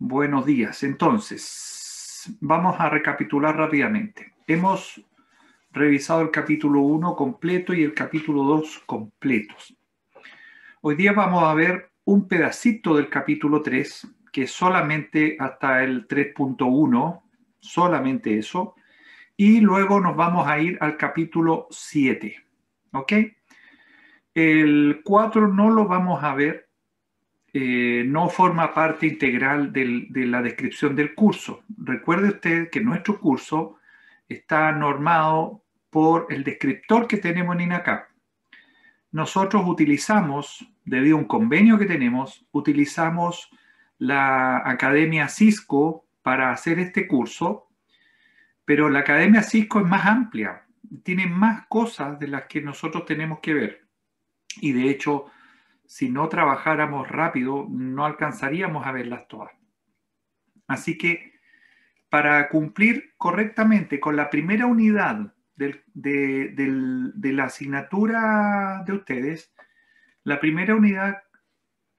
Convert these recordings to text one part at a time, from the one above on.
Buenos días. Entonces, vamos a recapitular rápidamente. Hemos revisado el capítulo 1 completo y el capítulo 2 completos. Hoy día vamos a ver un pedacito del capítulo 3, que es solamente hasta el 3.1, solamente eso, y luego nos vamos a ir al capítulo 7. ¿Ok? El 4 no lo vamos a ver eh, no forma parte integral de la descripción del curso. Recuerde usted que nuestro curso está normado por el descriptor que tenemos en INACAP. Nosotros utilizamos, debido a un convenio que tenemos, utilizamos la Academia Cisco para hacer este curso, pero la Academia Cisco es más amplia, tiene más cosas de las que nosotros tenemos que ver. Y de hecho, si no trabajáramos rápido, no alcanzaríamos a verlas todas. Así que para cumplir correctamente con la primera unidad de, la asignatura de ustedes, la primera unidad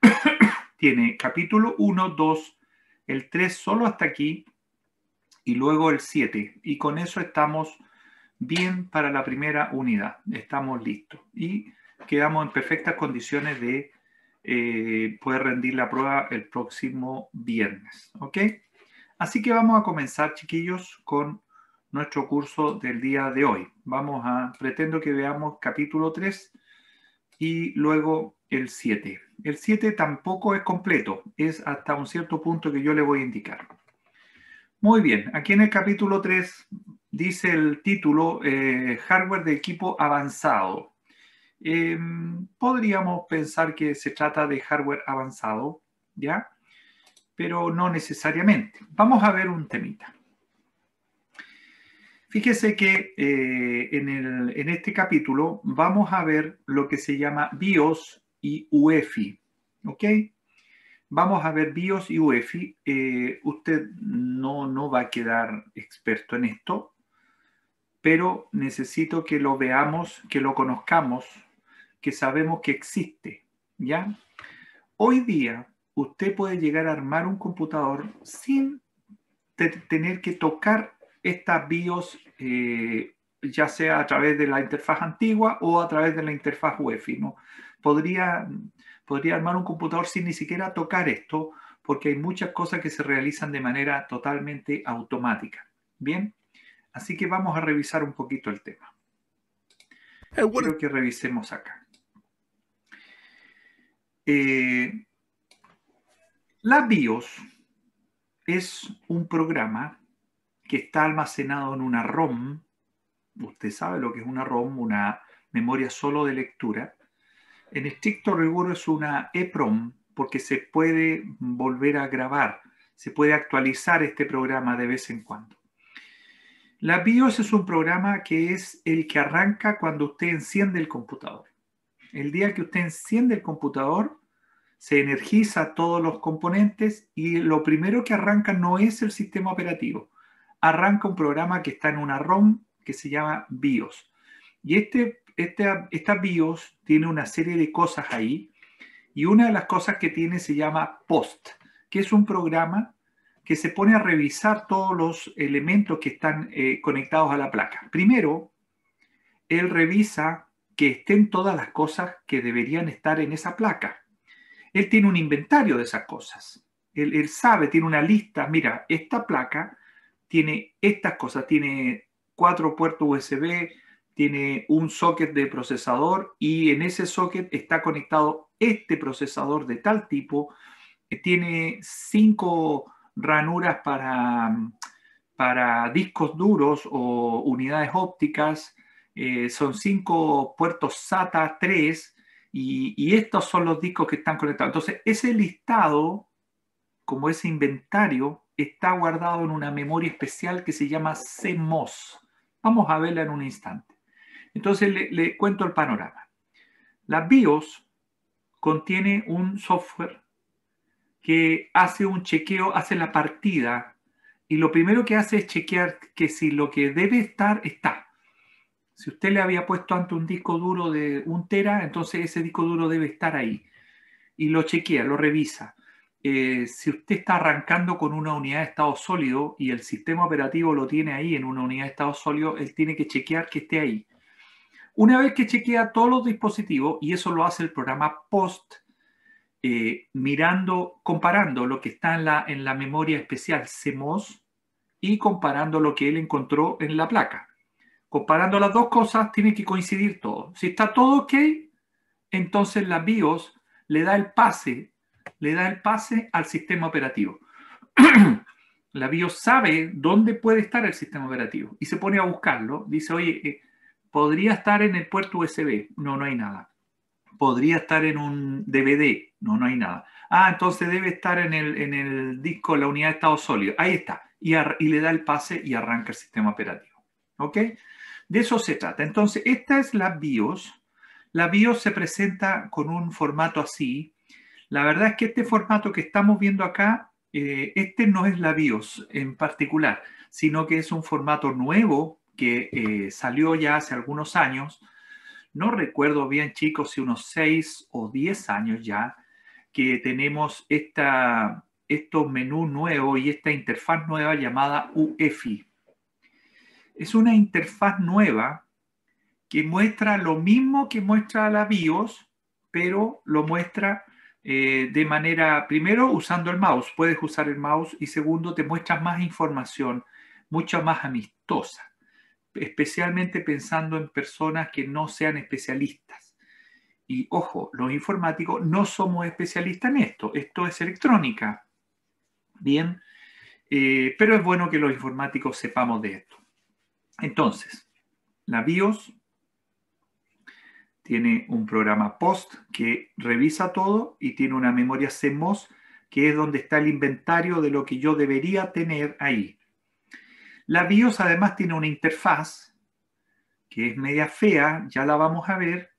tiene capítulo 1, 2, el 3 solo hasta aquí y luego el 7. Y con eso estamos bien para la primera unidad. Estamos listos. Y quedamos en perfectas condiciones de eh, poder rendir la prueba el próximo viernes. ¿Ok? Así que vamos a comenzar, chiquillos, con nuestro curso del día de hoy. Vamos a, pretendo que veamos capítulo 3 y luego el 7. El 7 tampoco es completo, es hasta un cierto punto que yo le voy a indicar. Muy bien, aquí en el capítulo 3 dice el título eh, Hardware de equipo avanzado. Em, podríamos pensar que se trata de hardware avanzado, ¿ya? Pero no necesariamente. Vamos a ver un temita. Fíjese que eh, en, este capítulo vamos a ver lo que se llama BIOS y UEFI, ¿ok? Vamos a ver BIOS y UEFI. Eh, usted no, no va a quedar experto en esto, pero necesito que lo veamos, que lo conozcamos que sabemos que existe, ¿ya? Hoy día usted puede llegar a armar un computador sin tener que tocar estas BIOS, eh, ya sea a través de la interfaz antigua o a través de la interfaz UEFI, ¿no? Podría, podría armar un computador sin ni siquiera tocar esto, porque hay muchas cosas que se realizan de manera totalmente automática. Bien, así que vamos a revisar un poquito el tema. Eh, Quiero que revisemos acá. Eh, la BIOS es un programa que está almacenado en una ROM. Usted sabe lo que es una ROM, una memoria solo de lectura. En estricto rigor es una EPROM porque se puede volver a grabar, se puede actualizar este programa de vez en cuando. La BIOS es un programa que es el que arranca cuando usted enciende el computador. El día que usted enciende el computador, se energiza todos los componentes y lo primero que arranca no es el sistema operativo. Arranca un programa que está en una ROM que se llama BIOS. Y este, este, esta BIOS tiene una serie de cosas ahí. Y una de las cosas que tiene se llama POST, que es un programa que se pone a revisar todos los elementos que están eh, conectados a la placa. Primero, él revisa que estén todas las cosas que deberían estar en esa placa. Él tiene un inventario de esas cosas. Él, sabe, tiene una lista. Mira, esta placa tiene estas cosas. Tiene cuatro puertos USB, tiene un socket de procesador y en ese socket está conectado este procesador de tal tipo. Tiene cinco ranuras para, para discos duros o unidades ópticas eh, son cinco puertos SATA 3 y, estos son los discos que están conectados. Entonces, ese listado, como ese inventario, está guardado en una memoria especial que se llama CMOS. Vamos a verla en un instante. Entonces, le, le cuento el panorama. La BIOS contiene un software que hace un chequeo, hace la partida y lo primero que hace es chequear que si lo que debe estar está. Si usted le había puesto ante un disco duro de un tera, entonces ese disco duro debe estar ahí. Y lo chequea, lo revisa. Eh, si usted está arrancando con una unidad de estado sólido y el sistema operativo lo tiene ahí en una unidad de estado sólido, él tiene que chequear que esté ahí. Una vez que chequea todos los dispositivos, y eso lo hace el programa POST, eh, mirando, comparando lo que está en la, en la memoria especial CMOS y comparando lo que él encontró en la placa. Comparando las dos cosas, tiene que coincidir todo. Si está todo ok, entonces la BIOS le da el pase, le da el pase al sistema operativo. la BIOS sabe dónde puede estar el sistema operativo y se pone a buscarlo. Dice, oye, eh, podría estar en el puerto USB. No, no hay nada. Podría estar en un DVD. No, no hay nada. Ah, entonces debe estar en el, en el disco, la unidad de estado sólido. Ahí está. Y, y, le da el pase y arranca el sistema operativo. ¿Ok? De eso se trata. Entonces, esta es la BIOS. La BIOS se presenta con un formato así. La verdad es que este formato que estamos viendo acá, eh, este no es la BIOS en particular, sino que es un formato nuevo que eh, salió ya hace algunos años. No recuerdo bien, chicos, si unos 6 o 10 años ya, que tenemos esta, estos nuevo y esta interfaz nueva llamada UEFI es una interfaz nueva que muestra lo mismo que muestra la BIOS, pero lo muestra eh, de manera, primero, usando el mouse, puedes usar el mouse y segundo, te muestra más información, mucho más amistosa, especialmente pensando en personas que no sean especialistas. Y ojo, los informáticos no somos especialistas en esto, esto es electrónica. Bien, eh, pero es bueno que los informáticos sepamos de esto. Entonces, la BIOS tiene un programa POST que revisa todo y tiene una memoria CMOS que es donde está el inventario de lo que yo debería tener ahí. La BIOS además tiene una interfaz que es media fea, ya la vamos a ver,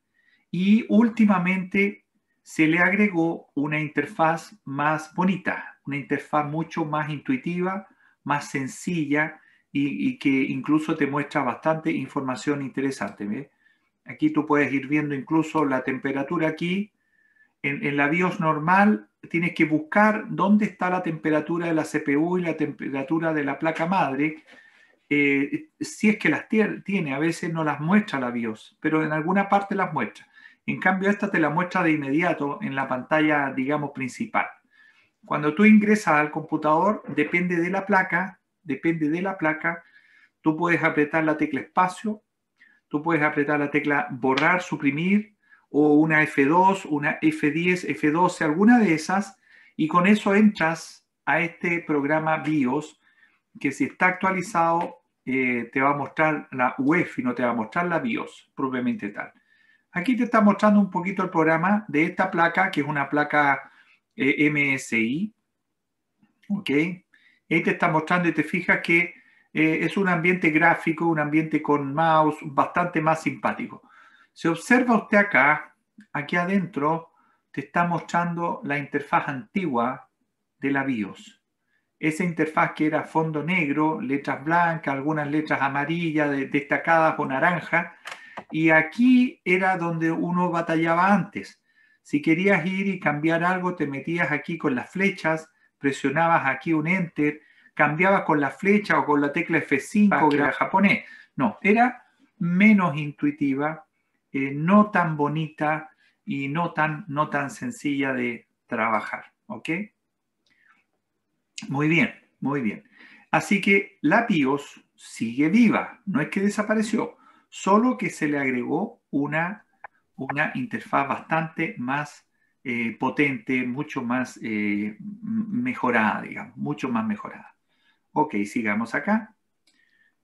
y últimamente se le agregó una interfaz más bonita, una interfaz mucho más intuitiva, más sencilla, y, que incluso te muestra bastante información interesante. Aquí tú puedes ir viendo incluso la temperatura aquí. En, la BIOS normal tienes que buscar dónde está la temperatura de la CPU y la temperatura de la placa madre. Eh, si es que las tiene, a veces no las muestra la BIOS, pero en alguna parte las muestra. En cambio, esta te la muestra de inmediato en la pantalla, digamos, principal. Cuando tú ingresas al computador, depende de la placa, depende de la placa. Tú puedes apretar la tecla espacio, tú puedes apretar la tecla borrar, suprimir, o una F2, una F10, F12, alguna de esas, y con eso entras a este programa BIOS, que si está actualizado eh, te va a mostrar la y no te va a mostrar la BIOS propiamente tal. Aquí te está mostrando un poquito el programa de esta placa, que es una placa eh, MSI, ¿ok? Y te está mostrando y te fijas que eh, es un ambiente gráfico, un ambiente con mouse bastante más simpático. Si observa usted acá, aquí adentro, te está mostrando la interfaz antigua de la BIOS. Esa interfaz que era fondo negro, letras blancas, algunas letras amarillas destacadas o naranja. Y aquí era donde uno batallaba antes. Si querías ir y cambiar algo, te metías aquí con las flechas presionabas aquí un enter, cambiabas con la flecha o con la tecla F5 que era japonés. No, era menos intuitiva, eh, no tan bonita y no tan, no tan sencilla de trabajar. ¿Ok? Muy bien, muy bien. Así que la BIOS sigue viva, no es que desapareció, solo que se le agregó una, una interfaz bastante más eh, potente, mucho más eh, mejorada, digamos, mucho más mejorada. Ok, sigamos acá.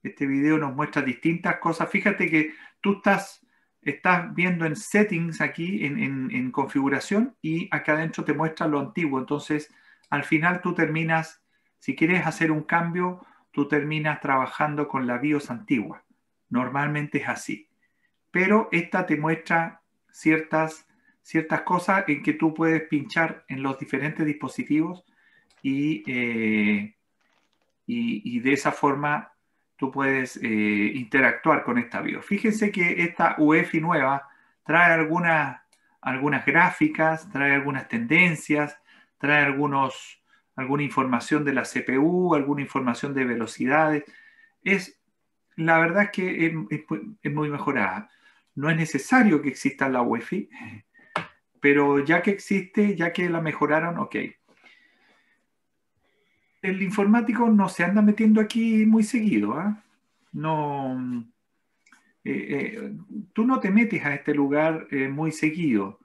Este video nos muestra distintas cosas. Fíjate que tú estás, estás viendo en settings aquí, en, en configuración, y acá adentro te muestra lo antiguo. Entonces, al final tú terminas, si quieres hacer un cambio, tú terminas trabajando con la BIOS antigua. Normalmente es así. Pero esta te muestra ciertas ciertas cosas en que tú puedes pinchar en los diferentes dispositivos y, eh, y, de esa forma tú puedes eh, interactuar con esta BIOS. Fíjense que esta UEFI nueva trae algunas, algunas gráficas, trae algunas tendencias, trae algunos, alguna información de la CPU, alguna información de velocidades. Es, la verdad es que es, es muy mejorada. No es necesario que exista la UEFI, pero ya que existe, ya que la mejoraron, ok. El informático no se anda metiendo aquí muy seguido, ¿ah? No, eh, eh, tú no te metes a este lugar eh, muy seguido.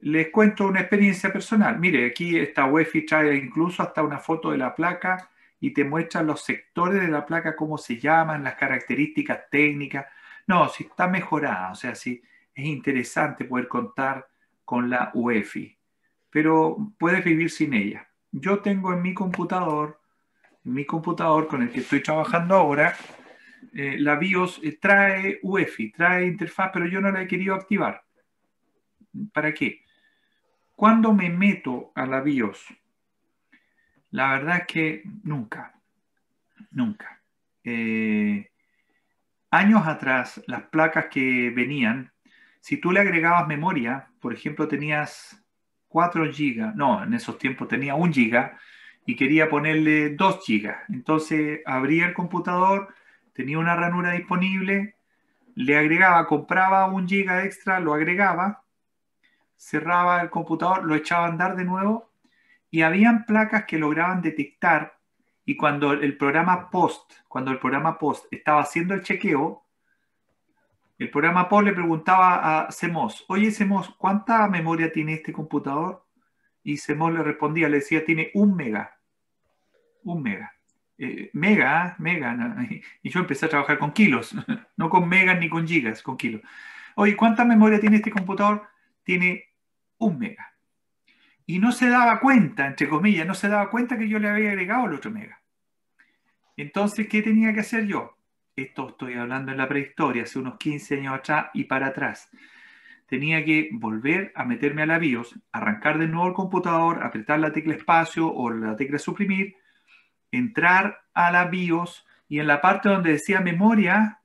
Les cuento una experiencia personal. Mire, aquí esta UEFI trae incluso hasta una foto de la placa y te muestra los sectores de la placa, cómo se llaman, las características técnicas. No, si está mejorada, o sea, si es interesante poder contar con la UEFI, pero puedes vivir sin ella. Yo tengo en mi computador, en mi computador con el que estoy trabajando ahora, eh, la BIOS eh, trae UEFI, trae interfaz, pero yo no la he querido activar. ¿Para qué? Cuando me meto a la BIOS, la verdad es que nunca, nunca. Eh, años atrás, las placas que venían, si tú le agregabas memoria, por ejemplo, tenías 4 gigas, no, en esos tiempos tenía 1 giga y quería ponerle 2 gigas. Entonces abría el computador, tenía una ranura disponible, le agregaba, compraba 1 giga extra, lo agregaba, cerraba el computador, lo echaba a andar de nuevo y habían placas que lograban detectar y cuando el programa post, cuando el programa post estaba haciendo el chequeo, el programa Paul le preguntaba a CEMOS, oye CEMOS, ¿cuánta memoria tiene este computador? Y CEMOS le respondía, le decía, tiene un mega. Un mega. Eh, mega, mega. Y yo empecé a trabajar con kilos, no con megas ni con gigas, con kilos. Oye, ¿cuánta memoria tiene este computador? Tiene un mega. Y no se daba cuenta, entre comillas, no se daba cuenta que yo le había agregado el otro mega. Entonces, ¿qué tenía que hacer yo? esto estoy hablando en la prehistoria, hace unos 15 años atrás y para atrás. Tenía que volver a meterme a la BIOS, arrancar de nuevo el computador, apretar la tecla espacio o la tecla suprimir, entrar a la BIOS y en la parte donde decía memoria,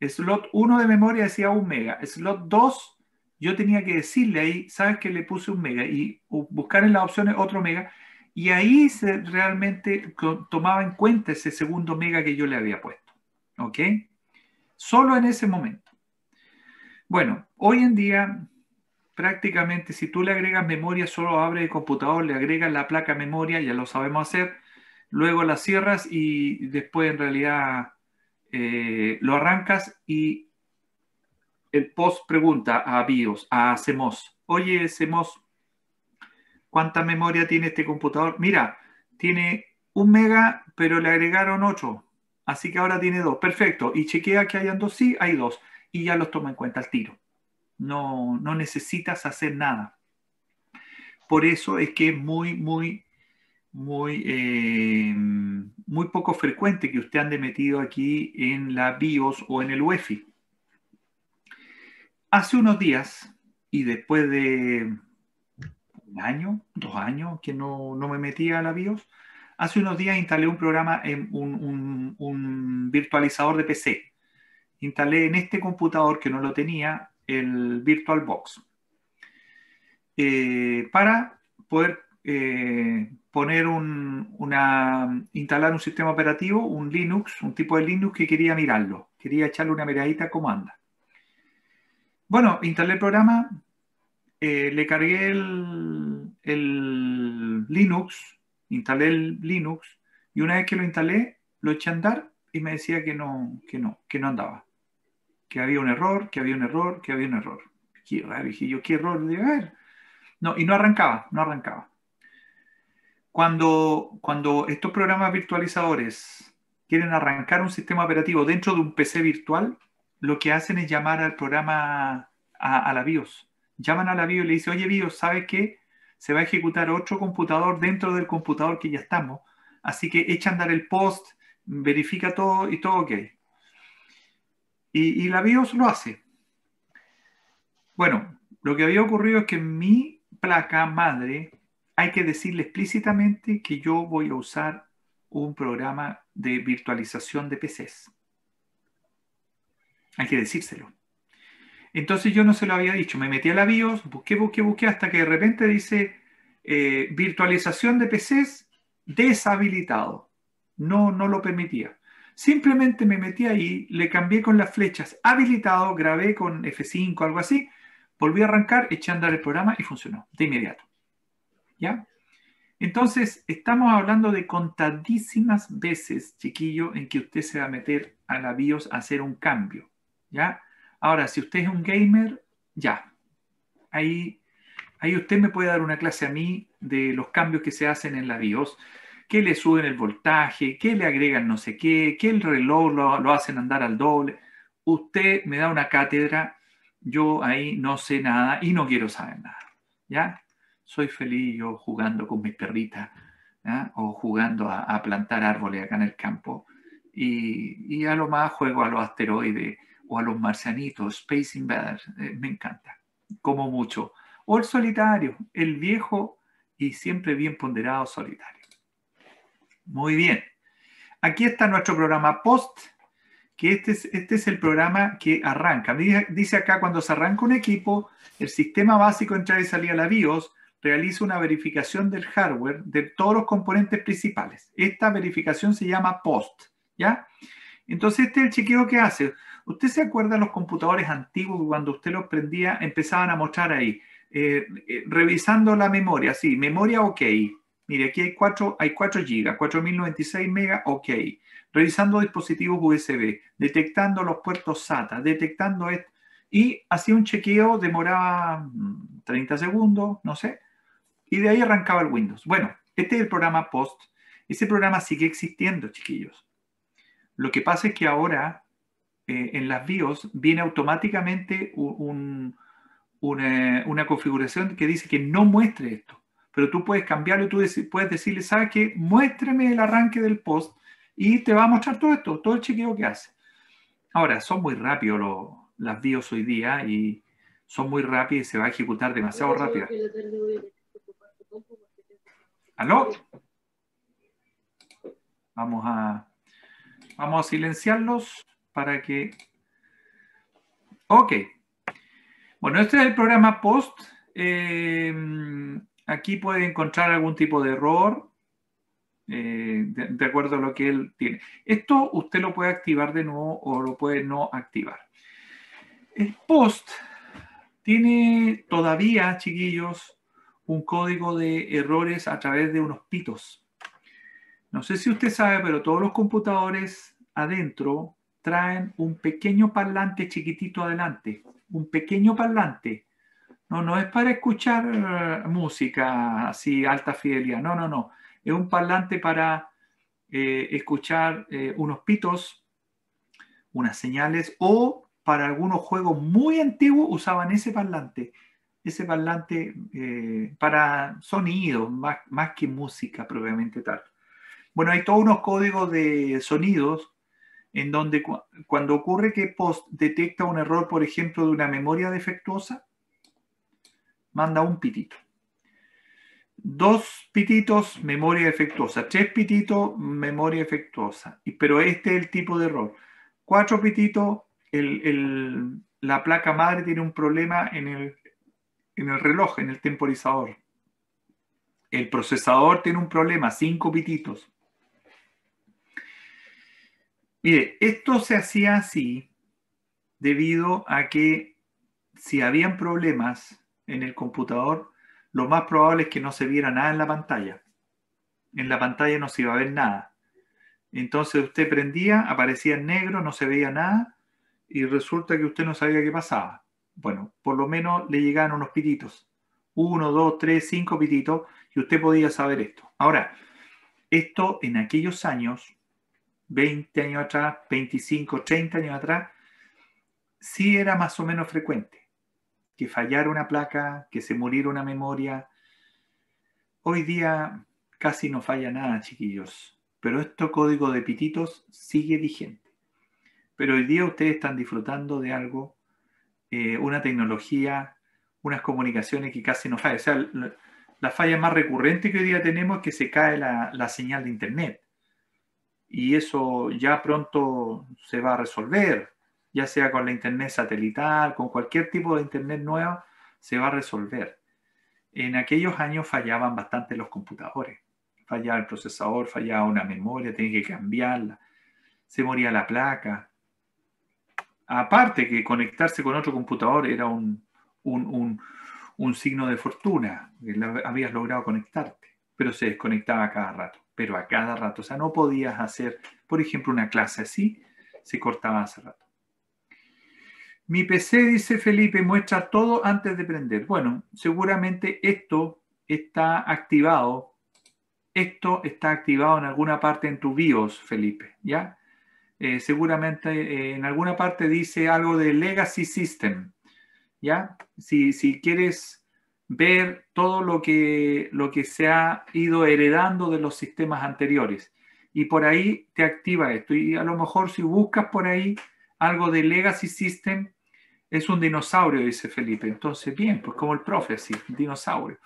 slot 1 de memoria decía 1 mega, slot 2 yo tenía que decirle ahí, sabes que le puse un mega y buscar en las opciones otro mega y ahí se realmente tomaba en cuenta ese segundo mega que yo le había puesto. ¿Ok? Solo en ese momento. Bueno, hoy en día prácticamente si tú le agregas memoria, solo abre el computador, le agregas la placa memoria, ya lo sabemos hacer, luego la cierras y después en realidad eh, lo arrancas y el post pregunta a BIOS, a CMOS, oye CMOS, ¿cuánta memoria tiene este computador? Mira, tiene un mega, pero le agregaron ocho Así que ahora tiene dos. Perfecto. Y chequea que hayan dos. Sí, hay dos. Y ya los toma en cuenta al tiro. No, no necesitas hacer nada. Por eso es que es muy, muy, muy, eh, muy poco frecuente que usted ande metido aquí en la BIOS o en el UEFI. Hace unos días y después de un año, dos años que no, no me metía a la BIOS, Hace unos días instalé un programa, en un, virtualizador de PC. Instalé en este computador que no lo tenía el VirtualBox eh, para poder eh, poner un, una, instalar un sistema operativo, un Linux, un tipo de Linux que quería mirarlo, quería echarle una miradita cómo anda. Bueno, instalé el programa, eh, le cargué el Linux instalé el Linux y una vez que lo instalé, lo eché a andar y me decía que no, que no, que no andaba. Que había un error, que había un error, que había un error. Qué dije yo, qué error de ver. No, y no arrancaba, no arrancaba. Cuando, cuando estos programas virtualizadores quieren arrancar un sistema operativo dentro de un PC virtual, lo que hacen es llamar al programa a, a la BIOS. Llaman a la BIOS y le dicen, oye BIOS, ¿sabes qué? se va a ejecutar otro computador dentro del computador que ya estamos. Así que echa a andar el post, verifica todo y todo ok. Y, y la BIOS lo hace. Bueno, lo que había ocurrido es que en mi placa madre hay que decirle explícitamente que yo voy a usar un programa de virtualización de PCs. Hay que decírselo. Entonces yo no se lo había dicho, me metí a la BIOS, busqué, busqué, busqué, hasta que de repente dice eh, virtualización de PCs deshabilitado. No, no lo permitía. Simplemente me metí ahí, le cambié con las flechas habilitado, grabé con F5, algo así, volví a arrancar, eché a andar el programa y funcionó de inmediato. ¿Ya? Entonces, estamos hablando de contadísimas veces, chiquillo, en que usted se va a meter a la BIOS a hacer un cambio. ¿Ya? Ahora, si usted es un gamer, ya. Ahí, ahí usted me puede dar una clase a mí de los cambios que se hacen en la BIOS que le suben el voltaje, que le agregan no sé qué, que el reloj lo, hacen andar al doble. Usted me da una cátedra, yo ahí no sé nada y no quiero saber nada. ¿Ya? Soy feliz yo jugando con mis perritas o jugando a, plantar árboles acá en el campo. y a lo más juego a los asteroides o a los marcianitos, Space Invaders, eh, me encanta, como mucho. O el solitario, el viejo y siempre bien ponderado solitario. Muy bien. Aquí está nuestro programa post, que este es, este es el programa que arranca. Dice acá, cuando se arranca un equipo, el sistema básico entrada y salida a la BIOS realiza una verificación del hardware de todos los componentes principales. Esta verificación se llama post, ¿ya? Entonces este es el chequeo que hace. ¿Usted se acuerda de los computadores antiguos cuando usted los prendía empezaban a mostrar ahí? Eh, eh, revisando la memoria, sí, memoria ok. Mire, aquí hay 4, hay 4 GB, 4096 MB, ok. Revisando dispositivos USB, detectando los puertos SATA, detectando esto. Y hacía un chequeo, demoraba 30 mm, segundos, no sé. Y de ahí arrancaba el Windows. Bueno, este es el programa POST. Ese programa sigue existiendo, chiquillos. Lo que pasa es que ahora eh, en las BIOS viene automáticamente eh, una, configuración que dice que no muestre esto, pero tú puedes cambiarlo, tú puedes decirle, ¿sabes qué? Muéstrame el arranque del post y te va a mostrar todo esto, todo el chequeo que hace. Ahora, son muy rápidos las BIOS hoy día y son muy rápidas y se va a ejecutar demasiado rápido. ¿Aló? Vamos a, vamos a silenciarlos para que... Ok. Bueno, este es el programa post. Eh, aquí puede encontrar algún tipo de error eh, de, acuerdo a lo que él tiene. Esto usted lo puede activar de nuevo o lo puede no activar. El post tiene todavía, chiquillos, un código de errores a través de unos pitos. No sé si usted sabe, pero todos los computadores adentro traen un pequeño parlante chiquitito adelante, un pequeño parlante. No, no es para escuchar eh, música así, alta fidelidad, no, no, no. Es un parlante para eh, escuchar eh, unos pitos, unas señales, o para algunos juegos muy antiguos usaban ese parlante, ese parlante para sonido, más, más que música propiamente tal. Bueno, hay todos unos códigos de sonidos en donde cuando ocurre que POST detecta un error, por ejemplo, de una memoria defectuosa, manda un pitito. Dos pititos, memoria defectuosa. Tres pititos, memoria defectuosa. Pero este es el tipo de error. Cuatro pititos, la placa madre tiene un problema en el reloj, en el temporizador. El procesador tiene un problema, cinco pititos. Mire, esto se hacía así debido a que si habían problemas en el computador, lo más probable es que no se viera nada en la pantalla. En la pantalla no se iba a ver nada. Entonces usted prendía, aparecía en negro, no se veía nada y resulta que usted no sabía qué pasaba. Bueno, por lo menos le llegaban unos pititos. Uno, dos, tres, cinco pititos y usted podía saber esto. Ahora, esto en aquellos años 20 años atrás, 25, 30 años atrás, sí era más o menos frecuente que fallara una placa, que se muriera una memoria. Hoy día casi no falla nada, chiquillos, pero este código de pititos sigue vigente. Pero hoy día ustedes están disfrutando de algo, eh, una tecnología, unas comunicaciones que casi no falla. O sea, la falla más recurrente que hoy día tenemos es que se cae la señal de Internet y eso ya pronto se va a resolver, ya sea con la Internet satelital, con cualquier tipo de Internet nueva, se va a resolver. En aquellos años fallaban bastante los computadores, fallaba el procesador, fallaba una memoria, tenía que cambiarla, se moría la placa. Aparte que conectarse con otro computador era un, un signo de fortuna, que habías logrado conectarte, pero se desconectaba cada rato pero a cada rato. O sea, no podías hacer, por ejemplo, una clase así, se cortaba hace rato. Mi PC, dice Felipe, muestra todo antes de prender. Bueno, seguramente esto está activado. Esto está activado en alguna parte en tu BIOS, Felipe, ¿ya? Eh, seguramente eh, en alguna parte dice algo de Legacy System, ¿ya? Si, si quieres ver todo lo que, lo que se ha ido heredando de los sistemas anteriores. Y por ahí te activa esto. Y a lo mejor si buscas por ahí algo de Legacy System, es un dinosaurio, dice Felipe. Entonces, bien, pues como el profe, sí, dinosaurio.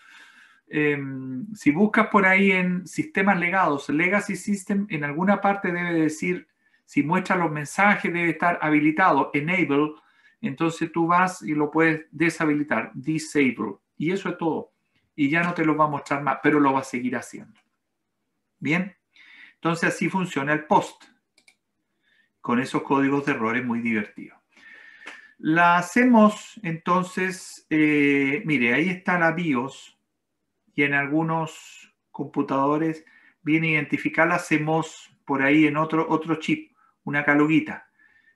Em, si buscas por ahí en sistemas legados, Legacy System, en alguna parte debe decir, si muestra los mensajes, debe estar habilitado, enable. Entonces tú vas y lo puedes deshabilitar, disable. Y eso es todo. Y ya no te lo va a mostrar más, pero lo va a seguir haciendo. Bien, entonces así funciona el post, con esos códigos de errores muy divertidos. La hacemos entonces, eh, mire, ahí está la BIOS y en algunos computadores viene identificada, la hacemos por ahí en otro, otro chip, una caloguita.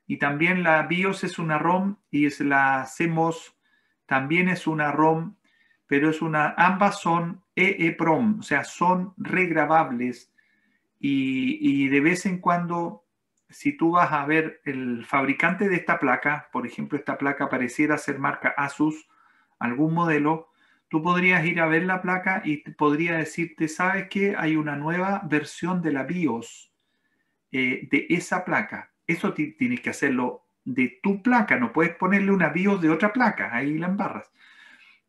Y también la BIOS es una ROM y es la CMOS también es una ROM pero es una, ambas son EEPROM, o sea, son regrabables y, de vez en cuando, si tú vas a ver el fabricante de esta placa, por ejemplo, esta placa pareciera ser marca Asus, algún modelo, tú podrías ir a ver la placa y podría decirte, ¿sabes qué? Hay una nueva versión de la BIOS eh, de esa placa. Eso tienes que hacerlo de tu placa, no puedes ponerle una BIOS de otra placa, ahí la embarras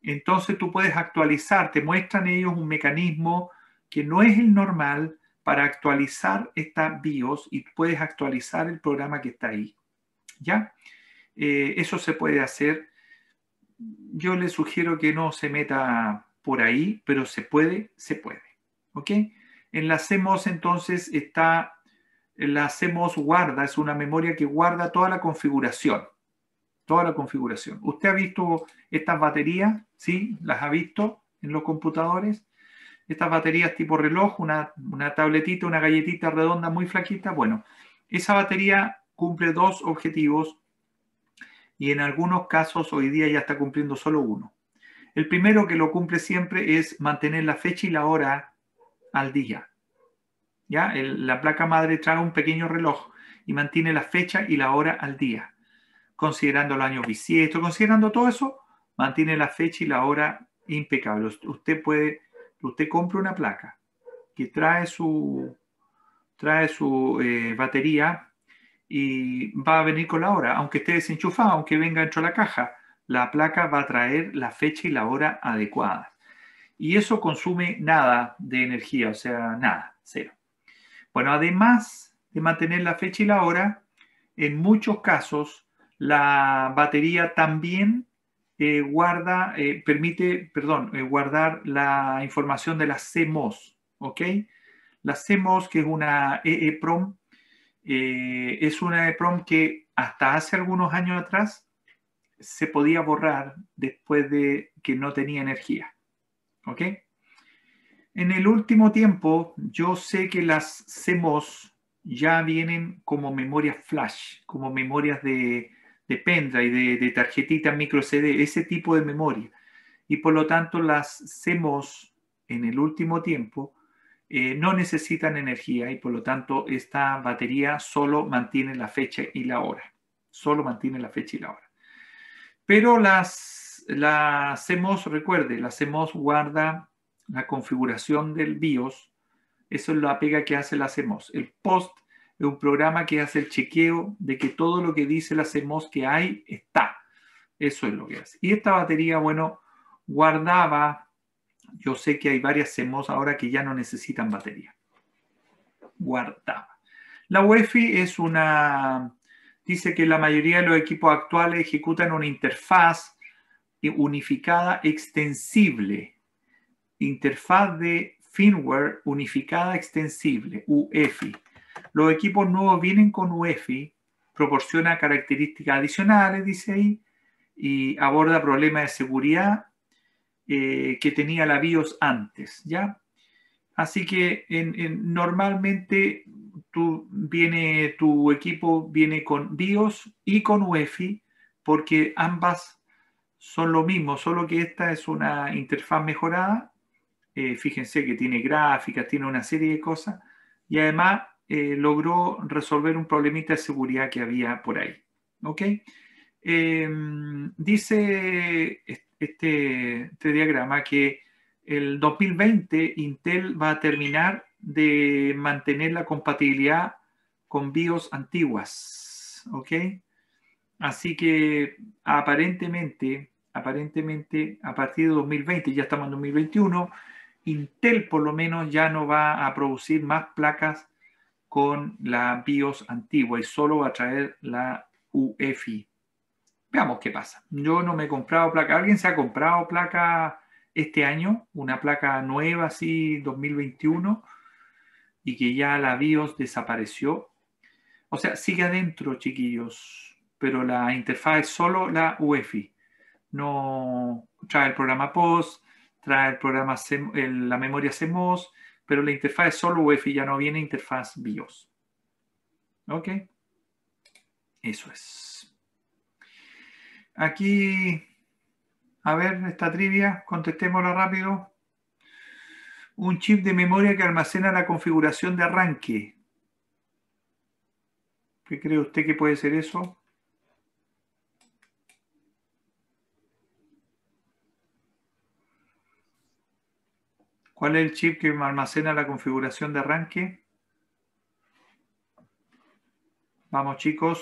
entonces tú puedes actualizar, te muestran ellos un mecanismo que no es el normal para actualizar esta BIOS y puedes actualizar el programa que está ahí. ¿Ya? Eh, eso se puede hacer. Yo le sugiero que no se meta por ahí, pero se puede, se puede. ¿Ok? En la CMOS entonces está, la CMOS guarda, es una memoria que guarda toda la configuración toda la configuración. Usted ha visto estas baterías, ¿sí? Las ha visto en los computadores. Estas baterías tipo reloj, una, tabletita, una galletita redonda muy flaquita. Bueno, esa batería cumple dos objetivos y en algunos casos hoy día ya está cumpliendo solo uno. El primero que lo cumple siempre es mantener la fecha y la hora al día. ¿Ya? la placa madre trae un pequeño reloj y mantiene la fecha y la hora al día considerando el año bisiesto, considerando todo eso, mantiene la fecha y la hora impecable. Usted puede, usted compra una placa que trae su, trae su eh, batería y va a venir con la hora, aunque esté desenchufada, aunque venga dentro de la caja, la placa va a traer la fecha y la hora adecuada. Y eso consume nada de energía, o sea, nada, cero. Bueno, además de mantener la fecha y la hora, en muchos casos la batería también eh, guarda, eh, permite, perdón, eh, guardar la información de la CMOS, ¿ok? La CMOS, que es una EEPROM, es una EEPROM que hasta hace algunos años atrás se podía borrar después de que no tenía energía, ¿ok? En el último tiempo, yo sé que las CMOS ya vienen como memorias flash, como memorias de, de y de, de tarjetita micro CD, ese tipo de memoria. Y por lo tanto las CMOS en el último tiempo eh, no necesitan energía y por lo tanto esta batería solo mantiene la fecha y la hora. Solo mantiene la fecha y la hora. Pero las, la CMOS, recuerde, la CMOS guarda la configuración del BIOS. Eso es la pega que hace la CMOS. El POST es un programa que hace el chequeo de que todo lo que dice la CMOS que hay está. Eso es lo que hace. Y esta batería, bueno, guardaba, yo sé que hay varias CMOS ahora que ya no necesitan batería. Guardaba. La UEFI es una, dice que la mayoría de los equipos actuales ejecutan una interfaz unificada extensible, interfaz de firmware unificada extensible, UEFI. Los equipos nuevos vienen con UEFI, proporciona características adicionales, dice ahí, y aborda problemas de seguridad eh, que tenía la BIOS antes, ¿ya? Así que normalmente viene, tu equipo viene con BIOS y con UEFI, porque ambas son lo mismo, solo que esta es una interfaz mejorada. Eh, fíjense que tiene gráficas, tiene una serie de cosas. Y además eh, logró resolver un problemita de seguridad que había por ahí. ¿Ok? Em, dice este, este, diagrama que el 2020 Intel va a terminar de mantener la compatibilidad con BIOS antiguas. ¿Ok? Así que aparentemente, aparentemente a partir de 2020, ya estamos en 2021, Intel por lo menos ya no va a producir más placas con la BIOS antigua y solo va a traer la UEFI. Veamos qué pasa. Yo no me he comprado placa. ¿Alguien se ha comprado placa este año? Una placa nueva, así, 2021, y que ya la BIOS desapareció. O sea, sigue adentro, chiquillos, pero la interfaz es solo la UEFI. No trae el programa POS, trae el programa, la memoria CMOS, pero la interfaz es solo UEFI, ya no viene interfaz BIOS. ¿Ok? Eso es. Aquí, a ver, esta trivia, contestémosla rápido. Un chip de memoria que almacena la configuración de arranque. ¿Qué cree usted que puede ser eso? ¿Cuál es el chip que almacena la configuración de arranque? Vamos chicos.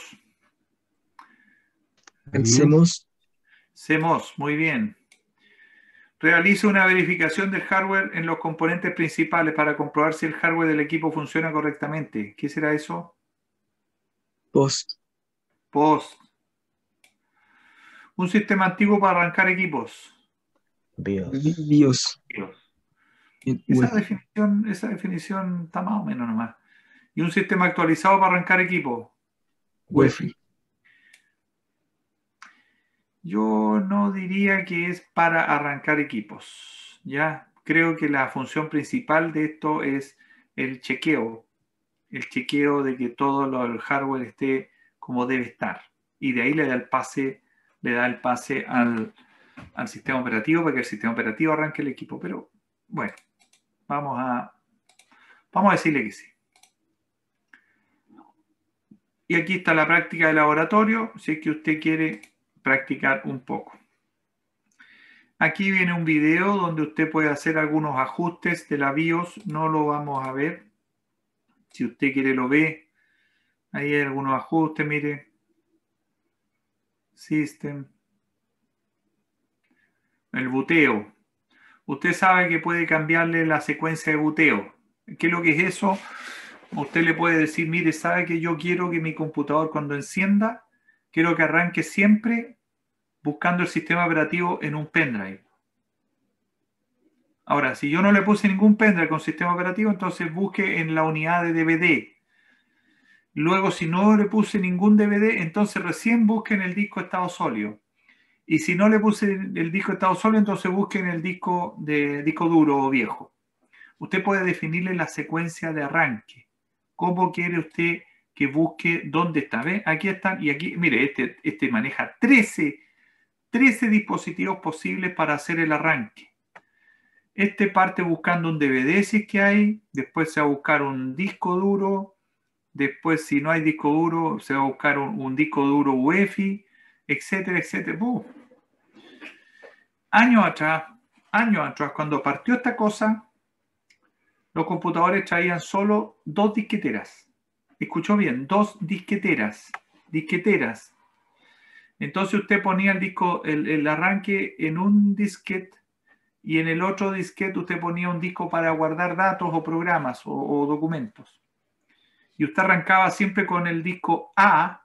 El CMOS. muy bien. Realiza una verificación del hardware en los componentes principales para comprobar si el hardware del equipo funciona correctamente. ¿Qué será eso? Post. Post. Un sistema antiguo para arrancar equipos. Dios. BIOS. BIOS. Esa definición, esa definición está más o menos nomás. Y un sistema actualizado para arrancar equipos? UEFI. Yo no diría que es para arrancar equipos. Ya creo que la función principal de esto es el chequeo. El chequeo de que todo el hardware esté como debe estar. Y de ahí le da el pase, le da el pase al, al sistema operativo para que el sistema operativo arranque el equipo. Pero bueno, Vamos a, vamos a decirle que sí. Y aquí está la práctica de laboratorio, si es que usted quiere practicar un poco. Aquí viene un video donde usted puede hacer algunos ajustes de la BIOS. No lo vamos a ver. Si usted quiere lo ve. Ahí hay algunos ajustes, mire. System. El buteo. Usted sabe que puede cambiarle la secuencia de buteo. ¿Qué es lo que es eso? Usted le puede decir, mire, sabe que yo quiero que mi computador cuando encienda, quiero que arranque siempre buscando el sistema operativo en un pendrive. Ahora, si yo no le puse ningún pendrive con sistema operativo, entonces busque en la unidad de DVD. Luego, si no le puse ningún DVD, entonces recién busque en el disco estado sólido. Y si no le puse el disco de estado solo, entonces busquen el disco de disco duro o viejo. Usted puede definirle la secuencia de arranque. ¿Cómo quiere usted que busque dónde está? ¿Ve? Aquí están. Y aquí, mire, este, este maneja 13, 13 dispositivos posibles para hacer el arranque. Este parte buscando un DVD si es que hay, después se va a buscar un disco duro, después si no hay disco duro se va a buscar un, disco duro UEFI, etcétera, etcétera años atrás, años atrás, cuando partió esta cosa, los computadores traían solo dos disqueteras. Escuchó bien, dos disqueteras. Disqueteras. Entonces usted ponía el disco, el, arranque en un disquete y en el otro disquete usted ponía un disco para guardar datos o programas o, o documentos. Y usted arrancaba siempre con el disco A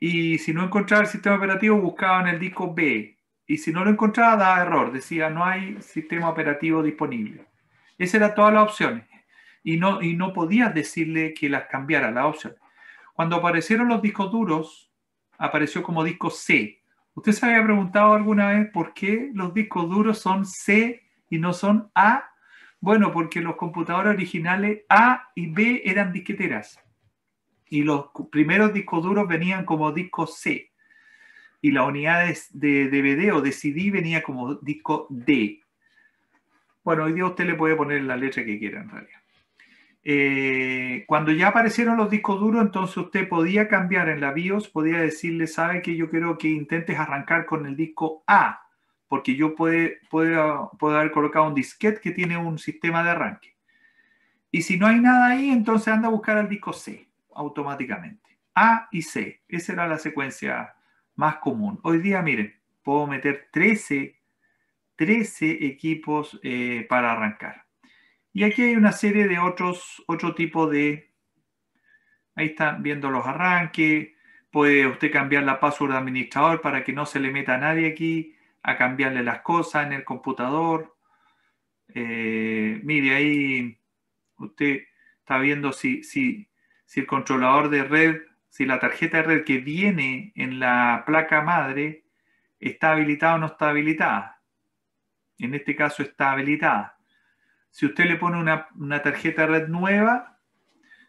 y si no encontraba el sistema operativo buscaba en el disco B y si no lo encontraba, daba error. Decía, no hay sistema operativo disponible. Esas eran todas las opciones. Y no, y no podías decirle que las cambiara, las opciones. Cuando aparecieron los discos duros, apareció como disco C. ¿Usted se había preguntado alguna vez por qué los discos duros son C y no son A? Bueno, porque los computadores originales A y B eran disqueteras. Y los primeros discos duros venían como disco C y la unidad de, DVD o de CD venía como disco D. Bueno, hoy día usted le puede poner la letra que quiera en realidad. Eh, cuando ya aparecieron los discos duros, entonces usted podía cambiar en la BIOS, podía decirle, sabe que yo quiero que intentes arrancar con el disco A, porque yo puede, puede, haber colocado un disquete que tiene un sistema de arranque. Y si no hay nada ahí, entonces anda a buscar al disco C automáticamente. A y C, esa era la secuencia más común. Hoy día, miren, puedo meter 13, 13 equipos eh, para arrancar. Y aquí hay una serie de otros, otro tipo de... Ahí están viendo los arranques. Puede usted cambiar la password de administrador para que no se le meta a nadie aquí a cambiarle las cosas en el computador. Eh, mire, ahí usted está viendo si, si, si el controlador de red si la tarjeta de red que viene en la placa madre está habilitada o no está habilitada. En este caso está habilitada. Si usted le pone una, tarjeta de red nueva,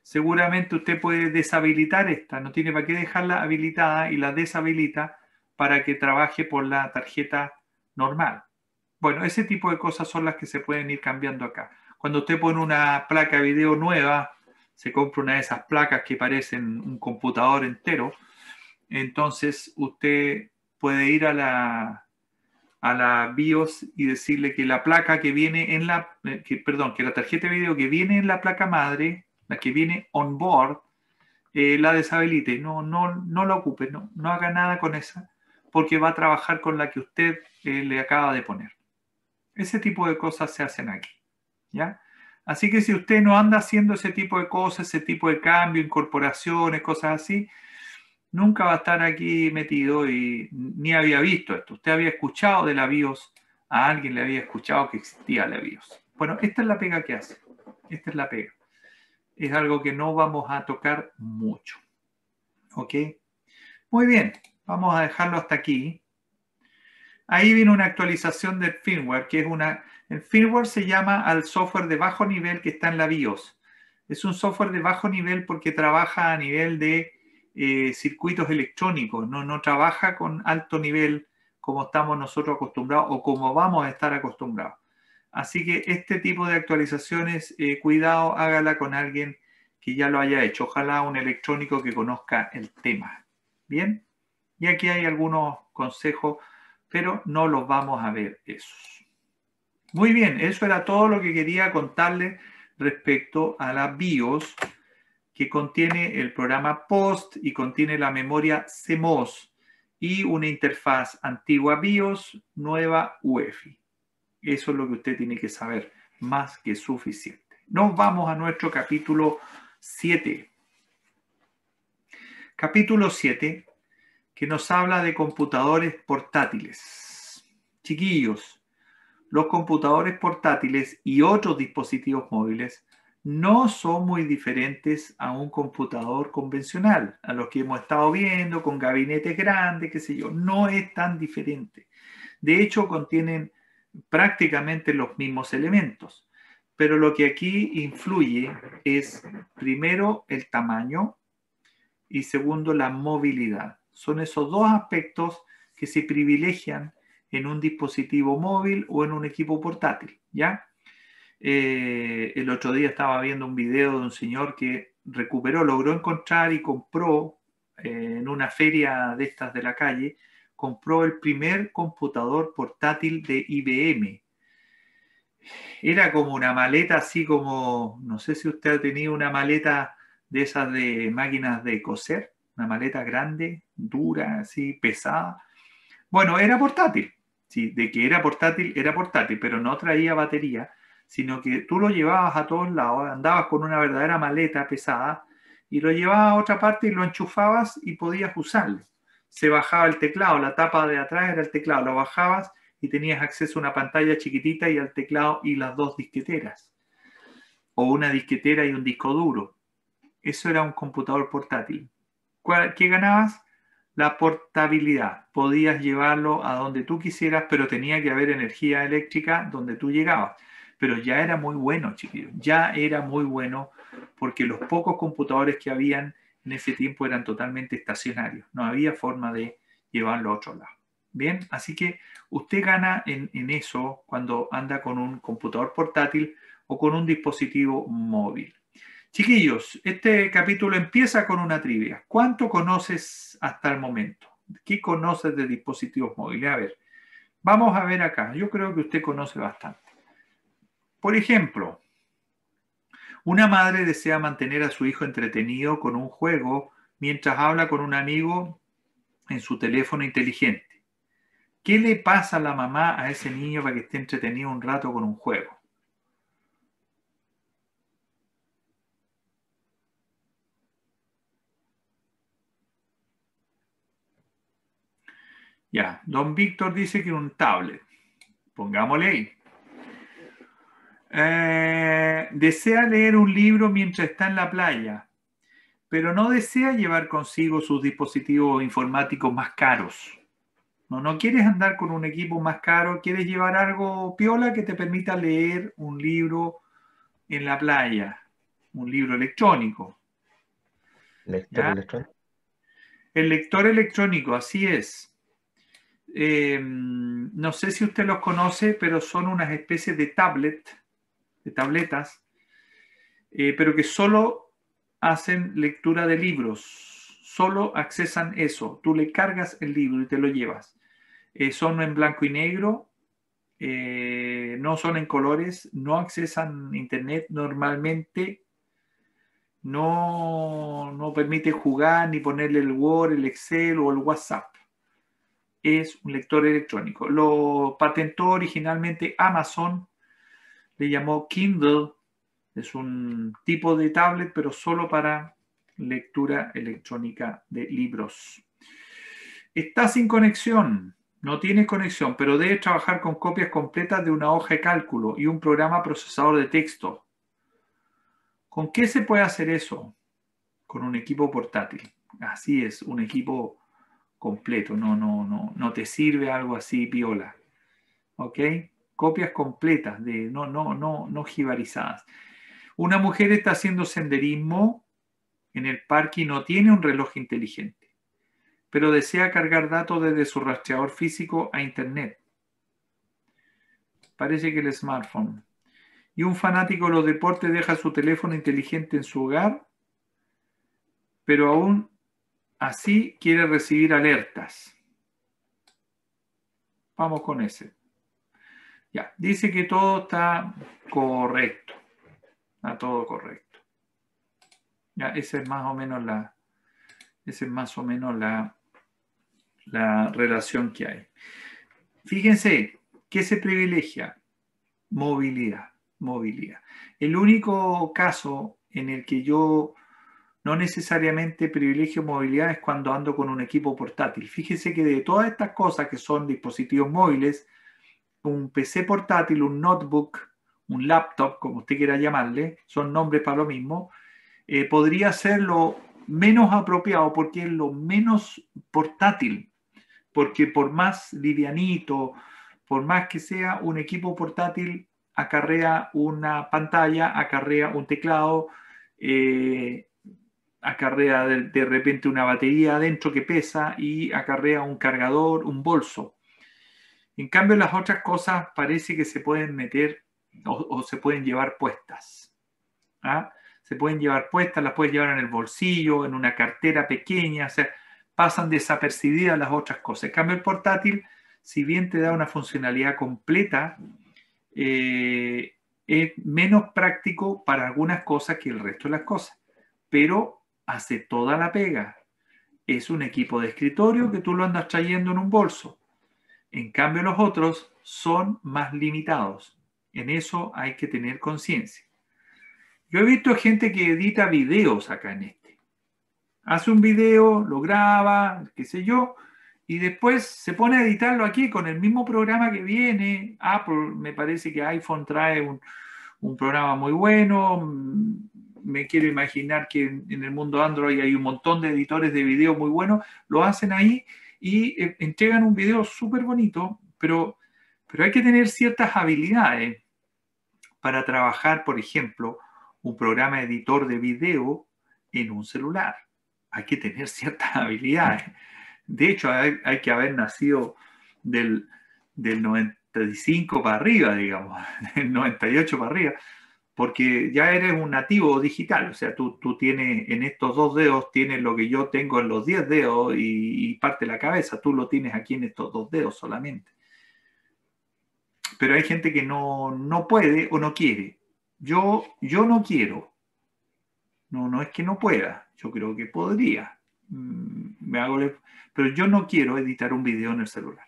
seguramente usted puede deshabilitar esta. No tiene para qué dejarla habilitada y la deshabilita para que trabaje por la tarjeta normal. Bueno, ese tipo de cosas son las que se pueden ir cambiando acá. Cuando usted pone una placa video nueva se compra una de esas placas que parecen un computador entero, entonces usted puede ir a la, a la BIOS y decirle que la placa que viene en la, eh, perdón, que la tarjeta de video que viene en la placa madre, la que viene on board, eh, la deshabilite, no, no, no la ocupe, no, no haga nada con esa, porque va a trabajar con la que usted eh, le acaba de poner. Ese tipo de cosas se hacen aquí, ¿ya? Así que si usted no anda haciendo ese tipo de cosas, ese tipo de cambio, incorporaciones, cosas así, nunca va a estar aquí metido y ni había visto esto. Usted había escuchado de la BIOS, a alguien le había escuchado que existía la BIOS. Bueno, esta es la pega que hace. Esta es la pega. Es algo que no vamos a tocar mucho. ¿Ok? Muy bien, vamos a dejarlo hasta aquí. Ahí viene una actualización del firmware, que es una el firmware se llama al software de bajo nivel que está en la BIOS. Es un software de bajo nivel porque trabaja a nivel de eh, circuitos electrónicos, ¿no? no trabaja con alto nivel como estamos nosotros acostumbrados o como vamos a estar acostumbrados. Así que este tipo de actualizaciones, eh, cuidado, hágala con alguien que ya lo haya hecho. Ojalá un electrónico que conozca el tema. Bien, y aquí hay algunos consejos, pero no los vamos a ver esos. Muy bien, eso era todo lo que quería contarles respecto a la BIOS que contiene el programa POST y contiene la memoria CMOS y una interfaz antigua BIOS, nueva UEFI. Eso es lo que usted tiene que saber, más que suficiente. Nos vamos a nuestro capítulo 7. Capítulo 7, que nos habla de computadores portátiles. Chiquillos, los computadores portátiles y otros dispositivos móviles no son muy diferentes a un computador convencional, a los que hemos estado viendo con gabinetes grandes, qué sé yo, no es tan diferente. De hecho, contienen prácticamente los mismos elementos, pero lo que aquí influye es primero el tamaño y segundo la movilidad. Son esos dos aspectos que se privilegian en un dispositivo móvil o en un equipo portátil, ¿ya? Eh, el otro día estaba viendo un video de un señor que recuperó, logró encontrar y compró eh, en una feria de estas de la calle, compró el primer computador portátil de IBM. Era como una maleta así como, no sé si usted ha tenido una maleta de esas de máquinas de coser, una maleta grande, dura, así pesada. Bueno, era portátil de que era portátil, era portátil, pero no traía batería, sino que tú lo llevabas a todos lados, andabas con una verdadera maleta pesada y lo llevabas a otra parte y lo enchufabas y podías usarlo. Se bajaba el teclado, la tapa de atrás era el teclado, lo bajabas y tenías acceso a una pantalla chiquitita y al teclado y las dos disqueteras. O una disquetera y un disco duro. Eso era un computador portátil. ¿Qué ganabas? la portabilidad. Podías llevarlo a donde tú quisieras, pero tenía que haber energía eléctrica donde tú llegabas. Pero ya era muy bueno, chiquillos, ya era muy bueno porque los pocos computadores que habían en ese tiempo eran totalmente estacionarios. No había forma de llevarlo a otro lado. Bien, así que usted gana en, en eso cuando anda con un computador portátil o con un dispositivo móvil. Chiquillos, este capítulo empieza con una trivia. ¿Cuánto conoces hasta el momento? ¿Qué conoces de dispositivos móviles? A ver, vamos a ver acá. Yo creo que usted conoce bastante. Por ejemplo, una madre desea mantener a su hijo entretenido con un juego mientras habla con un amigo en su teléfono inteligente. ¿Qué le pasa a la mamá a ese niño para que esté entretenido un rato con un juego? don Víctor dice que un tablet. Pongámosle ahí. Eh, desea leer un libro mientras está en la playa, pero no desea llevar consigo sus dispositivos informáticos más caros. No, no quieres andar con un equipo más caro, quieres llevar algo piola que te permita leer un libro en la playa, un libro electrónico. ¿Lector electrónico? El lector electrónico, así es. Eh, no sé si usted los conoce, pero son unas especies de tablet, de tabletas, eh, pero que solo hacen lectura de libros, solo accesan eso. Tú le cargas el libro y te lo llevas. Eh, son en blanco y negro, no son en colores, no accesan internet normalmente, no, no permite jugar ni ponerle el Word, el Excel o el WhatsApp es un lector electrónico. Lo patentó originalmente Amazon, le llamó Kindle, es un tipo de tablet, pero solo para lectura electrónica de libros. Está sin conexión, no tiene conexión, pero debe trabajar con copias completas de una hoja de cálculo y un programa procesador de texto. ¿Con qué se puede hacer eso? Con un equipo portátil. Así es, un equipo completo, no, no, no, no te sirve algo así piola. ¿Ok? Copias completas, de, no, no, no, no jibarizadas. Una mujer está haciendo senderismo en el parque y no tiene un reloj inteligente, pero desea cargar datos desde su rastreador físico a Internet. Parece que el smartphone. Y un fanático de los deportes deja su teléfono inteligente en su hogar, pero aún Así quiere recibir alertas. Vamos con ese. Ya, dice que todo está correcto. Está todo correcto. Ya, esa es más o menos la, es más o menos la, la relación que hay. Fíjense, ¿qué se privilegia? Movilidad, movilidad. El único caso en el que yo no necesariamente privilegio movilidad es cuando ando con un equipo portátil. Fíjese que de todas estas cosas que son dispositivos móviles, un PC portátil, un notebook, un laptop, como usted quiera llamarle, son nombres para lo mismo, eh, podría ser lo menos apropiado porque es lo menos portátil, porque por más livianito, por más que sea un equipo portátil, acarrea una pantalla, acarrea un teclado, eh, acarrea de, repente una batería adentro que pesa y acarrea un cargador, un bolso. En cambio, las otras cosas parece que se pueden meter o, se pueden llevar puestas. ¿ah? Se pueden llevar puestas, las puedes llevar en el bolsillo, en una cartera pequeña, o sea, pasan desapercibidas las otras cosas. En cambio, el portátil, si bien te da una funcionalidad completa, eh, es menos práctico para algunas cosas que el resto de las cosas. Pero hace toda la pega. Es un equipo de escritorio que tú lo andas trayendo en un bolso. En cambio, los otros son más limitados. En eso hay que tener conciencia. Yo he visto gente que edita videos acá en este. Hace un video, lo graba, qué sé yo, y después se pone a editarlo aquí con el mismo programa que viene. Apple, me parece que iPhone trae un, programa muy bueno, me quiero imaginar que en, el mundo Android hay un montón de editores de video muy buenos, lo hacen ahí y eh, entregan un video súper bonito, pero, pero hay que tener ciertas habilidades para trabajar, por ejemplo, un programa editor de video en un celular. Hay que tener ciertas habilidades. De hecho, hay, que haber nacido del, del 95 para arriba, digamos, del 98 para arriba porque ya eres un nativo digital, o sea, tú, tú tienes en estos dos dedos, tienes lo que yo tengo en los diez dedos y, parte la cabeza, tú lo tienes aquí en estos dos dedos solamente. Pero hay gente que no, puede o no quiere. Yo, yo no quiero. No, no es que no pueda, yo creo que podría. Mm, me hago, pero yo no quiero editar un video en el celular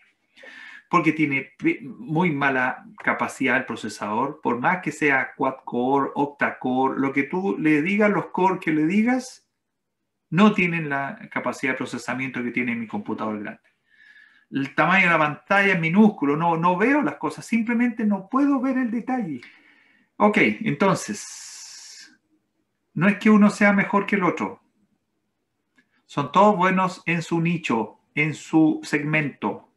porque tiene muy mala capacidad el procesador, por más que sea quad-core, octa-core, lo que tú le digas, los core que le digas, no tienen la capacidad de procesamiento que tiene mi computador grande. El tamaño de la pantalla es minúsculo, no, no veo las cosas, simplemente no puedo ver el detalle. Ok, entonces, no es que uno sea mejor que el otro. Son todos buenos en su nicho, en su segmento,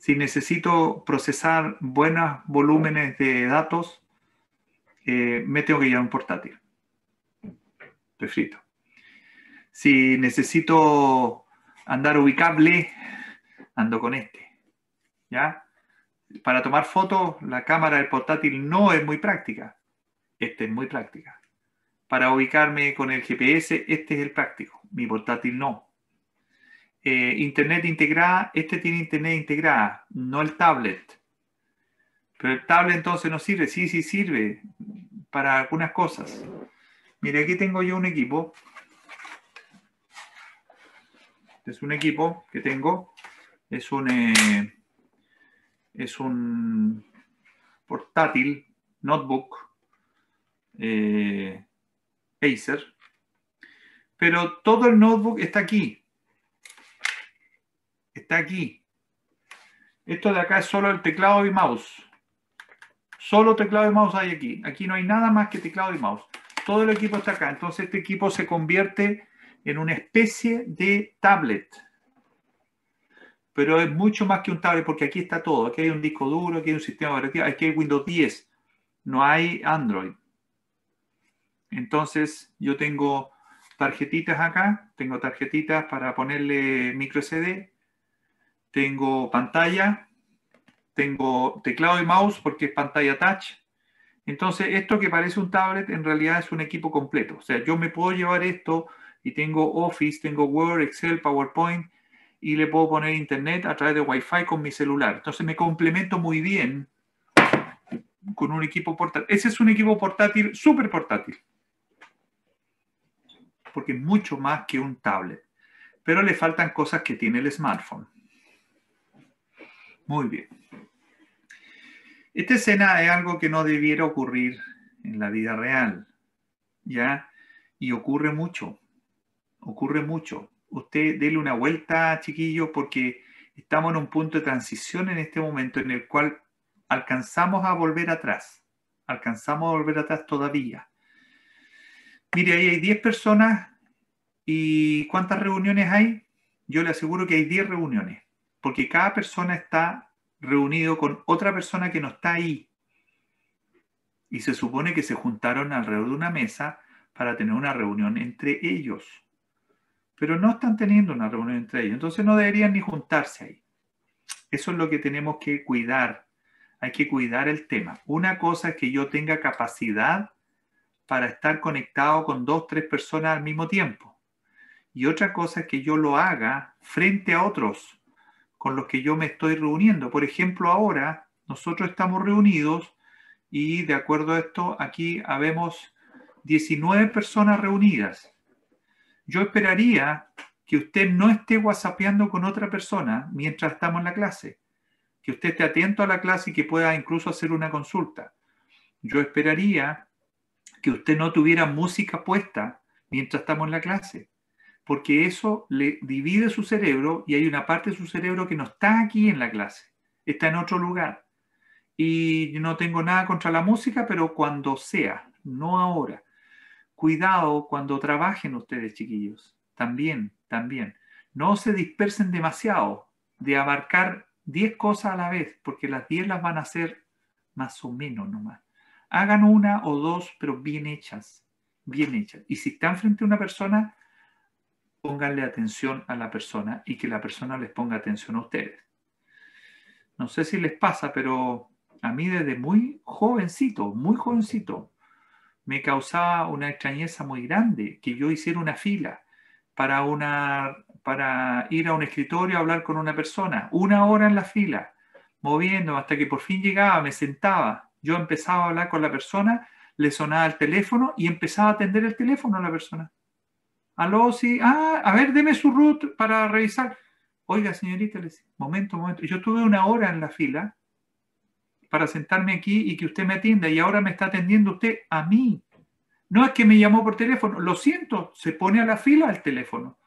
si necesito procesar buenos volúmenes de datos, eh, me tengo que llevar un portátil. Estoy Si necesito andar ubicable, ando con este. ¿Ya? Para tomar fotos, la cámara del portátil no es muy práctica. Este es muy práctica. Para ubicarme con el GPS, este es el práctico. Mi portátil no. Eh, internet integrada, este tiene internet integrada, no el tablet. Pero el tablet entonces no sirve, sí, sí sirve para algunas cosas. Mire, aquí tengo yo un equipo. es un equipo que tengo. Es un, eh, es un portátil, notebook, eh, Acer. Pero todo el notebook está aquí está aquí. Esto de acá es solo el teclado y mouse. Solo teclado y mouse hay aquí. Aquí no hay nada más que teclado y mouse. Todo el equipo está acá. Entonces este equipo se convierte en una especie de tablet. Pero es mucho más que un tablet porque aquí está todo. Aquí hay un disco duro, aquí hay un sistema operativo, aquí hay Windows 10. No hay Android. Entonces yo tengo tarjetitas acá, tengo tarjetitas para ponerle micro SD, tengo pantalla, tengo teclado y mouse porque es pantalla touch. Entonces, esto que parece un tablet en realidad es un equipo completo. O sea, yo me puedo llevar esto y tengo Office, tengo Word, Excel, PowerPoint y le puedo poner internet a través de Wi-Fi con mi celular. Entonces, me complemento muy bien con un equipo portátil. Ese es un equipo portátil, súper portátil. Porque es mucho más que un tablet. Pero le faltan cosas que tiene el smartphone. Muy bien. Esta escena es algo que no debiera ocurrir en la vida real, ¿ya? Y ocurre mucho, ocurre mucho. Usted déle una vuelta, chiquillo, porque estamos en un punto de transición en este momento en el cual alcanzamos a volver atrás, alcanzamos a volver atrás todavía. Mire, ahí hay 10 personas y ¿cuántas reuniones hay? Yo le aseguro que hay 10 reuniones porque cada persona está reunido con otra persona que no está ahí. Y se supone que se juntaron alrededor de una mesa para tener una reunión entre ellos. Pero no están teniendo una reunión entre ellos, entonces no deberían ni juntarse ahí. Eso es lo que tenemos que cuidar. Hay que cuidar el tema. Una cosa es que yo tenga capacidad para estar conectado con dos, tres personas al mismo tiempo. Y otra cosa es que yo lo haga frente a otros con los que yo me estoy reuniendo. Por ejemplo, ahora nosotros estamos reunidos y de acuerdo a esto, aquí habemos 19 personas reunidas. Yo esperaría que usted no esté whatsappeando con otra persona mientras estamos en la clase, que usted esté atento a la clase y que pueda incluso hacer una consulta. Yo esperaría que usted no tuviera música puesta mientras estamos en la clase, porque eso le divide su cerebro y hay una parte de su cerebro que no está aquí en la clase, está en otro lugar. Y no tengo nada contra la música, pero cuando sea, no ahora. Cuidado cuando trabajen ustedes, chiquillos. También, también. No se dispersen demasiado de abarcar 10 cosas a la vez, porque las 10 las van a hacer más o menos nomás. Hagan una o dos, pero bien hechas, bien hechas. Y si están frente a una persona, pónganle atención a la persona y que la persona les ponga atención a ustedes. No sé si les pasa, pero a mí desde muy jovencito, muy jovencito, me causaba una extrañeza muy grande que yo hiciera una fila para, una, para ir a un escritorio a hablar con una persona, una hora en la fila, moviendo hasta que por fin llegaba, me sentaba, yo empezaba a hablar con la persona, le sonaba el teléfono y empezaba a atender el teléfono a la persona aló, sí, ah, a ver, deme su root para revisar. Oiga, señorita, le decía, momento, momento. Yo tuve una hora en la fila para sentarme aquí y que usted me atienda y ahora me está atendiendo usted a mí. No es que me llamó por teléfono, lo siento, se pone a la fila al teléfono.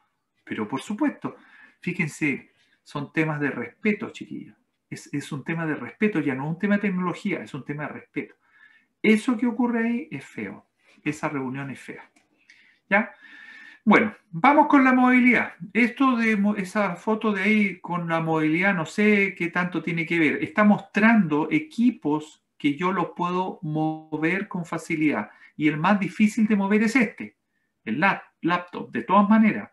Pero por supuesto, fíjense, son temas de respeto, chiquillos. Es, un tema de respeto, ya no un tema de tecnología, es un tema de respeto. Eso que ocurre ahí es feo, esa reunión es fea. ¿Ya? Bueno, vamos con la movilidad. Esto de esa foto de ahí con la movilidad, no sé qué tanto tiene que ver. Está mostrando equipos que yo los puedo mover con facilidad. Y el más difícil de mover es este, el laptop, de todas maneras.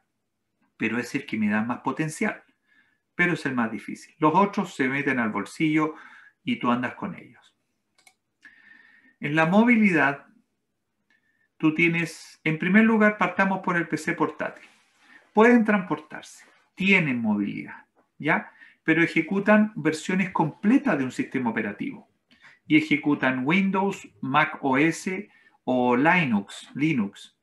Pero es el que me da más potencial. Pero es el más difícil. Los otros se meten al bolsillo y tú andas con ellos. En la movilidad tú tienes, en primer lugar, partamos por el PC portátil. Pueden transportarse, tienen movilidad, ¿ya? Pero ejecutan versiones completas de un sistema operativo y ejecutan Windows, Mac OS o Linux, Linux.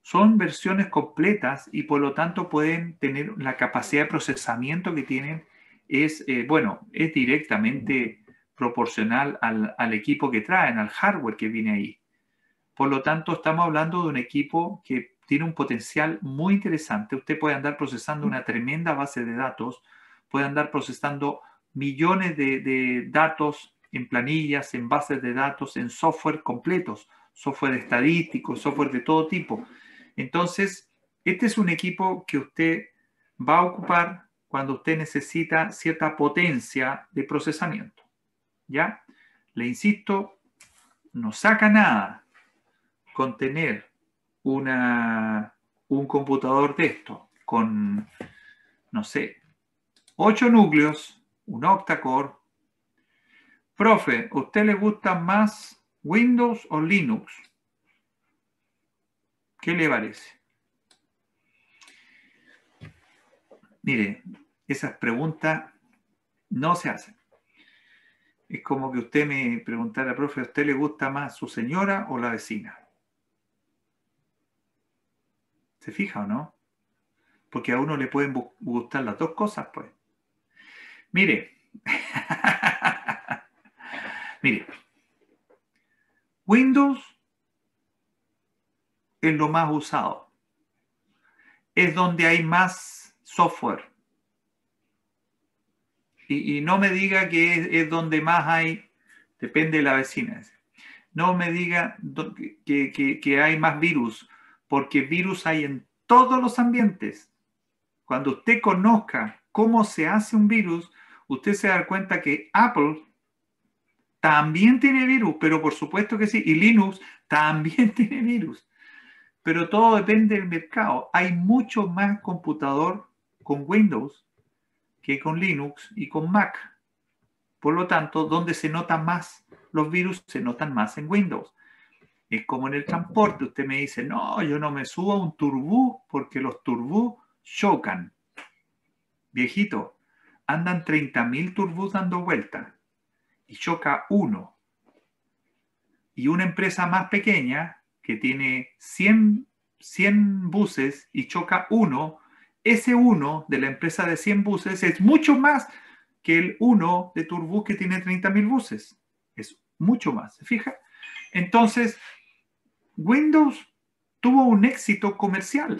Son versiones completas y por lo tanto pueden tener la capacidad de procesamiento que tienen es, eh, bueno, es directamente proporcional al equipo que traen, al hardware que viene ahí. Por lo tanto, estamos hablando de un equipo que tiene un potencial muy interesante. Usted puede andar procesando una tremenda base de datos, puede andar procesando millones de, datos en planillas, en bases de datos, en software completos, software estadístico, software de todo tipo. Entonces, este es un equipo que usted va a ocupar cuando usted necesita cierta potencia de procesamiento. ¿Ya? Le insisto, no saca nada, contener tener una, un computador de esto con, no sé, ocho núcleos, un octa-core. Profe, usted le gusta más Windows o Linux? ¿Qué le parece? Mire, esas preguntas no se hacen. Es como que usted me preguntara, profe, ¿a usted le gusta más su señora o la vecina? ¿Se fija o no? Porque a uno le pueden gustar las dos cosas, pues. Mire, mire, Windows es lo más usado. Es donde hay más software. Y, no me diga que es, donde más hay, depende de la vecina. No me diga que hay más virus, porque virus hay en todos los ambientes. Cuando usted conozca cómo se hace un virus, usted se da cuenta que Apple también tiene virus, pero por supuesto que sí, y Linux también tiene virus. Pero todo depende del mercado. Hay mucho más computador con Windows que con Linux y con Mac. Por lo tanto, donde se notan más los virus, se notan más en Windows. Es como en el transporte, usted me dice, no, yo no me subo a un turbú porque los turbús chocan. Viejito, andan 30.000 turbús dando vuelta y choca uno. Y una empresa más pequeña que tiene 100, 100 buses y choca uno, ese uno de la empresa de 100 buses es mucho más que el uno de turbús que tiene 30.000 buses. Es mucho más, ¿se fija? Entonces, Windows tuvo un éxito comercial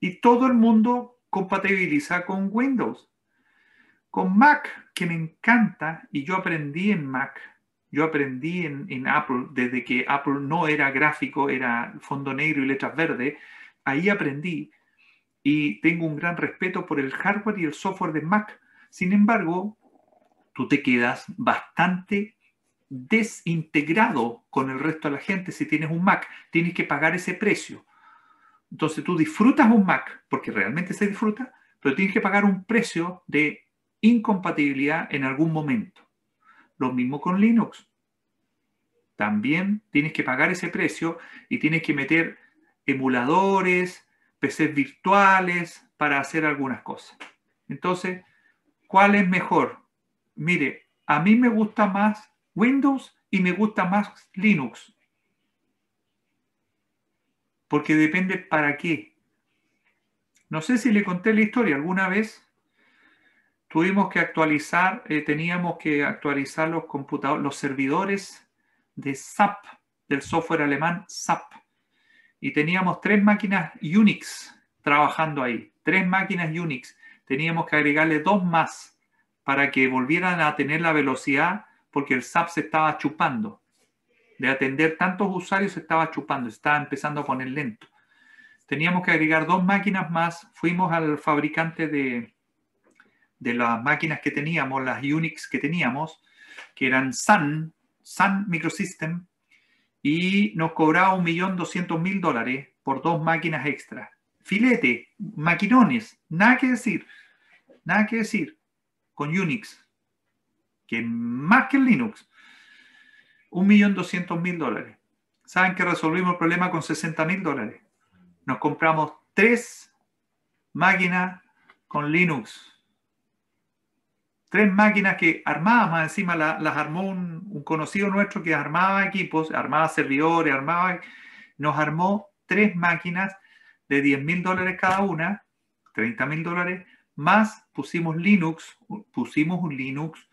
y todo el mundo compatibiliza con Windows. Con Mac, que me encanta, y yo aprendí en Mac, yo aprendí en, Apple, desde que Apple no era gráfico, era fondo negro y letras verdes, ahí aprendí y tengo un gran respeto por el hardware y el software de Mac. Sin embargo, tú te quedas bastante desintegrado con el resto de la gente si tienes un Mac. Tienes que pagar ese precio. Entonces tú disfrutas un Mac, porque realmente se disfruta, pero tienes que pagar un precio de incompatibilidad en algún momento. Lo mismo con Linux. También tienes que pagar ese precio y tienes que meter emuladores, PCs virtuales para hacer algunas cosas. Entonces, ¿cuál es mejor? Mire, a mí me gusta más Windows y me gusta más Linux. Porque depende para qué. No sé si le conté la historia alguna vez. Tuvimos que actualizar, eh, teníamos que actualizar los computadores, los servidores de SAP, del software alemán SAP. Y teníamos tres máquinas Unix trabajando ahí, tres máquinas Unix. Teníamos que agregarle dos más para que volvieran a tener la velocidad porque el SAP se estaba chupando. De atender tantos usuarios se estaba chupando, estaba empezando a poner lento. Teníamos que agregar dos máquinas más, fuimos al fabricante de, de las máquinas que teníamos, las Unix que teníamos, que eran Sun, Sun Microsystem, y nos cobraba 1.200.000 dólares por dos máquinas extra. Filete, maquinones, nada que decir, nada que decir, con Unix que más que el Linux, 1.200.000 dólares. Saben que resolvimos el problema con 60.000 dólares. Nos compramos tres máquinas con Linux. Tres máquinas que armábamos, encima las armó un, conocido nuestro que armaba equipos, armaba servidores, armaba... Nos armó tres máquinas de 10.000 mil dólares cada una, 30.000 mil dólares, más pusimos Linux, pusimos un Linux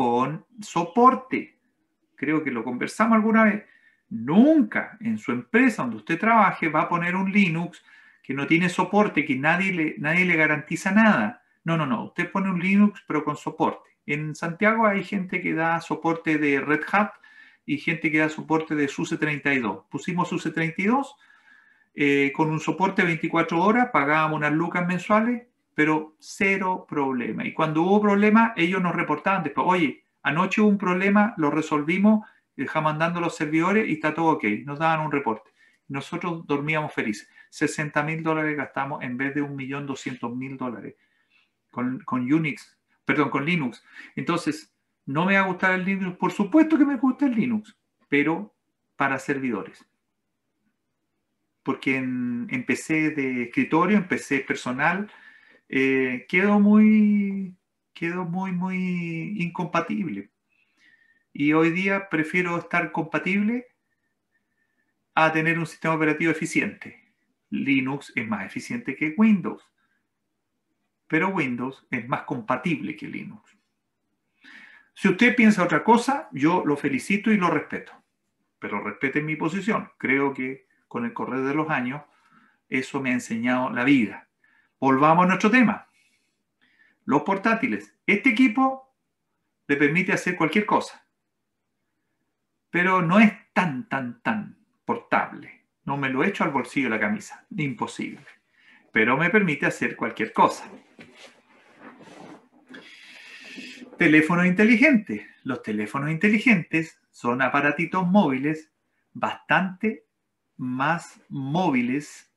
con soporte. Creo que lo conversamos alguna vez. Nunca en su empresa donde usted trabaje va a poner un Linux que no tiene soporte, que nadie le, nadie le garantiza nada. No, no, no. Usted pone un Linux pero con soporte. En Santiago hay gente que da soporte de Red Hat y gente que da soporte de SUSE 32. Pusimos SUSE 32 eh, con un soporte 24 horas, pagábamos unas lucas mensuales pero cero problema. Y cuando hubo problema, ellos nos reportaban después, oye, anoche hubo un problema, lo resolvimos, dejamos mandando los servidores y está todo ok, nos daban un reporte. Nosotros dormíamos felices. 60 mil dólares gastamos en vez de 1.200.000 dólares con, Unix, perdón, con Linux. Entonces, ¿no me va a gustar el Linux? Por supuesto que me gusta el Linux, pero para servidores porque empecé de escritorio, empecé personal, eh, quedó muy, quedó muy, muy incompatible. Y hoy día prefiero estar compatible a tener un sistema operativo eficiente. Linux es más eficiente que Windows, pero Windows es más compatible que Linux. Si usted piensa otra cosa, yo lo felicito y lo respeto, pero respete mi posición. Creo que con el correr de los años, eso me ha enseñado la vida. Volvamos a nuestro tema. Los portátiles. Este equipo le permite hacer cualquier cosa, pero no es tan, tan, tan portable. No me lo echo al bolsillo de la camisa, imposible, pero me permite hacer cualquier cosa. Teléfonos inteligentes. Los teléfonos inteligentes son aparatitos móviles bastante más móviles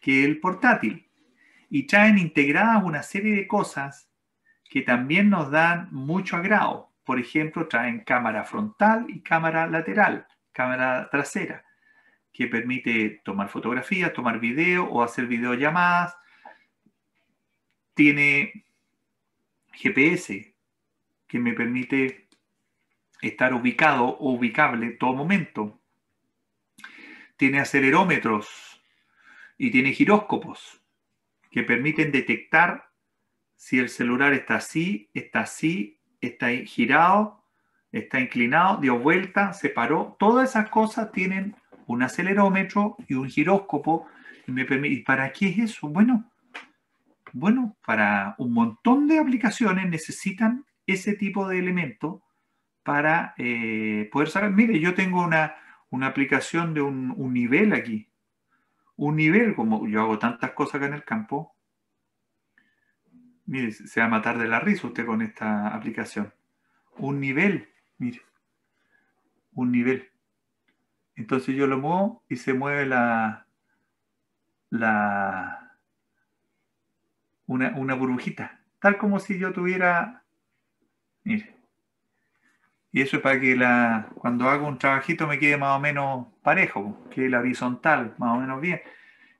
que el portátil y traen integradas una serie de cosas que también nos dan mucho agrado. Por ejemplo, traen cámara frontal y cámara lateral, cámara trasera, que permite tomar fotografías, tomar video o hacer videollamadas. Tiene GPS, que me permite estar ubicado o ubicable todo momento. Tiene acelerómetros y tiene giróscopos que permiten detectar si el celular está así, está así, está girado, está inclinado, dio vuelta, se paró. Todas esas cosas tienen un acelerómetro y un giróscopo. Y, me para qué es eso? Bueno, bueno, para un montón de aplicaciones necesitan ese tipo de elementos para eh, poder saber. Mire, yo tengo una, aplicación de un nivel aquí un nivel, como yo hago tantas cosas acá en el campo, mire, se va a matar de la risa usted con esta aplicación. Un nivel, mire, un nivel. Entonces yo lo muevo y se mueve la, la, una, una burbujita, tal como si yo tuviera, mire, y eso es para que la, cuando hago un trabajito me quede más o menos parejo, pues, que la horizontal, más o menos bien.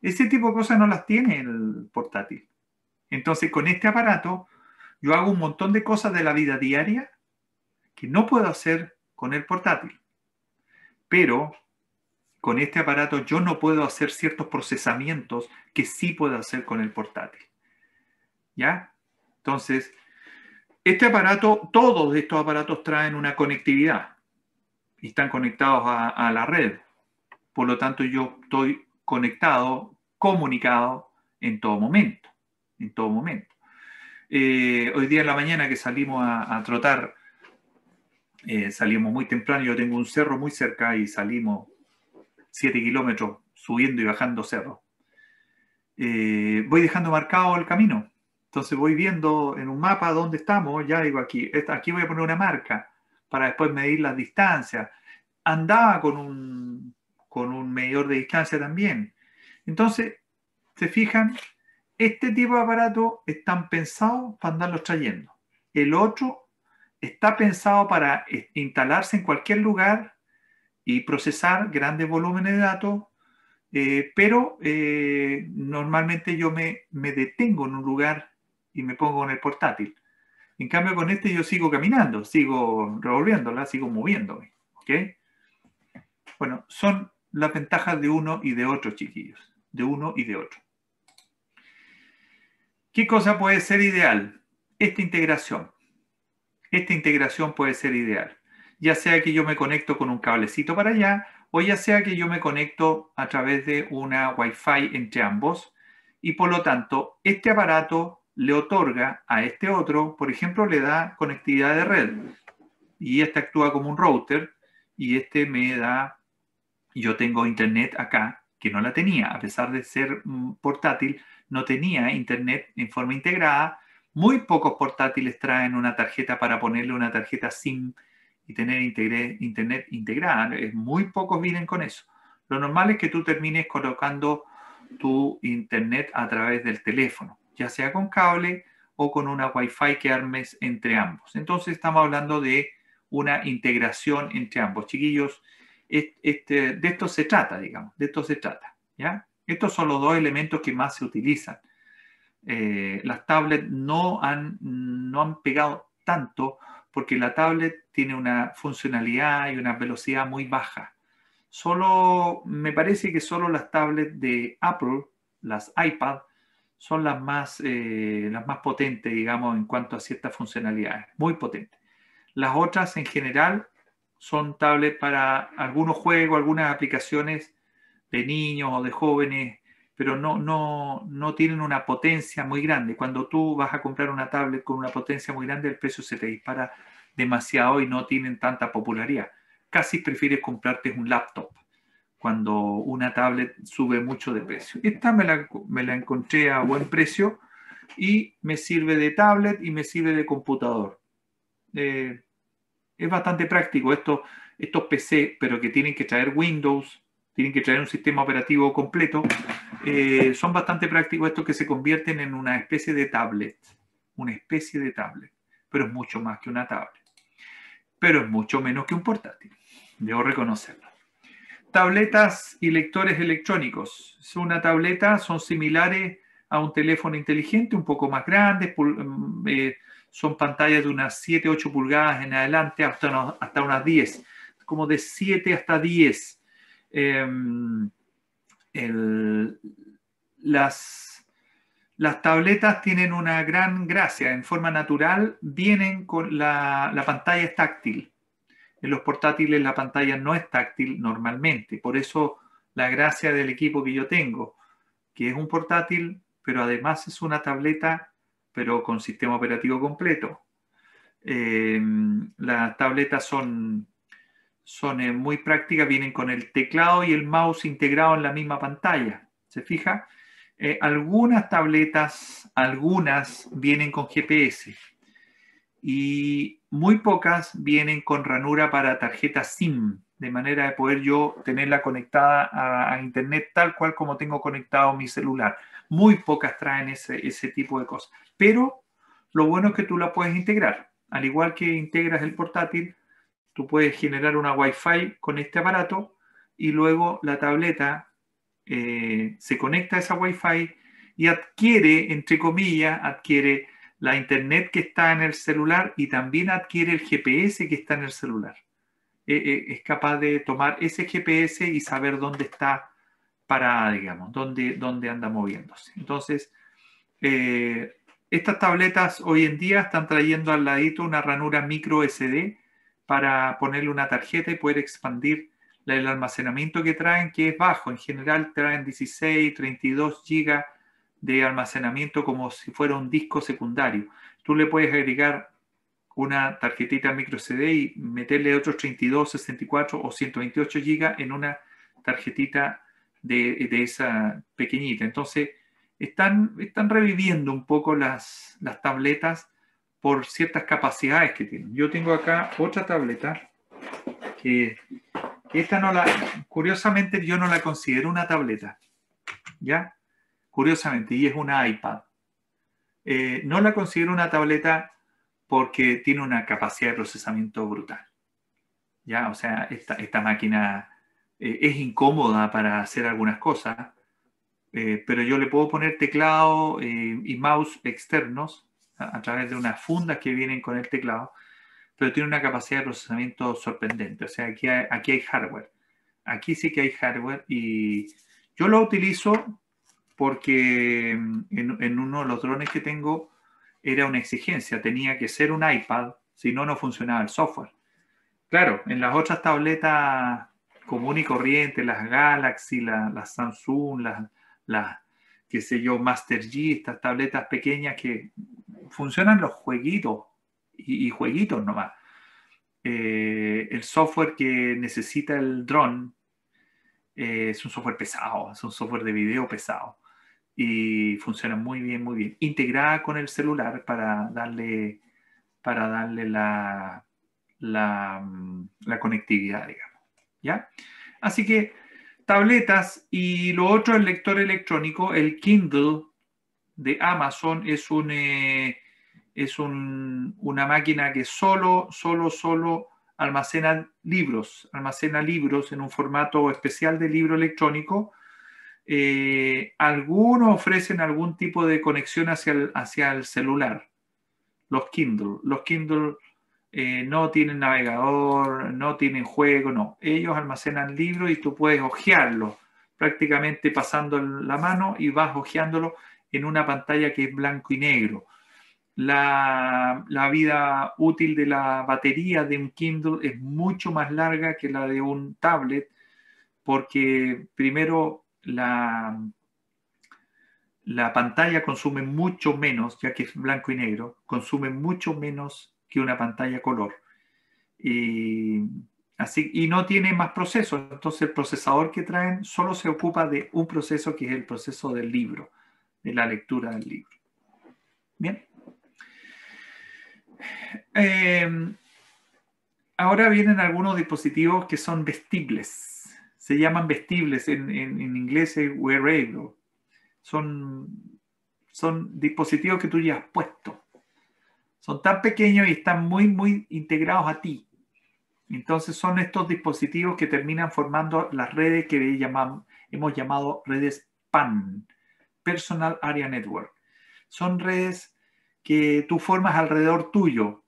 Ese tipo de cosas no las tiene el portátil. Entonces, con este aparato, yo hago un montón de cosas de la vida diaria que no puedo hacer con el portátil. Pero con este aparato yo no puedo hacer ciertos procesamientos que sí puedo hacer con el portátil. ¿Ya? Entonces, este aparato, todos estos aparatos traen una conectividad y están conectados a, la red. Por lo tanto, yo estoy conectado, comunicado en todo momento, en todo momento. Eh, hoy día en la mañana que salimos a, trotar, eh, salimos muy temprano, yo tengo un cerro muy cerca y salimos 7 kilómetros subiendo y bajando cerro. Eh, voy dejando marcado el camino entonces voy viendo en un mapa dónde estamos, ya digo aquí, aquí voy a poner una marca para después medir las distancias. Andaba con un, con un medidor de distancia también. Entonces, se fijan, este tipo de aparatos están pensados para andarlos trayendo. El otro está pensado para instalarse en cualquier lugar y procesar grandes volúmenes de datos, eh, pero eh, normalmente yo me, me detengo en un lugar y me pongo en el portátil. En cambio, con este yo sigo caminando, sigo revolviéndola, sigo moviéndome. ¿okay? Bueno, son las ventajas de uno y de otro, chiquillos. De uno y de otro. ¿Qué cosa puede ser ideal? Esta integración. Esta integración puede ser ideal. Ya sea que yo me conecto con un cablecito para allá o ya sea que yo me conecto a través de una Wi-Fi entre ambos y por lo tanto este aparato le otorga a este otro, por ejemplo, le da conectividad de red y este actúa como un router y este me da, yo tengo internet acá que no la tenía, a pesar de ser mm, portátil, no tenía internet en forma integrada. Muy pocos portátiles traen una tarjeta para ponerle una tarjeta SIM y tener internet integrada. Muy pocos vienen con eso. Lo normal es que tú termines colocando tu internet a través del teléfono ya sea con cable o con una Wi-Fi que armes entre ambos. Entonces estamos hablando de una integración entre ambos. Chiquillos, este, de esto se trata, digamos, de esto se trata. ¿ya? Estos son los dos elementos que más se utilizan. Eh, las tablets no han, no han pegado tanto porque la tablet tiene una funcionalidad y una velocidad muy baja. Solo, me parece que solo las tablets de Apple, las iPad, son las más, eh, las más potentes, digamos, en cuanto a ciertas funcionalidades, muy potentes. Las otras en general son tablets para algunos juegos, algunas aplicaciones de niños o de jóvenes, pero no, no, no tienen una potencia muy grande. Cuando tú vas a comprar una tablet con una potencia muy grande, el precio se te dispara demasiado y no tienen tanta popularidad. Casi prefieres comprarte un laptop cuando una tablet sube mucho de precio. Esta me la, encontré a buen precio y me sirve de tablet y me sirve de computador. Eh, es bastante práctico estos PC, pero que tienen que traer Windows, tienen que traer un sistema operativo completo. Eh, son bastante prácticos estos que se convierten en una especie de tablet, una especie de tablet, pero es mucho más que una tablet, pero es mucho menos que un portátil, debo reconocerlo. Tabletas y lectores electrónicos. Una tableta son similares a un teléfono inteligente, un poco más grande, mm, eh, son pantallas de unas 7, 8 pulgadas en adelante hasta, unas 10, como de 7 hasta 10. Em, las, las, tabletas tienen una gran gracia, en forma natural vienen con la, la pantalla táctil en los portátiles la pantalla no es táctil normalmente, por eso la gracia del equipo que yo tengo, que es un portátil, pero además es una tableta, pero con sistema operativo completo. Em, las tabletas son, son eh, muy prácticas, vienen con el teclado y el mouse integrado en la misma pantalla. ¿Se fija? Eh, algunas tabletas, algunas vienen con GPS. Y muy pocas vienen con ranura para tarjeta SIM, de manera de poder yo tenerla conectada a, Internet tal cual como tengo conectado mi celular. Muy pocas traen ese, tipo de cosas. Pero lo bueno es que tú la puedes integrar. Al igual que integras el portátil, tú puedes generar una Wi-Fi con este aparato y luego la tableta eh, se conecta a esa Wi-Fi y adquiere, entre comillas, adquiere la internet que está en el celular y también adquiere el GPS que está en el celular. Eh, eh, es capaz de tomar ese GPS y saber dónde está para, digamos, dónde, dónde anda moviéndose. Entonces, eh, estas tabletas hoy en día están trayendo al ladito una ranura micro SD para ponerle una tarjeta y poder expandir el almacenamiento que traen, que es bajo. En general traen 16, 32 gigas de almacenamiento como si fuera un disco secundario. Tú le puedes agregar una tarjetita micro CD y meterle otros 32, 64 o 128 GB en una tarjetita de, de esa pequeñita. Entonces, están, están reviviendo un poco las, tabletas por ciertas capacidades que tienen. Yo tengo acá otra tableta que esta no la, curiosamente yo no la considero una tableta, ¿ya? curiosamente, y es una iPad. Eh, no la considero una tableta porque tiene una capacidad de procesamiento brutal. Ya, o sea, esta, máquina eh, es incómoda para hacer algunas cosas, eh, pero yo le puedo poner teclado y mouse externos a, través de unas fundas que vienen con el teclado, pero tiene una capacidad de procesamiento sorprendente. O sea, aquí aquí hay hardware. Aquí sí que hay hardware y yo lo utilizo porque mm, en, uno de los drones que tengo era una exigencia, tenía que ser un iPad, si no, no funcionaba el software. Claro, en las otras tabletas común y corriente, las Galaxy, las Samsung, las, qué sé yo, Master G, estas tabletas pequeñas que funcionan los jueguitos y, jueguitos nomás. Eh, el software que necesita el drone eh, es un software pesado, es un software de video pesado y funciona muy bien, muy bien. Integrada con el celular para darle, para darle la, mm, la, conectividad, digamos. ¿Ya? Así que tabletas y lo otro, el lector electrónico, el Kindle de Amazon es un... Eh, es un, una máquina que solo, solo, solo almacena libros, almacena libros en un formato especial de libro electrónico eh, algunos ofrecen algún tipo de conexión hacia el, hacia celular, los Kindle. Los Kindle eh, no tienen navegador, no tienen juego, no. Ellos almacenan libros y tú puedes hojearlo prácticamente pasando la mano y vas hojeándolo en una pantalla que es blanco y negro. la, vida útil de la batería de un Kindle es mucho más larga que la de un tablet, porque primero la, pantalla consume mucho menos, ya que es blanco y negro, consume mucho menos que una pantalla color. Y, así, y no tiene más procesos. Entonces el procesador que traen solo se ocupa de un proceso que es el proceso del libro, de la lectura del libro. Bien. Em, ahora vienen algunos dispositivos que son vestibles se llaman vestibles en, inglés es wearable. Son, son dispositivos que tú ya has puesto. Son tan pequeños y están muy, muy integrados a ti. Entonces son estos dispositivos que terminan formando las redes que llamamos, hemos llamado redes PAN, Personal Area Network. Son redes que tú formas alrededor tuyo.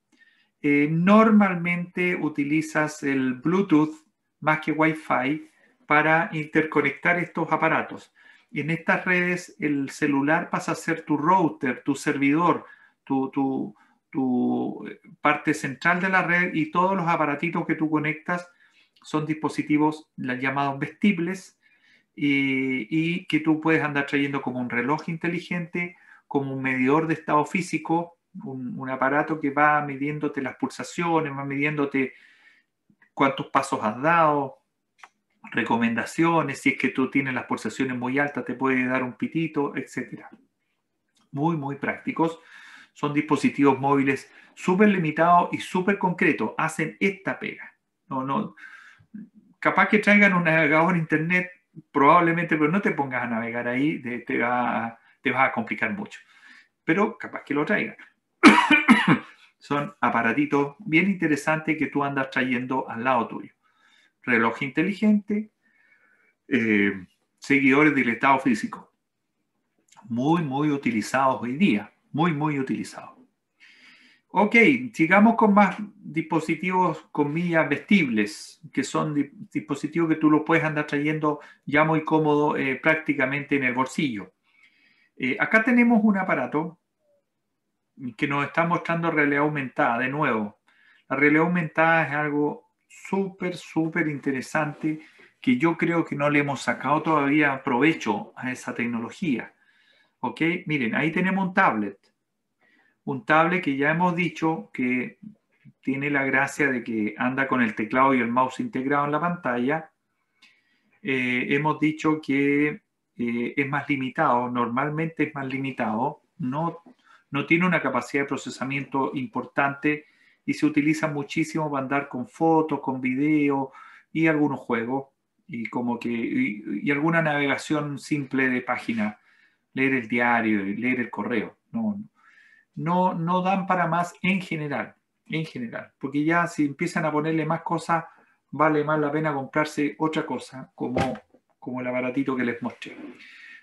Eh, normalmente utilizas el Bluetooth más que Wi-Fi para interconectar estos aparatos. en estas redes el celular pasa a ser tu router, tu servidor, tu, eh, parte central de la red y todos los aparatitos que tú conectas son dispositivos llamados vestibles y, que tú puedes andar trayendo como un reloj inteligente, como un medidor de estado físico, un, un, aparato que va midiéndote las pulsaciones, va midiéndote cuántos pasos has dado, recomendaciones, si es que tú tienes las pulsaciones muy altas, te puede dar un pitito, etc. Muy, muy prácticos. Son dispositivos móviles súper limitados y súper concretos. Hacen esta pega. No, no. Capaz que traigan un navegador internet, probablemente, pero no te pongas a navegar ahí, te, va, vas a complicar mucho. Pero capaz que lo traigan. Son aparatitos bien interesantes que tú andas trayendo al lado tuyo reloj inteligente, eh, seguidores del estado físico. Muy, muy utilizados hoy día, muy, muy utilizados. Ok, sigamos con más dispositivos, comillas, vestibles, que son dispositivos que tú los puedes andar trayendo ya muy cómodo eh, prácticamente en el bolsillo. Eh, acá tenemos un aparato que nos está mostrando realidad aumentada, de nuevo. La realidad aumentada es algo súper, súper interesante que yo creo que no le hemos sacado todavía provecho a esa tecnología. ¿Ok? Miren, ahí tenemos un tablet. Un tablet que ya hemos dicho que tiene la gracia de que anda con el teclado y el mouse integrado en la pantalla. Eh, hemos dicho que eh, es más limitado, normalmente es más limitado, no, no tiene una capacidad de procesamiento importante y se utiliza muchísimo para andar con fotos, con video y algunos juegos y como que y, alguna navegación simple de página, leer el diario, leer el correo. No, no, dan para más en general, en general, porque ya si empiezan a ponerle más cosas, vale más la pena comprarse otra cosa como, como el aparatito que les mostré.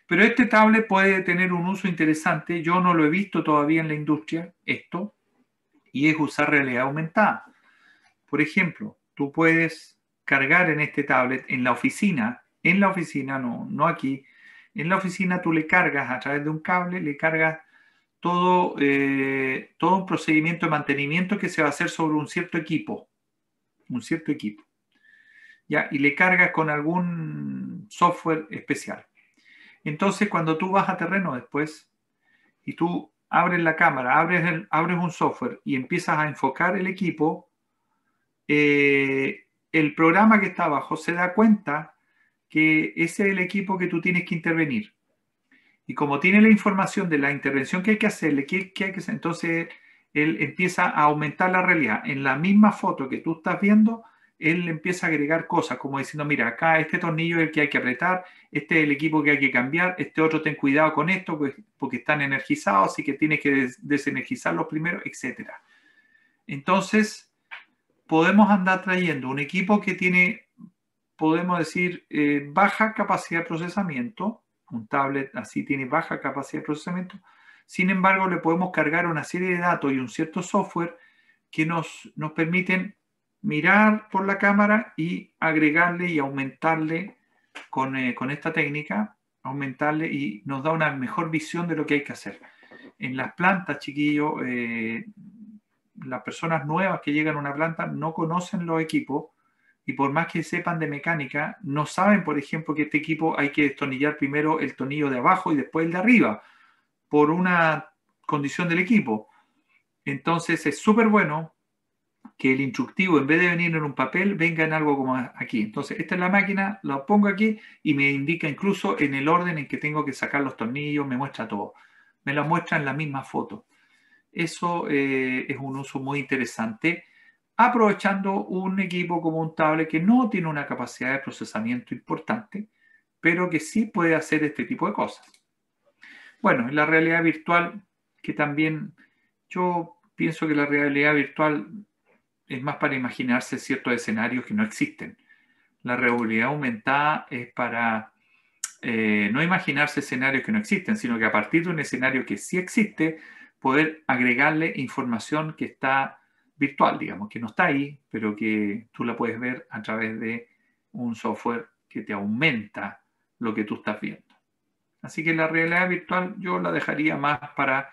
Pero este tablet puede tener un uso interesante. Yo no lo he visto todavía en la industria, esto, y es usar realidad aumentada. Por ejemplo, tú puedes cargar en este tablet en la oficina, en la oficina, no, no aquí, en la oficina tú le cargas a través de un cable, le cargas todo, eh, todo un procedimiento de mantenimiento que se va a hacer sobre un cierto equipo, un cierto equipo, ¿ya? y le cargas con algún software especial. Entonces, cuando tú vas a terreno después y tú abres la cámara, abres, un software y empiezas a enfocar el equipo, eh, el programa que está abajo se da cuenta que ese es el equipo que tú tienes que intervenir. Y como tiene la información de la intervención que hay que hacerle, que, que hay que hacer, entonces él empieza a aumentar la realidad. En la misma foto que tú estás viendo, él empieza a agregar cosas, como diciendo, mira, acá este tornillo es el que hay que apretar, este es el equipo que hay que cambiar, este otro ten cuidado con esto pues, porque están energizados, así que tienes que desenergizarlos primero, etc. Entonces, podemos andar trayendo un equipo que tiene, podemos decir, eh, baja capacidad de procesamiento, un tablet así tiene baja capacidad de procesamiento, sin embargo, le podemos cargar una serie de datos y un cierto software que nos, nos permiten mirar por la cámara y agregarle y aumentarle eh, con, esta técnica, aumentarle y nos da una mejor visión de lo que hay que hacer. En las plantas, chiquillos, eh, las personas nuevas que llegan a una planta no conocen los equipos y por más que sepan de mecánica, no saben, por ejemplo, que este equipo hay que destornillar primero el tornillo de abajo y después el de arriba, por una condición del equipo. Entonces es súper bueno que el instructivo, en vez de venir en un papel, venga en algo como aquí. Entonces, esta es la máquina, la pongo aquí y me indica incluso en el orden en que tengo que sacar los tornillos, me muestra todo. Me lo muestra en la misma foto. Eso eh, es un uso muy interesante, aprovechando un equipo como un tablet que no tiene una capacidad de procesamiento importante, pero que sí puede hacer este tipo de cosas. Bueno, en la realidad virtual, que también yo pienso que la realidad virtual es más para imaginarse ciertos escenarios que no existen. La realidad aumentada es para eh, no imaginarse escenarios que no existen, sino que a partir de un escenario que sí existe, poder agregarle información que está virtual, digamos, que no está ahí, pero que tú la puedes ver a través de un software que te aumenta lo que tú estás viendo. Así que la realidad virtual yo la dejaría más para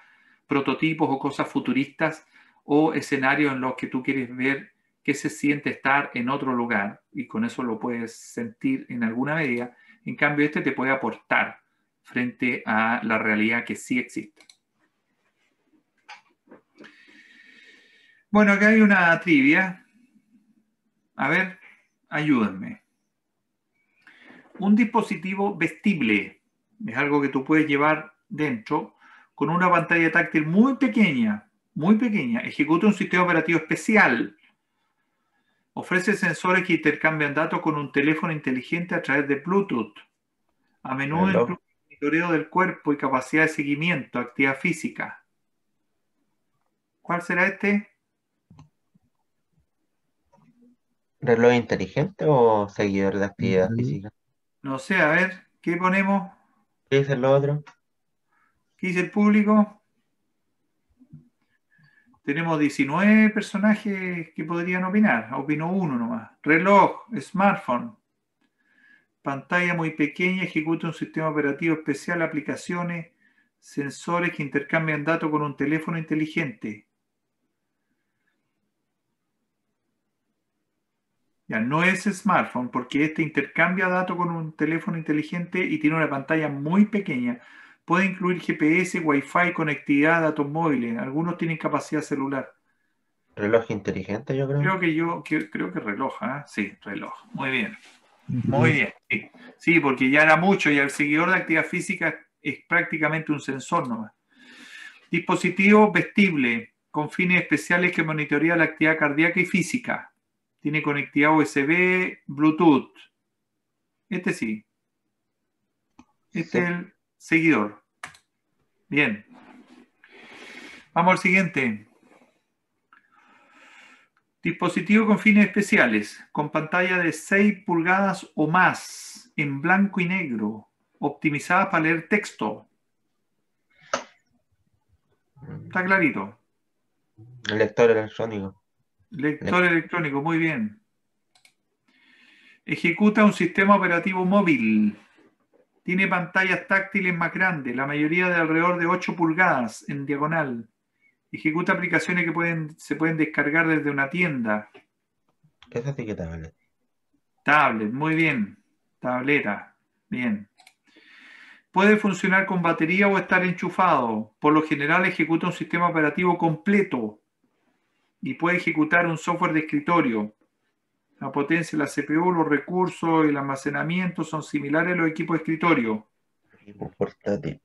prototipos o cosas futuristas o escenarios en los que tú quieres ver qué se siente estar en otro lugar y con eso lo puedes sentir en alguna medida. En cambio, este te puede aportar frente a la realidad que sí existe. Bueno, acá hay una trivia. A ver, ayúdenme. Un dispositivo vestible es algo que tú puedes llevar dentro con una pantalla táctil muy pequeña muy pequeña, ejecuta un sistema operativo especial, ofrece sensores que intercambian datos con un teléfono inteligente a través de Bluetooth, a menudo el monitoreo del cuerpo y capacidad de seguimiento, actividad física. ¿Cuál será este? ¿Reloj inteligente o seguidor de actividad física? No sé, a ver, ¿qué ponemos? ¿Qué dice el otro? ¿Qué dice el público? Tenemos 19 personajes que podrían opinar. Opino uno nomás. Reloj, smartphone, pantalla muy pequeña, ejecuta un sistema operativo especial, aplicaciones, sensores que intercambian datos con un teléfono inteligente. Ya, no es smartphone porque este intercambia datos con un teléfono inteligente y tiene una pantalla muy pequeña. Puede incluir GPS, Wi-Fi, conectividad, datos móviles. Algunos tienen capacidad celular. Reloj inteligente, yo creo. Creo que yo creo que reloj, ¿eh? sí, reloj. Muy bien. Muy bien. Sí. porque ya era mucho y el seguidor de actividad física es prácticamente un sensor nomás. Dispositivo vestible con fines especiales que monitorea la actividad cardíaca y física. Tiene conectividad USB, Bluetooth. Este sí. Este es el seguidor. Bien. Vamos al siguiente. Dispositivo con fines especiales, con pantalla de 6 pulgadas o más, en blanco y negro, optimizada para leer texto. Está clarito. lector electrónico. Lector electrónico, muy bien. Ejecuta un sistema operativo móvil tiene pantallas táctiles más grandes, la mayoría de alrededor de 8 pulgadas en diagonal. Ejecuta aplicaciones que pueden, se pueden descargar desde una tienda. ¿Qué es que tablet? Tablet, muy bien. Tableta, bien. Puede funcionar con batería o estar enchufado. Por lo general ejecuta un sistema operativo completo y puede ejecutar un software de escritorio. La potencia la CPU, los recursos y el almacenamiento son similares a los equipos de escritorio. portátil.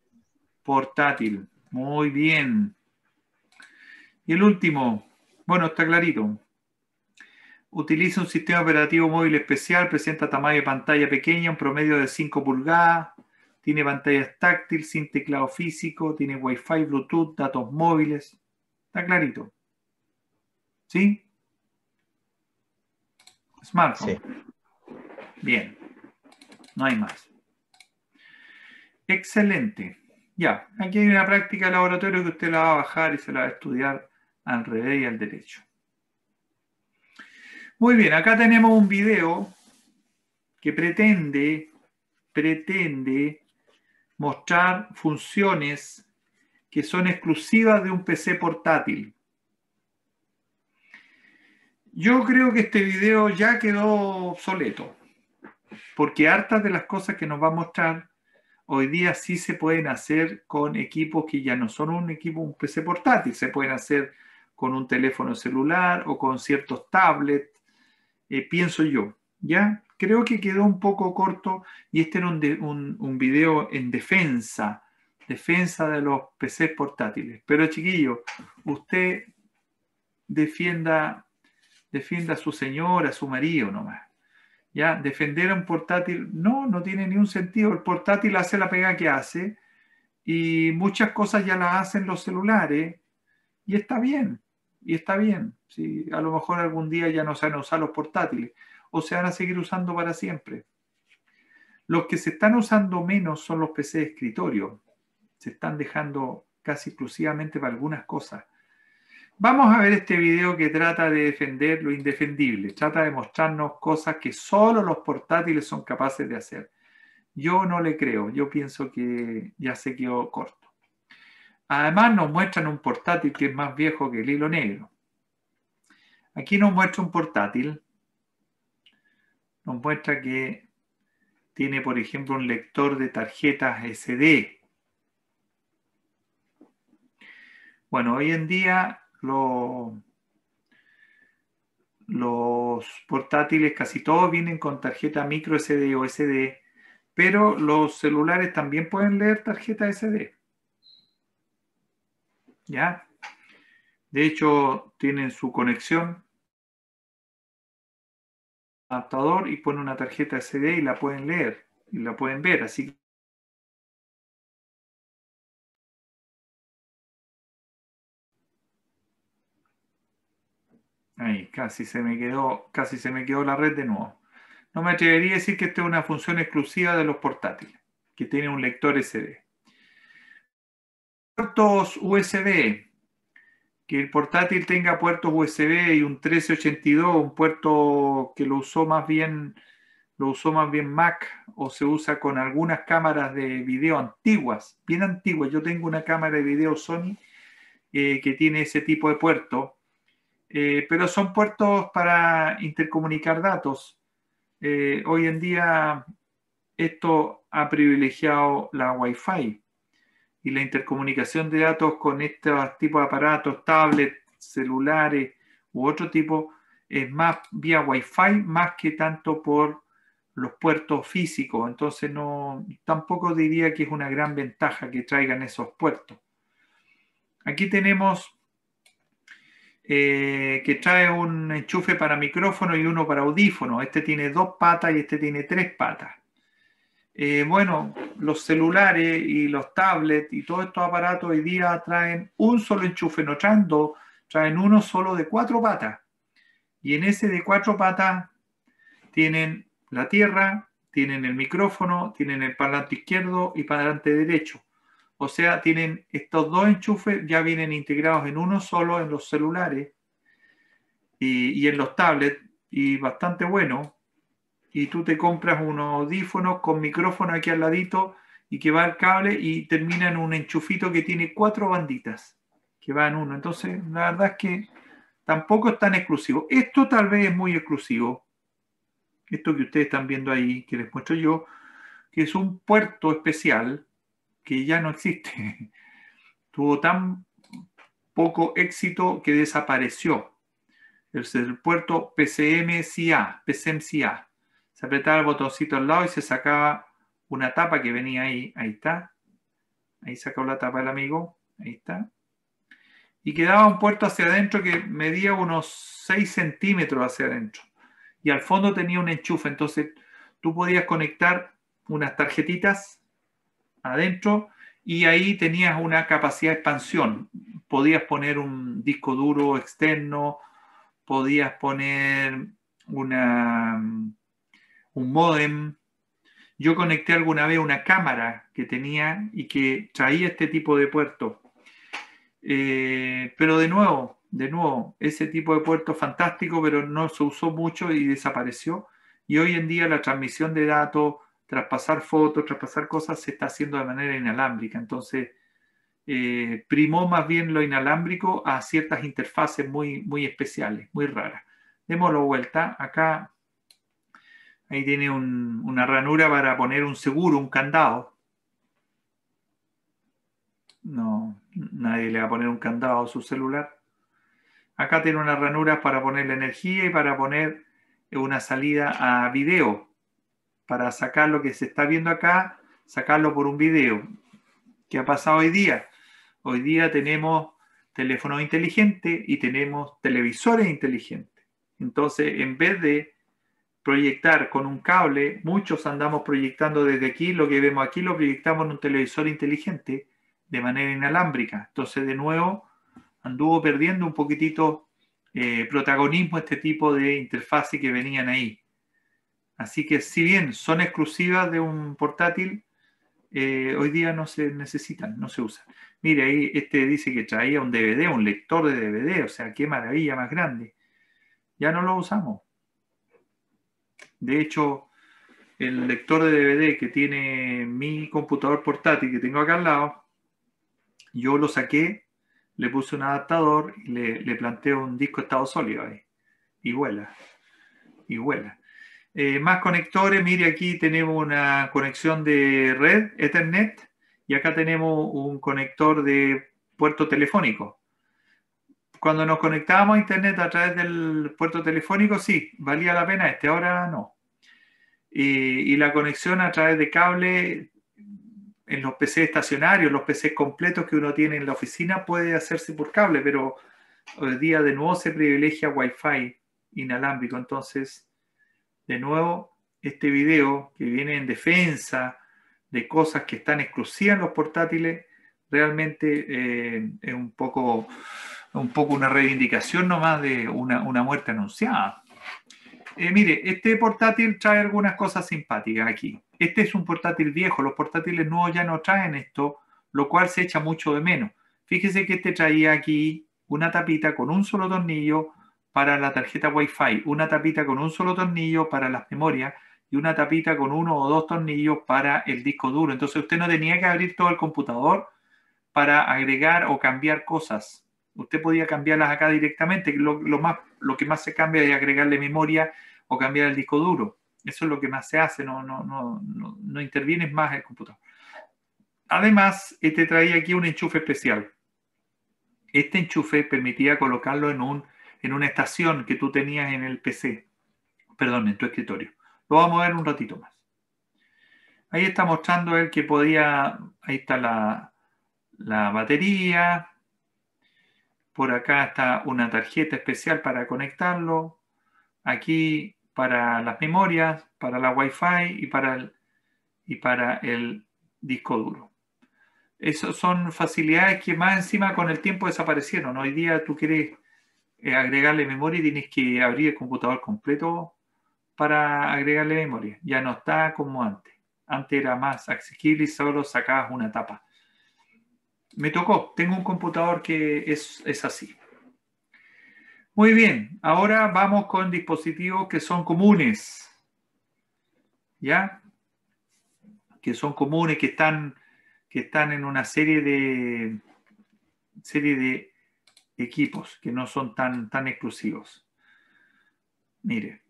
Portátil. Muy bien. Y el último. Bueno, está clarito. Utiliza un sistema operativo móvil especial, presenta tamaño de pantalla pequeña, un promedio de 5 pulgadas, tiene pantallas táctil, sin teclado físico, tiene Wi-Fi, Bluetooth, datos móviles. Está clarito. ¿Sí? Smartphone. Bien. No hay más. Excelente. Ya, aquí hay una práctica de laboratorio que usted la va a bajar y se la va a estudiar al revés y al derecho. Muy bien, acá tenemos un video que pretende, pretende mostrar funciones que son exclusivas de un PC portátil. Yo creo que este video ya quedó obsoleto, porque hartas de las cosas que nos va a mostrar hoy día sí se pueden hacer con equipos que ya no son un equipo, un PC portátil, se pueden hacer con un teléfono celular o con ciertos tablets, eh, pienso yo. ¿ya? Creo que quedó un poco corto y este era un, un video en defensa, defensa de los PCs portátiles. Pero chiquillo, usted defienda defienda a su señora, a su marido nomás. ¿Ya? Defender a un portátil, no, no tiene ningún sentido. El portátil hace la pega que hace y muchas cosas ya las hacen los celulares y está bien, y está bien. Si A lo mejor algún día ya no se van a usar los portátiles o se van a seguir usando para siempre. Los que se están usando menos son los PC de escritorio. Se están dejando casi exclusivamente para algunas cosas. Vamos a ver este video que trata de defender lo indefendible, trata de mostrarnos cosas que solo los portátiles son capaces de hacer. Yo no le creo, yo pienso que ya se quedó corto. Además nos muestran un portátil que es más viejo que el hilo negro. Aquí nos muestra un portátil, nos muestra que tiene, por ejemplo, un lector de tarjetas SD. Bueno, hoy en día los, portátiles casi todos vienen con tarjeta micro SD o SD, pero los celulares también pueden leer tarjeta SD. ¿Ya? De hecho, tienen su conexión adaptador y pone una tarjeta SD y la pueden leer y la pueden ver. Así que... Ahí, casi se me quedó, casi se me quedó la red de nuevo. No me atrevería a decir que esta es una función exclusiva de los portátiles, que tiene un lector SD. Puertos USB. Que el portátil tenga puertos USB y un 1382, un puerto que lo usó más bien, lo usó más bien Mac o se usa con algunas cámaras de video antiguas, bien antiguas. Yo tengo una cámara de video Sony eh, que tiene ese tipo de puerto eh, pero son puertos para intercomunicar datos. Eh, hoy en día esto ha privilegiado la Wi-Fi y la intercomunicación de datos con estos tipos de aparatos, tablets, celulares u otro tipo, es más vía Wi-Fi más que tanto por los puertos físicos. Entonces no, tampoco diría que es una gran ventaja que traigan esos puertos. Aquí tenemos eh, que trae un enchufe para micrófono y uno para audífono. Este tiene dos patas y este tiene tres patas. Eh, bueno, los celulares y los tablets y todos estos aparatos hoy día traen un solo enchufe, no traen dos, traen uno solo de cuatro patas. Y en ese de cuatro patas tienen la tierra, tienen el micrófono, tienen el parlante izquierdo y parlante derecho. O sea, tienen estos dos enchufes ya vienen integrados en uno solo en los celulares y, en los tablets y bastante bueno. Y tú te compras unos audífonos con micrófono aquí al ladito y que va al cable y termina en un enchufito que tiene cuatro banditas que va en uno. Entonces, la verdad es que tampoco es tan exclusivo. Esto tal vez es muy exclusivo. Esto que ustedes están viendo ahí, que les muestro yo, que es un puerto especial que ya no existe. Tuvo tan poco éxito que desapareció. El, puerto PCMCA, PCMCA. Se apretaba el botoncito al lado y se sacaba una tapa que venía ahí. Ahí está. Ahí sacó la tapa el amigo. Ahí está. Y quedaba un puerto hacia adentro que medía unos 6 centímetros hacia adentro. Y al fondo tenía un enchufe. Entonces tú podías conectar unas tarjetitas adentro y ahí tenías una capacidad de expansión. Podías poner un disco duro externo, podías poner una, un modem. Yo conecté alguna vez una cámara que tenía y que traía este tipo de puerto, eh, pero de nuevo, de nuevo, ese tipo de puerto fantástico, pero no se usó mucho y desapareció. Y hoy en día la transmisión de datos, traspasar fotos, traspasar cosas, se está haciendo de manera inalámbrica. Entonces, eh, primó más bien lo inalámbrico a ciertas interfaces muy, muy especiales, muy raras. Démoslo vuelta. Acá, ahí tiene una ranura para poner un seguro, un candado. No, nadie le va a poner un candado a su celular. Acá tiene una ranura para poner la energía y para poner una salida a video para sacar lo que se está viendo acá, sacarlo por un video. ¿Qué ha pasado hoy día? Hoy día tenemos teléfonos inteligentes y tenemos televisores inteligentes. Entonces, en vez de proyectar con un cable, muchos andamos proyectando desde aquí, lo que vemos aquí lo proyectamos en un televisor inteligente de manera inalámbrica. Entonces, de nuevo, anduvo perdiendo un poquitito eh, protagonismo este tipo de interfaces que venían ahí. Así que si bien son exclusivas de un portátil, eh, hoy día no se necesitan, no se usan. Mire, ahí este dice que traía un DVD, un lector de DVD, o sea, qué maravilla más grande. Ya no lo usamos. De hecho, el lector de DVD que tiene mi computador portátil que tengo acá al lado, yo lo saqué, le puse un adaptador y le, le planteo un disco estado sólido ahí. Y vuela. Y vuela. Eh, más conectores, mire aquí tenemos una conexión de red Ethernet y acá tenemos un conector de puerto telefónico. Cuando nos conectábamos a internet a través del puerto telefónico, sí, valía la pena este, ahora no. Y, la conexión a través de cable en los PC estacionarios, los PC completos que uno tiene en la oficina puede hacerse por cable, pero hoy día de nuevo se privilegia Wi-Fi inalámbrico, entonces de nuevo este video que viene en defensa de cosas que están exclusivas en los portátiles, realmente eh, es un poco, un poco una reivindicación nomás de una, muerte anunciada. Eh, mire, este portátil trae algunas cosas simpáticas aquí. Este es un portátil viejo, los portátiles nuevos ya no traen esto, lo cual se echa mucho de menos. Fíjese que este traía aquí una tapita con un solo tornillo, para la tarjeta Wi-Fi, una tapita con un solo tornillo para las memorias y una tapita con uno o dos tornillos para el disco duro. Entonces usted no tenía que abrir todo el computador para agregar o cambiar cosas. Usted podía cambiarlas acá directamente. Lo, más, lo que más se cambia es agregarle memoria o cambiar el disco duro. Eso es lo que más se hace, no, no, no, interviene más el computador. Además, te este traía aquí un enchufe especial. Este enchufe permitía colocarlo en un en una estación que tú tenías en el PC, perdón, en tu escritorio. Lo vamos a ver un ratito más. Ahí está mostrando el que podía, ahí está la, batería, por acá está una tarjeta especial para conectarlo, aquí para las memorias, para la Wi-Fi y para el, y para el disco duro. Esas son facilidades que más encima con el tiempo desaparecieron. Hoy día tú querés... Eh, agregarle memoria y tienes que abrir el computador completo para agregarle memoria. Ya no está como antes. Antes era más accesible y solo sacabas una tapa. Me tocó. Tengo un computador que es, es así. Muy bien. Ahora vamos con dispositivos que son comunes. ¿Ya? Que son comunes, que están, que están en una serie de, serie de equipos que no son tan, tan exclusivos. Mire.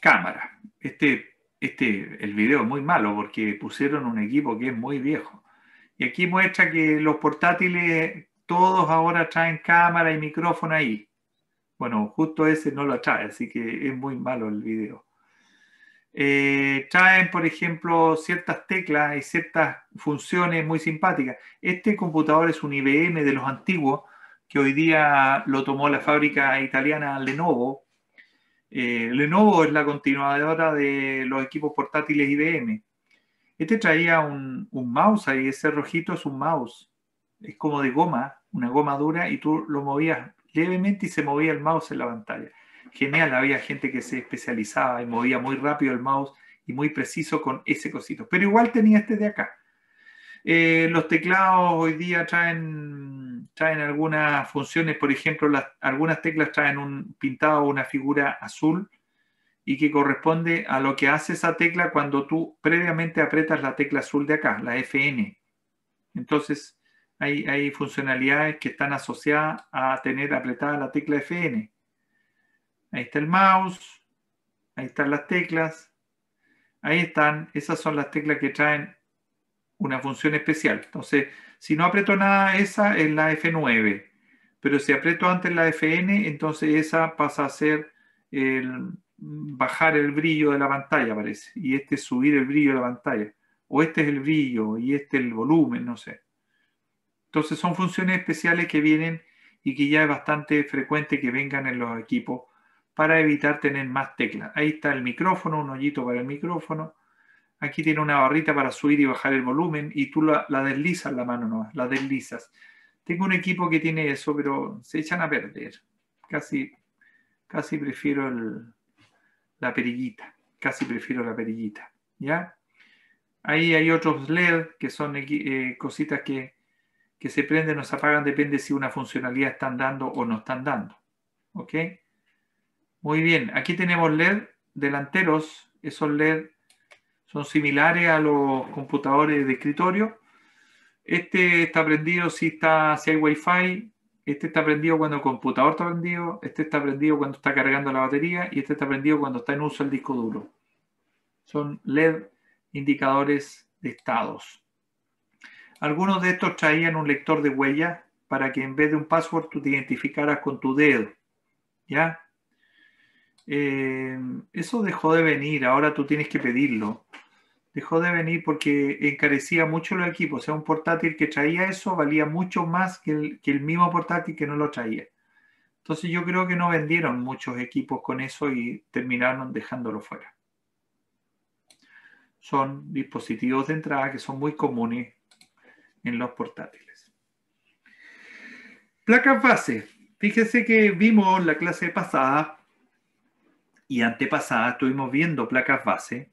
Cámara. Este, este, el video es muy malo porque pusieron un equipo que es muy viejo. Y aquí muestra que los portátiles todos ahora traen cámara y micrófono ahí. Bueno, justo ese no lo trae, así que es muy malo el video. Eh, traen, por ejemplo, ciertas teclas y ciertas funciones muy simpáticas. Este computador es un IBM de los antiguos, que hoy día lo tomó la fábrica italiana Lenovo. Eh, Lenovo es la continuadora de los equipos portátiles IBM. Este traía un, un mouse ahí, ese rojito es un mouse. Es como de goma, una goma dura, y tú lo movías levemente y se movía el mouse en la pantalla genial, había gente que se especializaba y movía muy rápido el mouse y muy preciso con ese cosito. Pero igual tenía este de acá. Eh, los teclados hoy día traen, traen algunas funciones, por ejemplo, algunas teclas traen un pintado una figura azul y que corresponde a lo que hace esa tecla cuando tú previamente aprietas la tecla azul de acá, la FN. Entonces, hay, hay funcionalidades que están asociadas a tener apretada la tecla FN. Ahí está el mouse, ahí están las teclas, ahí están, esas son las teclas que traen una función especial. Entonces, si no aprieto nada, esa es la F9, pero si aprieto antes la Fn, entonces esa pasa a ser el, bajar el brillo de la pantalla, parece, y este es subir el brillo de la pantalla, o este es el brillo y este el volumen, no sé. Entonces son funciones especiales que vienen y que ya es bastante frecuente que vengan en los equipos para evitar tener más teclas. Ahí está el micrófono, un hoyito para el micrófono. Aquí tiene una barrita para subir y bajar el volumen y tú la, deslizas la mano, no, la deslizas. Tengo un equipo que tiene eso, pero se echan a perder. Casi, casi prefiero la perillita. Casi prefiero la perillita. ¿Ya? Ahí hay otros LED que son eh, cositas que, que se prenden o se apagan, depende si una funcionalidad están dando o no están dando. ¿Ok? Muy bien, aquí tenemos LED delanteros, esos LED son similares a los computadores de escritorio. Este está prendido si, está, si hay wifi, este está prendido cuando el computador está prendido, este está prendido cuando está cargando la batería y este está prendido cuando está en uso el disco duro. Son LED indicadores de estados. Algunos de estos traían un lector de huellas para que en vez de un password tú te identificaras con tu dedo. ¿Ya? Eh, eso dejó de venir, ahora tú tienes que pedirlo. Dejó de venir porque encarecía mucho los equipos, o sea, un portátil que traía eso valía mucho más que el, que el mismo portátil que no lo traía. Entonces yo creo que no vendieron muchos equipos con eso y terminaron dejándolo fuera. Son dispositivos de entrada que son muy comunes en los portátiles. Placas base. Fíjese que vimos la clase pasada y antepasada estuvimos viendo placas base.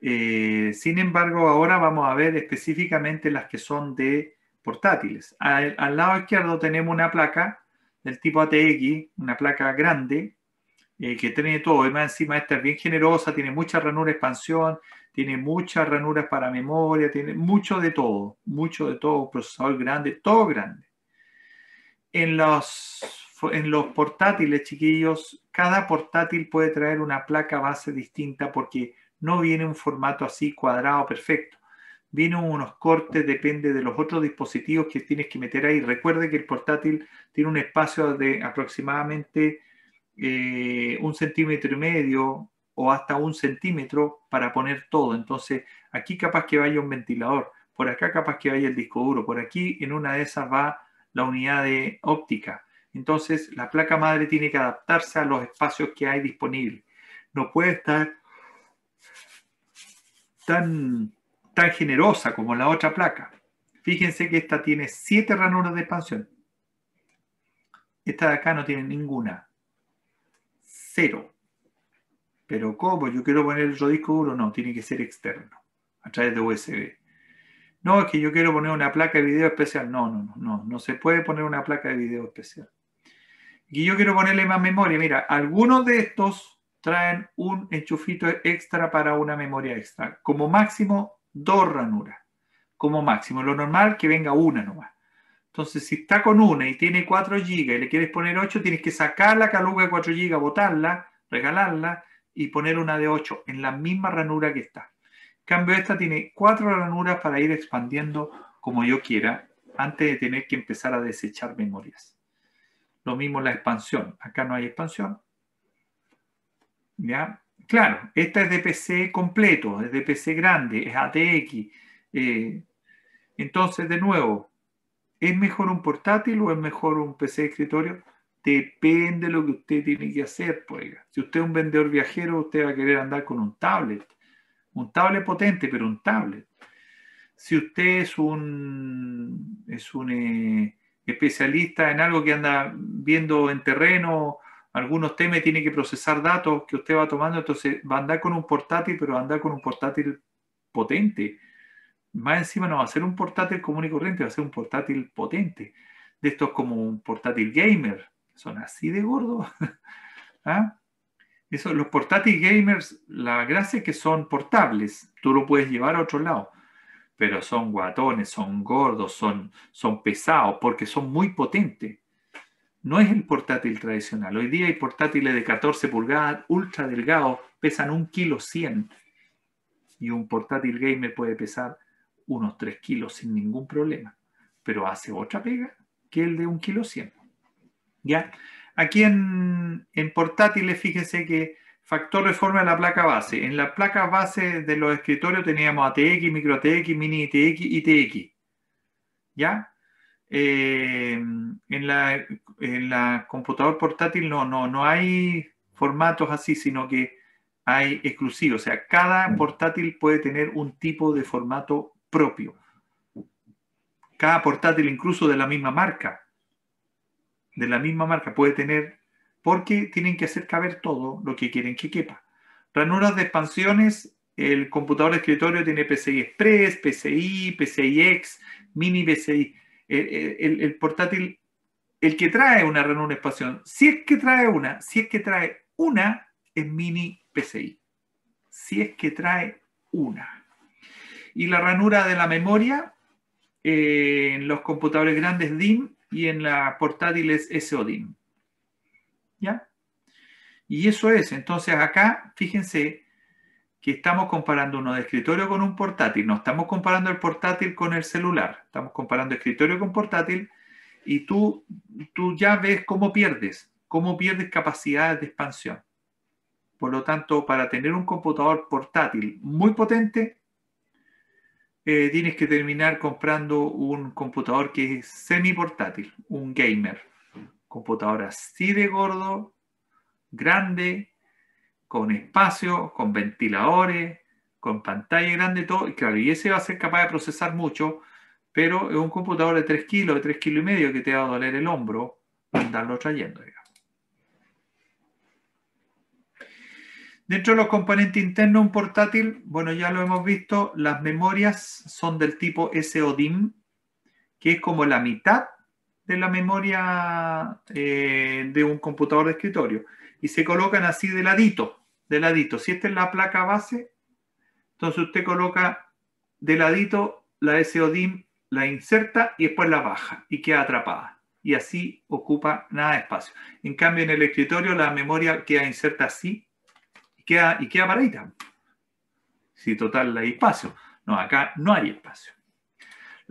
Eh, sin embargo, ahora vamos a ver específicamente las que son de portátiles. Al, lado izquierdo tenemos una placa del tipo ATX, una placa grande, eh, que tiene todo. Además, encima esta es bien generosa, tiene mucha ranura de expansión, tiene muchas ranuras para memoria, tiene mucho de todo, mucho de todo, procesador grande, todo grande. En los en los portátiles, chiquillos, cada portátil puede traer una placa base distinta porque no viene un formato así cuadrado perfecto. Vienen unos cortes, depende de los otros dispositivos que tienes que meter ahí. Recuerde que el portátil tiene un espacio de aproximadamente eh, un centímetro y medio o hasta un centímetro para poner todo. Entonces, aquí capaz que vaya un ventilador, por acá capaz que vaya el disco duro, por aquí en una de esas va la unidad de óptica entonces, la placa madre tiene que adaptarse a los espacios que hay disponibles. No puede estar tan, generosa como la otra placa. Fíjense que esta tiene siete ranuras de expansión. Esta de acá no tiene ninguna. Cero. Pero ¿cómo? Yo quiero poner el otro disco duro. No, tiene que ser externo, a través de USB. No, es que yo quiero poner una placa de video especial. No, no, no, no, no se puede poner una placa de video especial. Y yo quiero ponerle más memoria. Mira, algunos de estos traen un enchufito extra para una memoria extra. Como máximo, dos ranuras. Como máximo. Lo normal que venga una nomás. Entonces, si está con una y tiene 4 GB y le quieres poner 8, tienes que sacar la caluga de 4 GB, botarla, regalarla y poner una de 8 en la misma ranura que está. En cambio, esta tiene 4 ranuras para ir expandiendo como yo quiera antes de tener que empezar a desechar memorias. Lo mismo la expansión. Acá no hay expansión. ¿Ya? Claro, esta es de PC completo, es de PC grande, es ATX. Eh, entonces, de nuevo, ¿es mejor un portátil o es mejor un PC escritorio? Depende de lo que usted tiene que hacer, pues. Si usted es un vendedor viajero, usted va a querer andar con un tablet. Un tablet potente, pero un tablet. Si usted es un, es un eh, especialista en algo que anda viendo en terreno, algunos temas, tiene que procesar datos que usted va tomando, entonces va a andar con un portátil, pero va a andar con un portátil potente. Más encima no va a ser un portátil común y corriente, va a ser un portátil potente. De estos como un portátil gamer, son así de gordos. ¿Ah? Eso, los portátiles gamers, la gracia es que son portables, tú lo puedes llevar a otro lado pero son guatones, son gordos, son, son pesados, porque son muy potentes. No es el portátil tradicional. Hoy día hay portátiles de 14 pulgadas, ultra delgados, pesan un kilo 100. Y un portátil gamer puede pesar unos 3 kilos sin ningún problema. Pero hace otra pega que el de un kilo 100. ¿Ya? Aquí en portátiles, fíjense que factor de forma de la placa base. En la placa base de los escritorios teníamos ATX, micro ATX, mini ITX, TX. ¿Ya? Eh, en, la, en la portátil no, no, no hay formatos así, sino que hay exclusivos. O sea, cada portátil puede tener un tipo de formato propio. Cada portátil, incluso de la misma marca, de la misma marca, puede tener porque tienen que hacer caber todo lo que quieren que quepa. Ranuras de expansiones, el computador de escritorio tiene PCI Express, PCI, PCI-X, mini PCI. El, portátil, el que trae una ranura de expansión, si es que trae una, si es que trae una, es mini PCI. Si es que trae una. Y la ranura de la memoria eh, en los computadores grandes DIM y en las portátiles SODIM. Y eso es, entonces acá fíjense que estamos comparando uno de escritorio con un portátil, no estamos comparando el portátil con el celular, estamos comparando escritorio con portátil y tú, tú ya ves cómo pierdes, cómo pierdes capacidades de expansión. Por lo tanto, para tener un computador portátil muy potente, eh, tienes que terminar comprando un computador que es semi portátil, un gamer computador así de gordo, grande, con espacio, con ventiladores, con pantalla grande, todo. Y claro, y ese va a ser capaz de procesar mucho, pero es un computador de 3 kilos, de 3 kilos y medio que te va a doler el hombro andarlo trayendo, Dentro de los componentes internos, un portátil, bueno, ya lo hemos visto, las memorias son del tipo SODIM, que es como la mitad la memoria eh, de un computador de escritorio y se colocan así de ladito, de ladito. Si esta es la placa base, entonces usted coloca de ladito la SODIM, la inserta y después la baja y queda atrapada. Y así ocupa nada de espacio. En cambio, en el escritorio la memoria queda inserta así y queda, y queda paradita. Si total hay espacio. No, acá no hay espacio.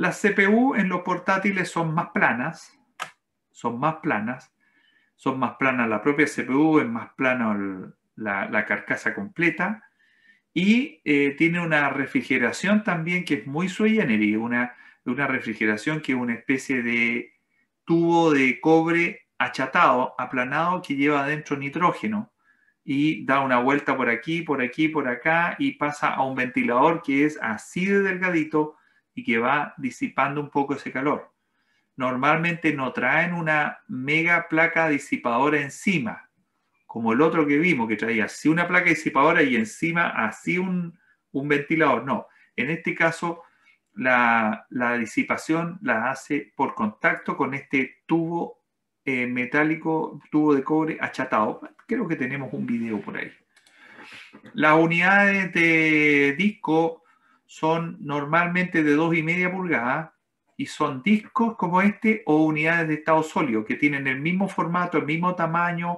Las CPU en los portátiles son más planas, son más planas, son más planas la propia CPU, es más plana la, carcasa completa y eh, tiene una refrigeración también que es muy sui generis, una, una refrigeración que es una especie de tubo de cobre achatado, aplanado, que lleva adentro nitrógeno y da una vuelta por aquí, por aquí, por acá y pasa a un ventilador que es así de delgadito, y que va disipando un poco ese calor. Normalmente no traen una mega placa disipadora encima, como el otro que vimos, que traía así una placa disipadora y encima así un, ventilador. No, en este caso la, disipación la hace por contacto con este tubo eh, metálico, tubo de cobre achatado. Creo que tenemos un video por ahí. Las unidades de disco son normalmente de 2,5 y media pulgadas y son discos como este o unidades de estado sólido que tienen el mismo formato, el mismo tamaño,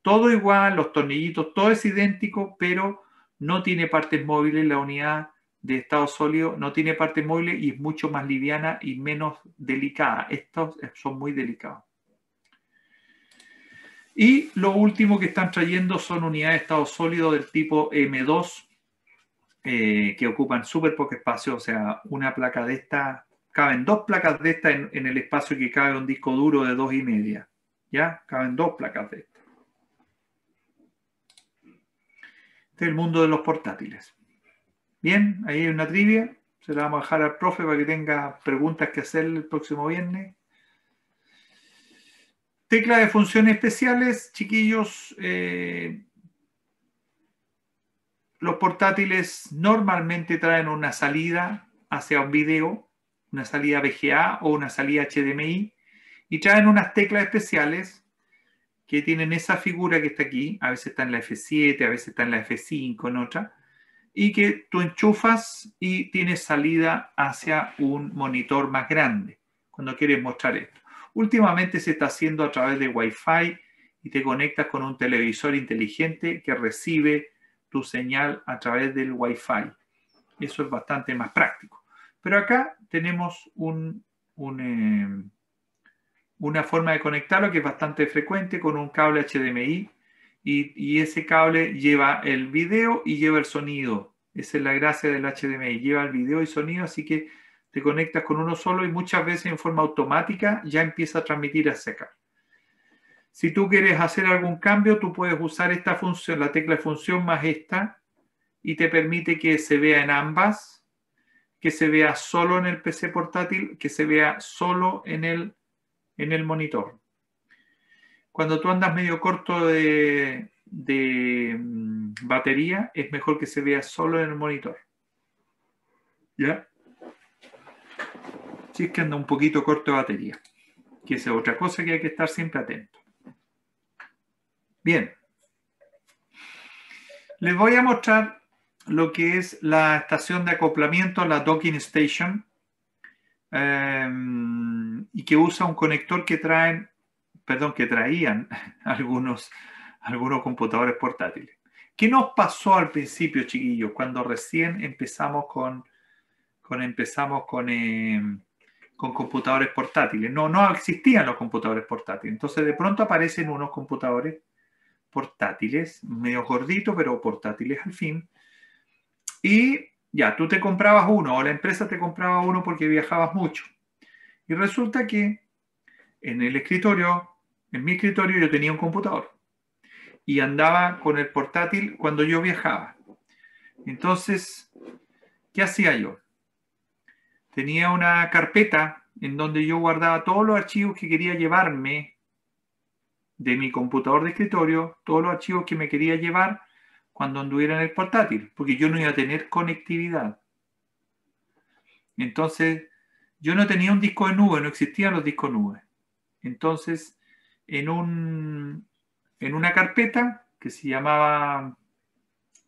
todo igual, los tornillitos, todo es idéntico, pero no tiene partes móviles la unidad de estado sólido, no tiene partes móviles y es mucho más liviana y menos delicada. Estos son muy delicados. Y lo último que están trayendo son unidades de estado sólido del tipo M2 eh, que ocupan súper poco espacio, o sea, una placa de esta, caben dos placas de esta en, el espacio que cabe un disco duro de dos y media, ¿ya? Caben dos placas de esta. Este es el mundo de los portátiles. Bien, ahí hay una trivia, se la vamos a dejar al profe para que tenga preguntas que hacer el próximo viernes. Tecla de funciones especiales, chiquillos. Eh, los portátiles normalmente traen una salida hacia un video, una salida VGA o una salida HDMI, y traen unas teclas especiales que tienen esa figura que está aquí, a veces está en la F7, a veces está en la F5, en otra, y que tú enchufas y tienes salida hacia un monitor más grande cuando quieres mostrar esto. Últimamente se está haciendo a través de Wi-Fi y te conectas con un televisor inteligente que recibe tu señal a través del Wi-Fi. Eso es bastante más práctico. Pero acá tenemos eh, una forma de conectarlo que es bastante frecuente con un cable HDMI y, ese cable lleva el video y lleva el sonido. Esa es la gracia del HDMI, lleva el video y sonido, así que te conectas con uno solo y muchas veces en forma automática ya empieza a transmitir a acá. Si tú quieres hacer algún cambio, tú puedes usar esta función, la tecla función más esta, y te permite que se vea en ambas, que se vea solo en el PC portátil, que se vea solo en el, en el monitor. Cuando tú andas medio corto de, de mm, batería, es mejor que se vea solo en el monitor. ¿Ya? Si es que anda un poquito corto de batería, que es otra cosa que hay que estar siempre atento. Bien. Les voy a mostrar lo que es la estación de acoplamiento, la docking station, em, y que usa un conector que traen, perdón, que traían algunos, algunos computadores portátiles. ¿Qué nos pasó al principio, chiquillos, cuando recién empezamos con, empezamos con, em, con computadores portátiles? No, no existían los computadores portátiles. Entonces, de pronto aparecen unos computadores portátiles, medio gordito, pero portátiles al fin. Y ya, tú te comprabas uno o la empresa te compraba uno porque viajabas mucho. Y resulta que en el escritorio, en mi escritorio yo tenía un computador y andaba con el portátil cuando yo viajaba. Entonces, ¿qué hacía yo? Tenía una carpeta en donde yo guardaba todos los archivos que quería llevarme de mi computador de escritorio todos los archivos que me quería llevar cuando anduviera en el portátil, porque yo no iba a tener conectividad. Entonces, yo no tenía un disco de nube, no existían los discos nubes Entonces, en, un, en una carpeta que se llamaba,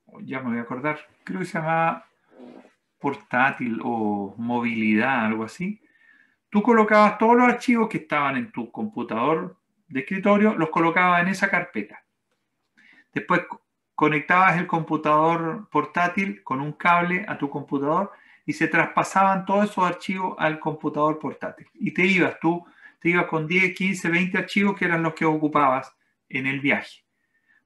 oh, ya me voy a acordar, creo que se llamaba portátil o movilidad, algo así, tú colocabas todos los archivos que estaban en tu computador de escritorio, los colocaba en esa carpeta. Después conectabas el computador portátil con un cable a tu computador y se traspasaban todos esos archivos al computador portátil. Y te ibas tú, te ibas con 10, 15, 20 archivos que eran los que ocupabas en el viaje.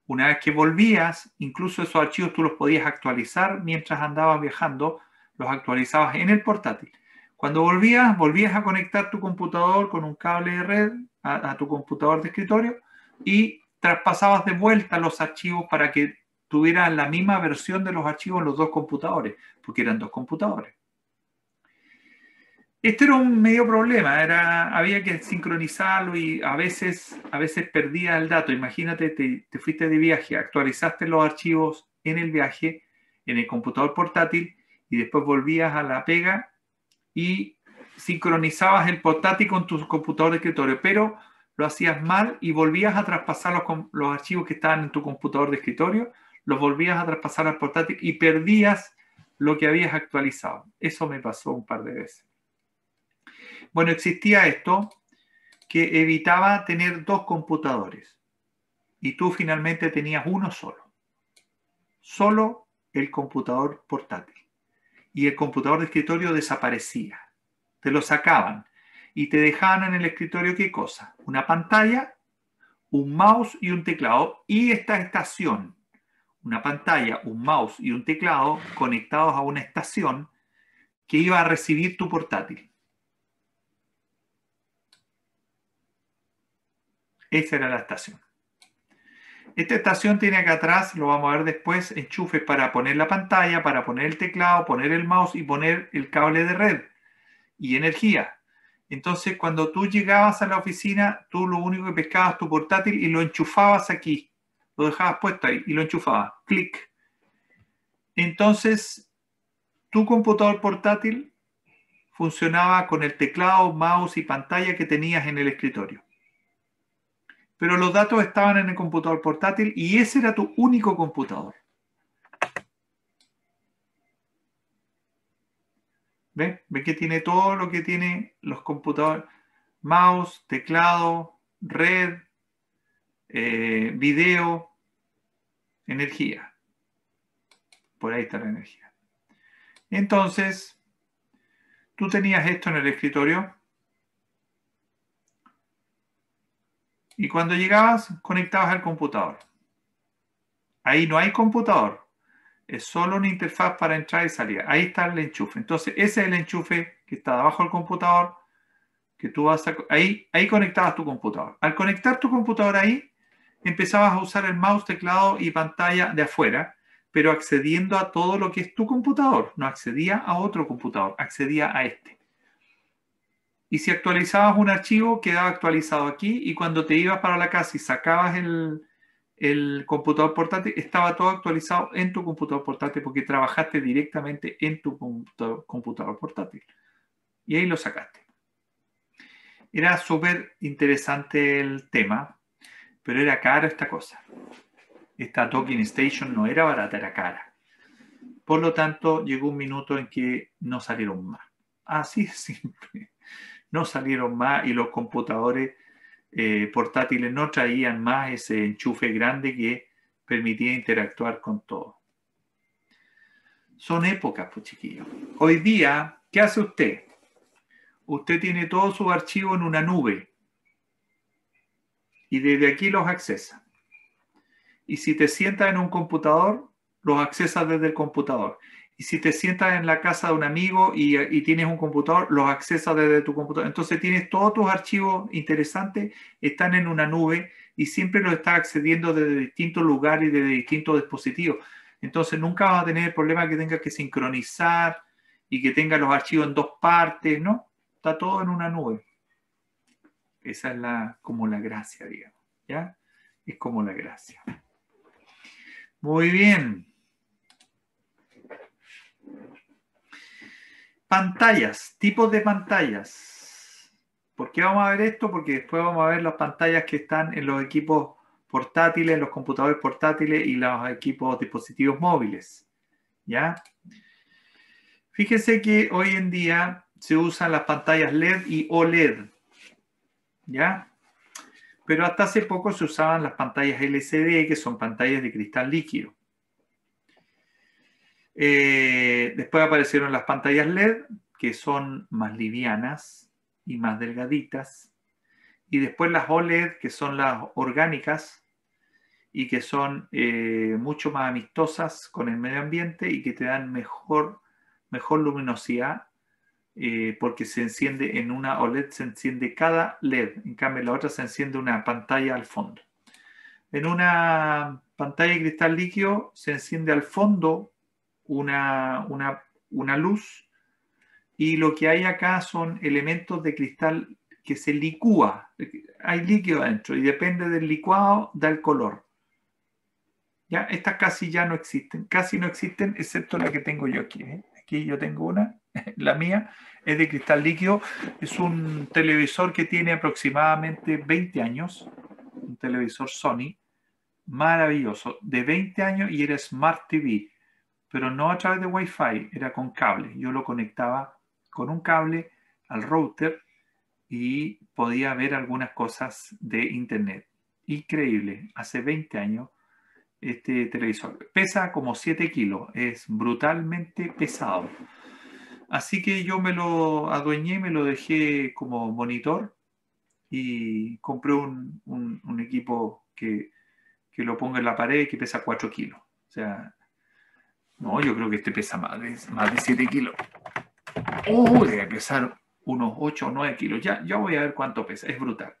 Una vez que volvías, incluso esos archivos tú los podías actualizar mientras andabas viajando, los actualizabas en el portátil. Cuando volvías, volvías a conectar tu computador con un cable de red a, tu computador de escritorio y traspasabas de vuelta los archivos para que tuvieran la misma versión de los archivos en los dos computadores, porque eran dos computadores. Este era un medio problema, era, había que sincronizarlo y a veces, a veces perdía el dato. Imagínate, te fuiste de viaje, actualizaste los archivos en el viaje, en el computador portátil, y después volvías a la pega y sincronizabas el portátil con tu computador de escritorio, pero lo hacías mal y volvías a traspasar los, los archivos que estaban en tu computador de escritorio, los volvías a traspasar al portátil y perdías lo que habías actualizado. Eso me pasó un par de veces. Bueno, existía esto que evitaba tener dos computadores y tú finalmente tenías uno solo. Solo el computador portátil. Y el computador de escritorio desaparecía te lo sacaban y te dejaban en el escritorio qué cosa? Una pantalla, un mouse y un teclado y esta estación, una pantalla, un mouse y un teclado conectados a una estación que iba a recibir tu portátil. Esa era la estación. Esta estación tiene acá atrás, lo vamos a ver después, enchufes para poner la pantalla, para poner el teclado, poner el mouse y poner el cable de red y energía. Entonces, cuando tú llegabas a la oficina, tú lo único que pescabas tu portátil y lo enchufabas aquí. Lo dejabas puesto ahí y lo enchufabas. Clic. Entonces, tu computador portátil funcionaba con el teclado, mouse y pantalla que tenías en el escritorio. Pero los datos estaban en el computador portátil y ese era tu único computador. ¿Ve? ¿Ve que tiene todo lo que tiene los computadores? Mouse, teclado, red, eh, video, energía. Por ahí está la energía. Entonces, tú tenías esto en el escritorio. Y cuando llegabas, conectabas al computador. Ahí no hay computador es solo una interfaz para entrar y salir. Ahí está el enchufe. Entonces, ese es el enchufe que está debajo del computador, que tú vas ahí, ahí conectabas tu computador. Al conectar tu computador ahí, empezabas a usar el mouse, teclado y pantalla de afuera, pero accediendo a todo lo que es tu computador. No accedía a otro computador, accedía a este. Y si actualizabas un archivo, quedaba actualizado aquí y cuando te ibas para la casa y sacabas el, el computador portátil, estaba todo actualizado en tu computador portátil porque trabajaste directamente en tu computador, portátil. Y ahí lo sacaste. Era súper interesante el tema, pero era caro esta cosa. Esta docking station no era barata, era cara. Por lo tanto, llegó un minuto en que no salieron más. Así de simple. No salieron más y los computadores eh, portátiles no traían más ese enchufe grande que permitía interactuar con todo. Son épocas, pues chiquillos. Hoy día, ¿qué hace usted? Usted tiene todos sus archivos en una nube y desde aquí los accesa. Y si te sientas en un computador, los accesa desde el computador. Y si te sientas en la casa de un amigo y, tienes un computador, los accesas desde tu computador. Entonces tienes todos tus archivos interesantes, están en una nube y siempre los estás accediendo desde distintos lugares y desde distintos dispositivos. Entonces nunca vas a tener el problema que tengas que sincronizar y que tengas los archivos en dos partes, ¿no? Está todo en una nube. Esa es la, como la gracia, digamos. ¿Ya? Es como la gracia. Muy bien. Pantallas, tipos de pantallas. ¿Por qué vamos a ver esto? Porque después vamos a ver las pantallas que están en los equipos portátiles, en los computadores portátiles y los equipos dispositivos móviles. ¿Ya? Fíjense que hoy en día se usan las pantallas LED y OLED. ¿Ya? Pero hasta hace poco se usaban las pantallas LCD, que son pantallas de cristal líquido. Eh, después aparecieron las pantallas LED, que son más livianas y más delgaditas. Y después las OLED, que son las orgánicas y que son eh, mucho más amistosas con el medio ambiente y que te dan mejor, mejor luminosidad eh, porque se enciende en una OLED, se enciende cada LED, en cambio en la otra se enciende una pantalla al fondo. En una pantalla de cristal líquido se enciende al fondo una, luz y lo que hay acá son elementos de cristal que se licúa, hay líquido adentro y depende del licuado da el color. ¿Ya? Estas casi ya no existen, casi no existen excepto la que tengo yo aquí. ¿eh? Aquí yo tengo una, la mía es de cristal líquido, es un televisor que tiene aproximadamente 20 años, un televisor Sony, maravilloso, de 20 años y era Smart TV pero no a través de Wi-Fi, era con cable. Yo lo conectaba con un cable al router y podía ver algunas cosas de internet. Increíble, hace 20 años este televisor. Pesa como 7 kilos, es brutalmente pesado. Así que yo me lo adueñé, me lo dejé como monitor y compré un, equipo que, que, lo ponga en la pared que pesa 4 kilos. O sea, no, yo creo que este pesa más de, más de 7 kilos. ¡Oh! Debe pesar unos 8 o 9 kilos. Ya, ya voy a ver cuánto pesa. Es brutal.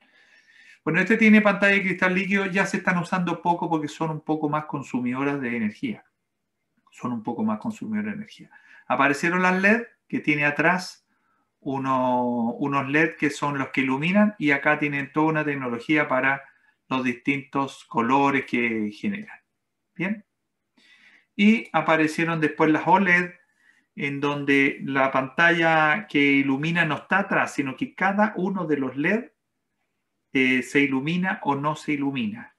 Bueno, este tiene pantalla de cristal líquido. Ya se están usando poco porque son un poco más consumidoras de energía. Son un poco más consumidoras de energía. Aparecieron las LED que tiene atrás unos LED que son los que iluminan y acá tienen toda una tecnología para los distintos colores que generan. Bien y aparecieron después las OLED, en donde la pantalla que ilumina no está atrás, sino que cada uno de los LED eh, se ilumina o no se ilumina.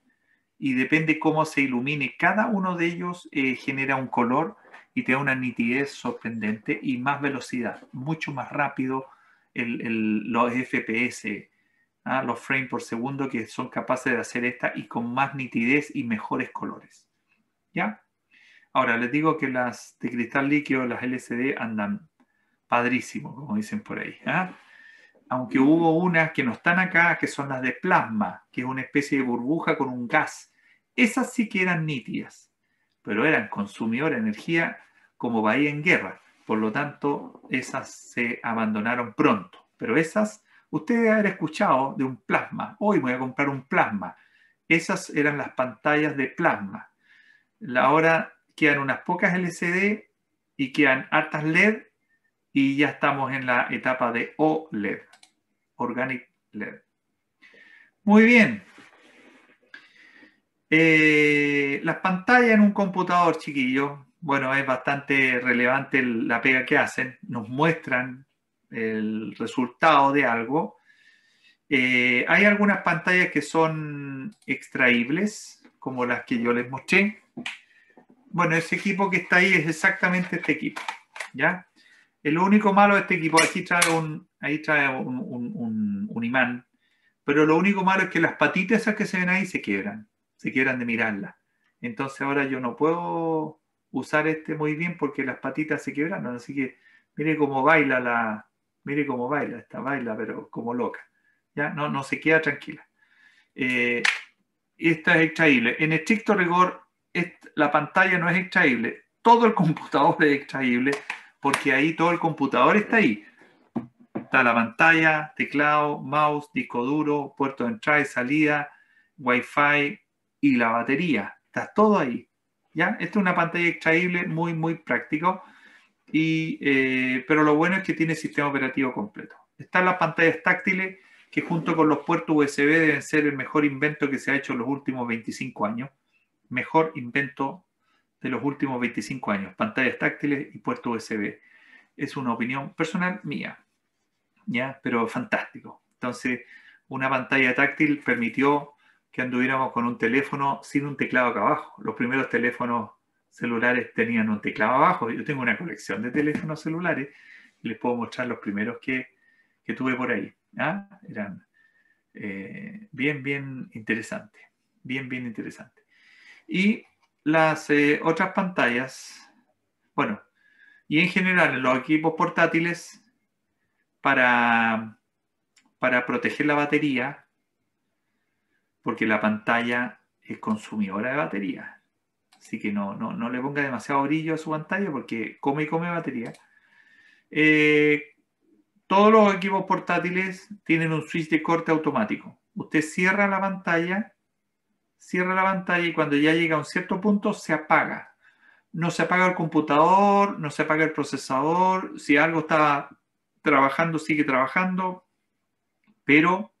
Y depende cómo se ilumine cada uno de ellos, eh, genera un color y te una nitidez sorprendente y más velocidad, mucho más rápido los FPS, ¿ah? los frames por segundo que son capaces de hacer esta y con más nitidez y mejores colores. ¿Ya? Ahora, les digo que las de cristal líquido, las LCD, andan padrísimo, como dicen por ahí. ¿ah? Aunque hubo unas que no están acá, que son las de plasma, que es una especie de burbuja con un gas. Esas sí que eran nítidas, pero eran consumidor de energía como bahía en guerra. Por lo tanto, esas se abandonaron pronto. Pero esas, ustedes haber escuchado de un plasma. Hoy voy a comprar un plasma. Esas eran las pantallas de plasma. La hora quedan unas pocas LCD y quedan hartas LED y ya estamos en la etapa de OLED, Organic LED. Muy bien. Eh, las pantallas en un computador, chiquillos, bueno, es bastante relevante la pega que hacen, nos muestran el resultado de algo. Eh, hay algunas pantallas que son extraíbles, como las que yo les mostré, bueno, ese equipo que está ahí es exactamente este equipo, ¿ya? El único malo de este equipo, aquí trae un, ahí trae un, imán, pero lo único malo es que las patitas esas que se ven ahí se quiebran, se quiebran de mirarlas. Entonces ahora yo no puedo usar este muy bien porque las patitas se quebraron, así que mire cómo baila la, mire cómo baila, esta baila, pero como loca. Ya no, no se queda tranquila. Eh, esta es extraíble. En estricto rigor, la pantalla no es extraíble, todo el computador es extraíble, porque ahí todo el computador está ahí. Está la pantalla, teclado, mouse, disco duro, puerto de entrada y salida, wifi y la batería. Está todo ahí. ¿ya? Esta es una pantalla extraíble muy, muy práctico. Eh, pero lo bueno es que tiene sistema operativo completo. Están las pantallas táctiles, que junto con los puertos USB deben ser el mejor invento que se ha hecho en los últimos 25 años mejor invento de los últimos 25 años, pantallas táctiles y puerto USB. Es una opinión personal mía, Pero fantástico. Entonces, una pantalla táctil permitió que anduviéramos con un teléfono sin un teclado acá abajo. Los primeros teléfonos celulares tenían un teclado abajo. Yo tengo una colección de teléfonos celulares les puedo mostrar los primeros que, tuve por ahí. Eran eh, bien, bien interesantes. Bien, bien interesantes. Y las eh, otras pantallas, bueno, y en general los equipos portátiles para, proteger la batería, porque la pantalla es consumidora de batería. Así que no, le ponga demasiado brillo a su pantalla porque come y come batería. Eh, todos los equipos portátiles tienen un switch de corte automático. Usted cierra la pantalla cierra la pantalla y cuando ya llega a un cierto punto se apaga. No se apaga el computador, no se apaga el procesador, si algo está trabajando, sigue trabajando, pero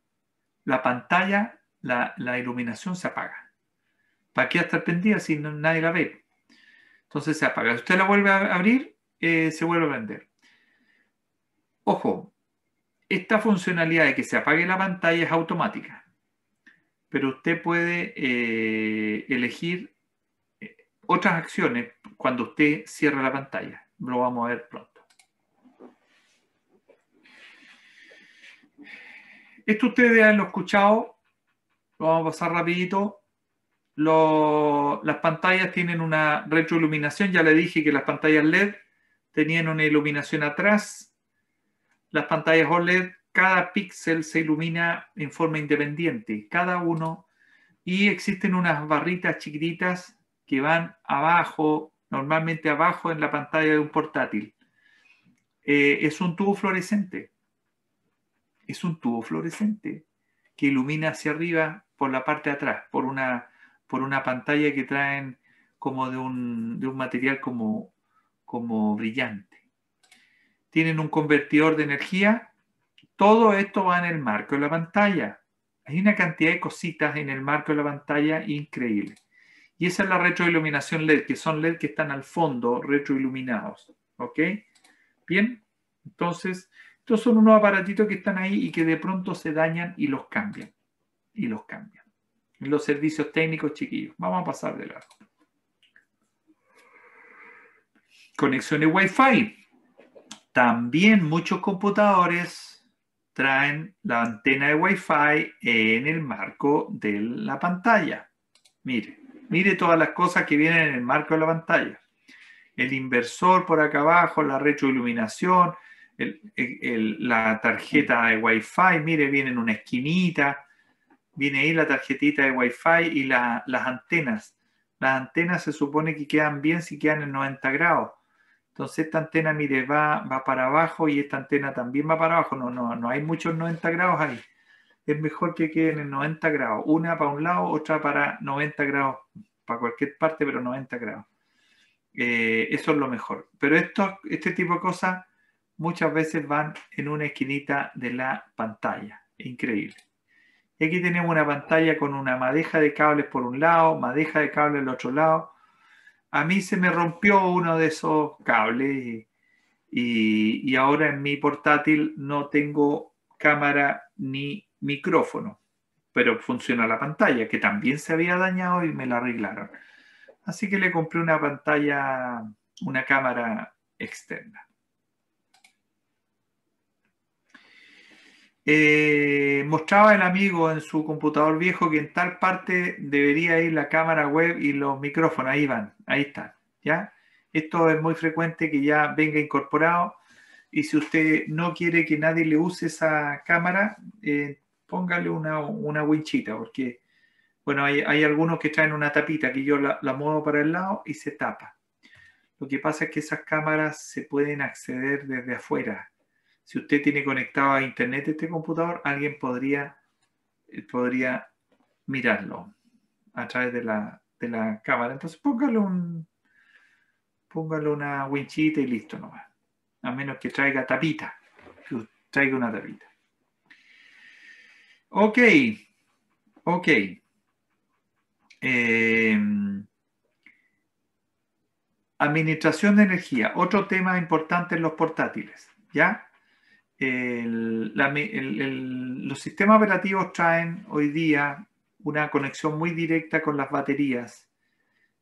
la pantalla, la, iluminación se apaga. ¿Para qué estar prendida si nadie la ve? Entonces se apaga. Si usted la vuelve a abrir, eh, se vuelve a prender. Ojo, esta funcionalidad de que se apague la pantalla es automática pero usted puede eh, elegir eh, otras acciones cuando usted cierra la pantalla. Lo vamos a ver pronto. Esto ustedes han escuchado, lo vamos a pasar rapidito. las pantallas tienen una retroiluminación, ya le dije que las pantallas LED tenían una iluminación atrás. Las pantallas OLED cada píxel se ilumina en forma independiente, cada uno, y existen unas barritas chiquititas que van abajo, normalmente abajo en la pantalla de un portátil. Eh, es un tubo fluorescente, es un tubo fluorescente que ilumina hacia arriba por la parte de atrás, por una, por una pantalla que traen como de un, material como, como brillante. Tienen un convertidor de energía todo esto va en el marco de la pantalla. Hay una cantidad de cositas en el marco de la pantalla increíble. Y esa es la retroiluminación LED, que son LED que están al fondo retroiluminados. ¿Ok? Bien, entonces, estos son unos aparatitos que están ahí y que de pronto se dañan y los cambian. Y los cambian. Los servicios técnicos chiquillos. Vamos a pasar de largo. Conexiones Wi-Fi. También muchos computadores traen la antena de Wi-Fi en el marco de la pantalla. Mire, mire todas las cosas que vienen en el marco de la pantalla. El inversor por acá abajo, la retroiluminación, la tarjeta de Wi-Fi, mire, viene en una esquinita, viene ahí la tarjetita de Wi-Fi y las antenas. Las antenas se supone que quedan bien si quedan en 90 grados. Entonces esta antena, mire, va, va para abajo y esta antena también va para abajo. No, no, no hay muchos 90 grados ahí. Es mejor que queden en 90 grados. Una para un lado, otra para 90 grados, para cualquier parte, pero 90 grados. Eh, eso es lo mejor. Pero este tipo de cosas muchas veces van en una esquinita de la pantalla. Increíble. aquí tenemos una pantalla con una madeja de cables por un lado, madeja de cables al otro lado, a mí se me rompió uno de esos cables y, ahora en mi portátil no tengo cámara ni micrófono, pero funciona la pantalla, que también se había dañado y me la arreglaron. Así que le compré una pantalla, una cámara externa. Eh, mostraba el amigo en su computador viejo que en tal parte debería ir la cámara web y los micrófonos. Ahí van, ahí están. ¿ya? Esto es muy frecuente que ya venga incorporado. Y si usted no quiere que nadie le use esa cámara, eh, póngale una, una, winchita, porque bueno, hay, algunos que traen una tapita que yo la, la muevo para el lado y se tapa. Lo que pasa es que esas cámaras se pueden acceder desde afuera, si usted tiene conectado a internet este computador, alguien podría, eh, podría mirarlo a través de la, de la cámara. Entonces póngale un una winchita y listo nomás. A menos que traiga tapita. Que traiga una tapita. Ok. Ok. Em, administración de energía. Otro tema importante en los portátiles. ¿Ya? los sistemas operativos traen hoy día una conexión muy directa con las baterías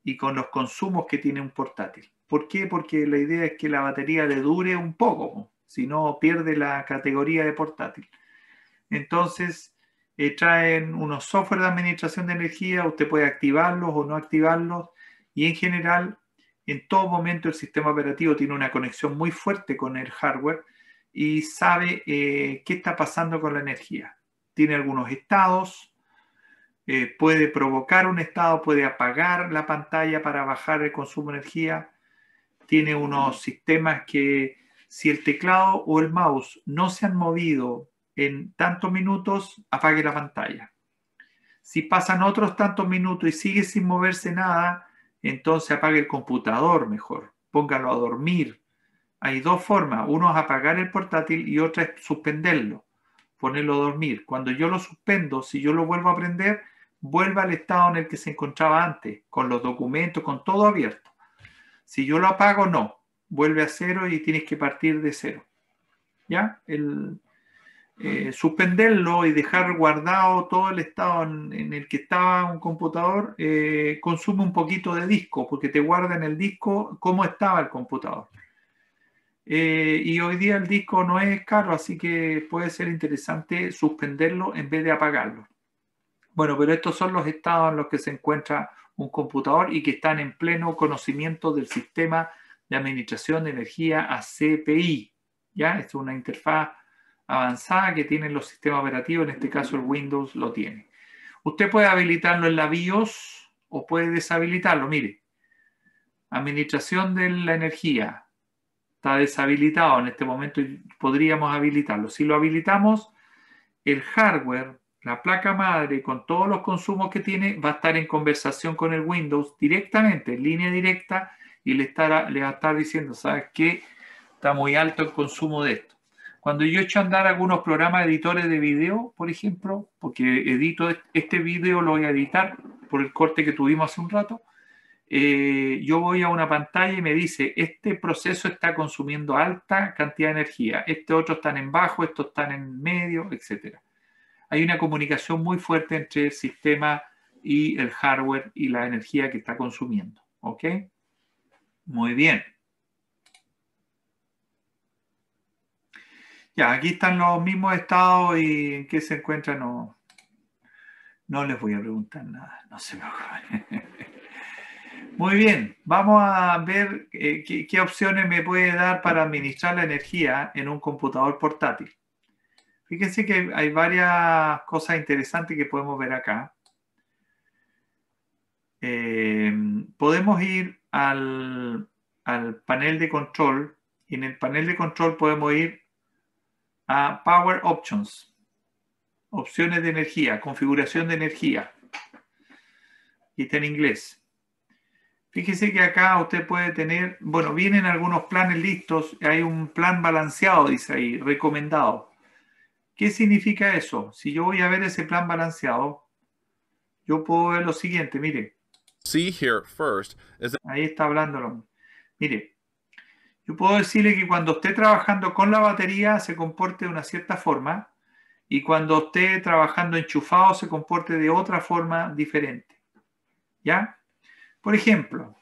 y con los consumos que tiene un portátil. ¿Por qué? Porque la idea es que la batería le dure un poco, si no pierde la categoría de portátil. Entonces, eh, traen unos software de administración de energía, usted puede activarlos o no activarlos y en general, en todo momento el sistema operativo tiene una conexión muy fuerte con el hardware y sabe eh, qué está pasando con la energía. Tiene algunos estados, eh, puede provocar un estado, puede apagar la pantalla para bajar el consumo de energía. Tiene unos sistemas que si el teclado o el mouse no se han movido en tantos minutos, apague la pantalla. Si pasan otros tantos minutos y sigue sin moverse nada, entonces apague el computador mejor, póngalo a dormir, hay dos formas. Uno es apagar el portátil y otra es suspenderlo, ponerlo a dormir. Cuando yo lo suspendo, si yo lo vuelvo a prender, vuelve al estado en el que se encontraba antes, con los documentos, con todo abierto. Si yo lo apago, no. Vuelve a cero y tienes que partir de cero. ¿Ya? Eh, suspenderlo y dejar guardado todo el estado en, el que estaba un computador eh, consume un poquito de disco, porque te guarda en el disco cómo estaba el computador. Eh, y hoy día el disco no es caro, así que puede ser interesante suspenderlo en vez de apagarlo. Bueno, pero estos son los estados en los que se encuentra un computador y que están en pleno conocimiento del sistema de administración de energía ACPI. ¿ya? Es una interfaz avanzada que tienen los sistemas operativos, en este caso el Windows lo tiene. Usted puede habilitarlo en la BIOS o puede deshabilitarlo. Mire, administración de la energía, está deshabilitado en este momento y podríamos habilitarlo. Si lo habilitamos, el hardware, la placa madre, con todos los consumos que tiene, va a estar en conversación con el Windows directamente, en línea directa, y le, estará, le va a estar diciendo, ¿sabes qué? Está muy alto el consumo de esto. Cuando yo echo a andar algunos programas editores de video, por ejemplo, porque edito este video, lo voy a editar por el corte que tuvimos hace un rato, eh, yo voy a una pantalla y me dice, este proceso está consumiendo alta cantidad de energía, este otro está en bajo, estos están en medio, etc. Hay una comunicación muy fuerte entre el sistema y el hardware y la energía que está consumiendo. ¿Ok? Muy bien. Ya, aquí están los mismos estados y en qué se encuentran. No, no les voy a preguntar nada, no se me Muy bien, vamos a ver eh, qué, opciones me puede dar para administrar la energía en un computador portátil. Fíjense que hay varias cosas interesantes que podemos ver acá. Eh, podemos ir al, panel de control y en el panel de control podemos ir a Power Options, opciones de energía, configuración de energía. Y está en inglés. Fíjese que acá usted puede tener, bueno, vienen algunos planes listos, hay un plan balanceado, dice ahí, recomendado. ¿Qué significa eso? Si yo voy a ver ese plan balanceado, yo puedo ver lo siguiente, mire. See here first ahí está Mire, yo puedo decirle que cuando esté trabajando con la batería se comporte de una cierta forma y cuando esté trabajando enchufado se comporte de otra forma diferente. ¿Ya? Por ejemplo,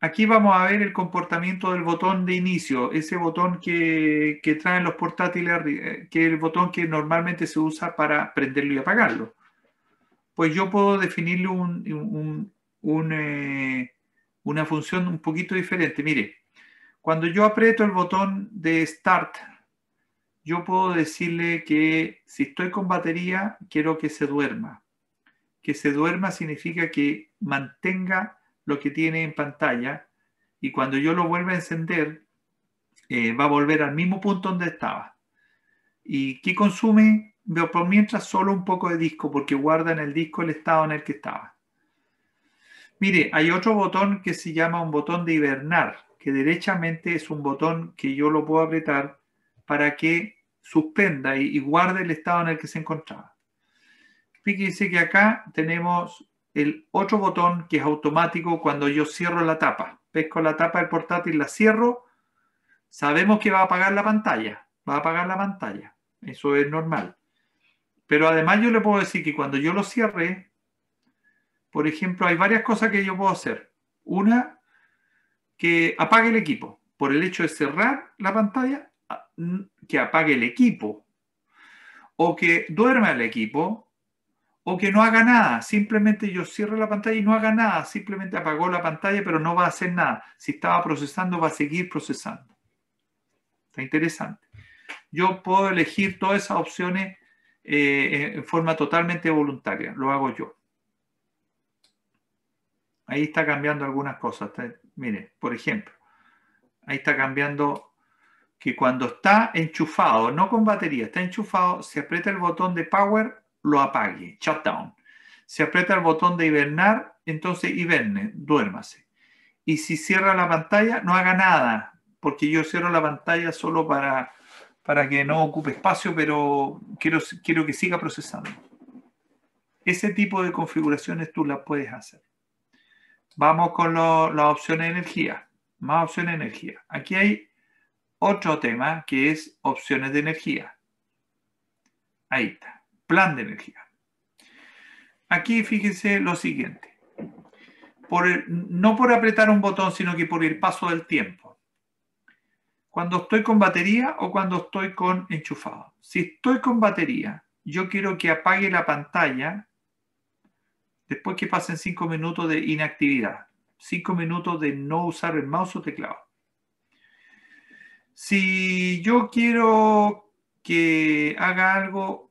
aquí vamos a ver el comportamiento del botón de inicio, ese botón que, traen los portátiles, eh, que es el botón que normalmente se usa para prenderlo y apagarlo. Pues yo puedo definirle eh, una función un poquito diferente. Mire, cuando yo aprieto el botón de Start, yo puedo decirle que si estoy con batería, quiero que se duerma que se duerma significa que mantenga lo que tiene en pantalla y cuando yo lo vuelva a encender eh, va a volver al mismo punto donde estaba. ¿Y qué consume? Veo por mientras solo un poco de disco porque guarda en el disco el estado en el que estaba. Mire, hay otro botón que se llama un botón de hibernar, que derechamente es un botón que yo lo puedo apretar para que suspenda y guarde el estado en el que se encontraba fíjense que acá tenemos el otro botón que es automático cuando yo cierro la tapa. Pesco la tapa del portátil, la cierro, sabemos que va a apagar la pantalla, va a apagar la pantalla, eso es normal. Pero además yo le puedo decir que cuando yo lo cierre, por ejemplo, hay varias cosas que yo puedo hacer. Una, que apague el equipo. Por el hecho de cerrar la pantalla, que apague el equipo. O que duerma el equipo, o que no haga nada, simplemente yo cierro la pantalla y no haga nada, simplemente apagó la pantalla pero no va a hacer nada. Si estaba procesando, va a seguir procesando. Está interesante. Yo puedo elegir todas esas opciones eh, en forma totalmente voluntaria, lo hago yo. Ahí está cambiando algunas cosas. Miren, por ejemplo, ahí está cambiando que cuando está enchufado, no con batería, está enchufado, se aprieta el botón de power lo apague, down. Si aprieta el botón de hibernar, entonces hiberne, duérmase. Y si cierra la pantalla, no haga nada, porque yo cierro la pantalla solo para, para que no ocupe espacio, pero quiero, quiero que siga procesando. Ese tipo de configuraciones tú las puedes hacer. Vamos con las opciones de energía. Más opciones de energía. Aquí hay otro tema que es opciones de energía. Ahí está plan de energía. Aquí fíjense lo siguiente. no por apretar un botón, sino que por el paso del tiempo. Cuando estoy con batería o cuando estoy con enchufado. Si estoy con batería, yo quiero que apague la pantalla después que pasen cinco minutos de inactividad. Cinco minutos de no usar el mouse o teclado. Si yo quiero que haga algo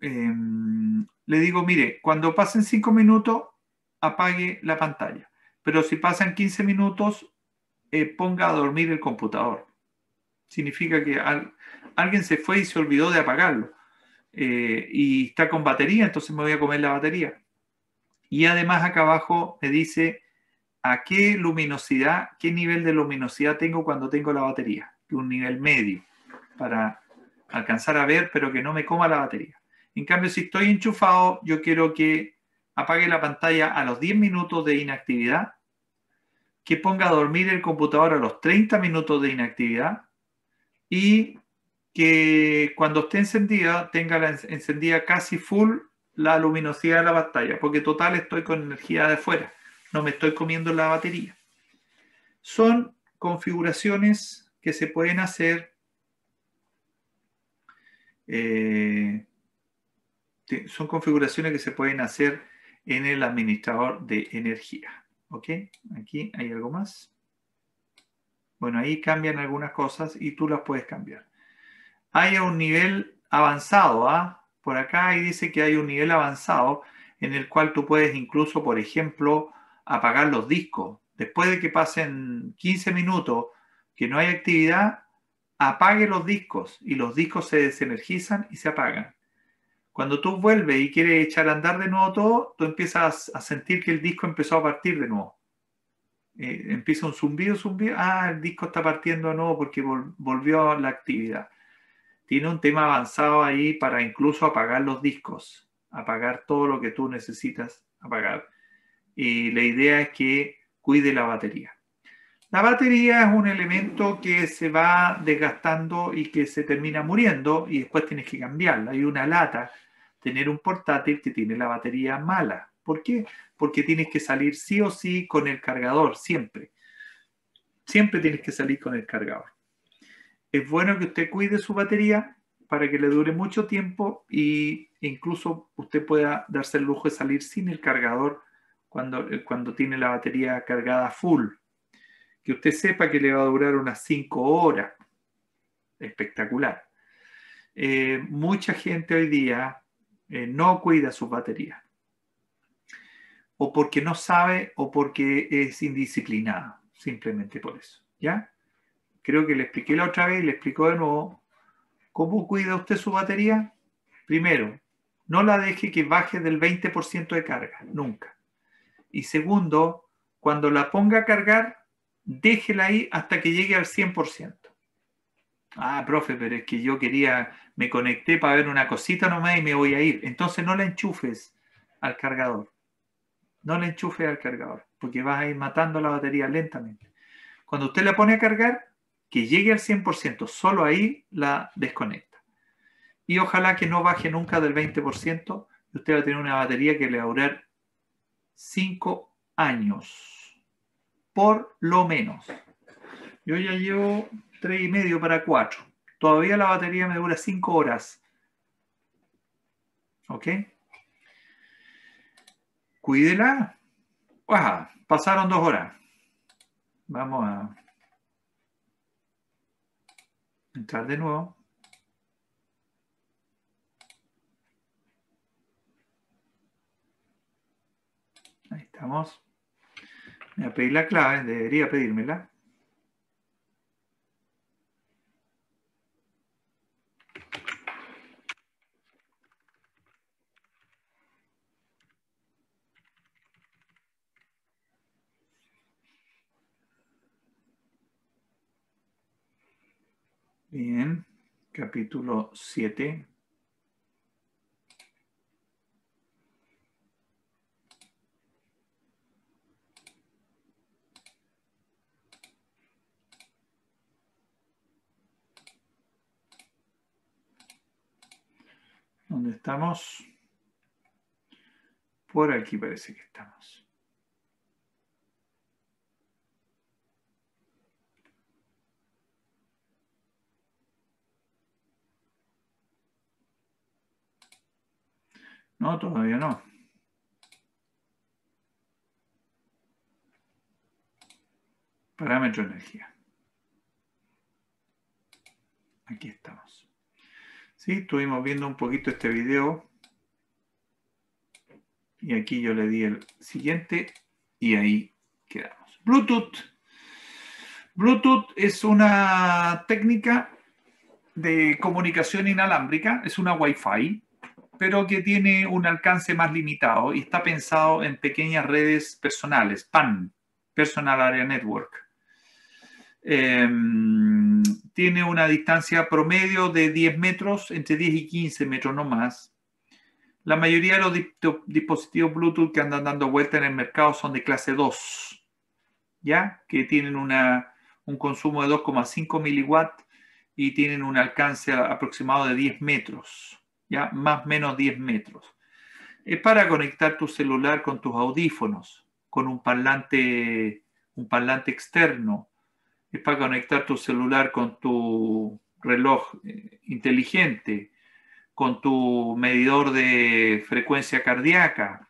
Em, le digo, mire, cuando pasen 5 minutos, apague la pantalla. Pero si pasan 15 minutos, eh, ponga a dormir el computador. Significa que alguien se fue y se olvidó de apagarlo. Eh, y está con batería, entonces me voy a comer la batería. Y además acá abajo me dice a qué luminosidad, qué nivel de luminosidad tengo cuando tengo la batería. Un nivel medio para alcanzar a ver, pero que no me coma la batería. En cambio, si estoy enchufado, yo quiero que apague la pantalla a los 10 minutos de inactividad, que ponga a dormir el computador a los 30 minutos de inactividad y que cuando esté encendida tenga la encendida casi full la luminosidad de la pantalla, porque total estoy con energía de fuera, no me estoy comiendo la batería. Son configuraciones que se pueden hacer eh, son configuraciones que se pueden hacer en el administrador de energía. ¿Ok? Aquí hay algo más. Bueno, ahí cambian algunas cosas y tú las puedes cambiar. Hay un nivel avanzado, ¿ah? Por acá ahí dice que hay un nivel avanzado en el cual tú puedes incluso, por ejemplo, apagar los discos. Después de que pasen 15 minutos que no hay actividad, apague los discos y los discos se desenergizan y se apagan. Cuando tú vuelves y quieres echar a andar de nuevo todo, tú empiezas a sentir que el disco empezó a partir de nuevo. Eh, empieza un zumbido, zumbido. Ah, el disco está partiendo de nuevo porque volvió la actividad. Tiene un tema avanzado ahí para incluso apagar los discos, apagar todo lo que tú necesitas apagar. Y la idea es que cuide la batería. La batería es un elemento que se va desgastando y que se termina muriendo y después tienes que cambiarla. Hay una lata tener un portátil que tiene la batería mala. ¿Por qué? Porque tienes que salir sí o sí con el cargador, siempre. Siempre tienes que salir con el cargador. Es bueno que usted cuide su batería para que le dure mucho tiempo e incluso usted pueda darse el lujo de salir sin el cargador cuando, eh, cuando tiene la batería cargada full. Que usted sepa que le va a durar unas 5 horas. Espectacular. Eh, mucha gente hoy día eh, no cuida su batería. O porque no sabe o porque es indisciplinada, simplemente por eso. ¿Ya? Creo que le expliqué la otra vez y le explico de nuevo. ¿Cómo cuida usted su batería? Primero, no la deje que baje del 20% de carga, nunca. Y segundo, cuando la ponga a cargar, déjela ahí hasta que llegue al 100%. Ah, profe, pero es que yo quería, me conecté para ver una cosita nomás y me voy a ir. Entonces no la enchufes al cargador. No la enchufes al cargador, porque vas a ir matando la batería lentamente. Cuando usted la pone a cargar, que llegue al 100%, solo ahí la desconecta. Y ojalá que no baje nunca del 20%, usted va a tener una batería que le va a durar 5 años, por lo menos. Yo ya llevo 3 y medio para 4. Todavía la batería me dura 5 horas. ¿Ok? Cuídela. Ah, pasaron 2 horas. Vamos a entrar de nuevo. Ahí estamos. Me voy a pedir la clave, debería pedírmela. capítulo 7. ¿Dónde estamos? Por aquí parece que estamos. No, todavía no. Parámetro energía. Aquí estamos. Sí, estuvimos viendo un poquito este video. Y aquí yo le di el siguiente y ahí quedamos. Bluetooth. Bluetooth es una técnica de comunicación inalámbrica, es una Wi-Fi pero que tiene un alcance más limitado y está pensado en pequeñas redes personales, PAN, Personal Area Network. Em, tiene una distancia promedio de 10 metros, entre 10 y 15 metros no más. La mayoría de los dispositivos Bluetooth que andan dando vuelta en el mercado son de clase 2, ¿ya? Que tienen un consumo de 2,5 miliwatt y tienen un alcance aproximado de 10 metros ya más o menos 10 metros. Es para conectar tu celular con tus audífonos, con un parlante, un parlante externo. Es para conectar tu celular con tu reloj eh, inteligente, con tu medidor de frecuencia cardíaca,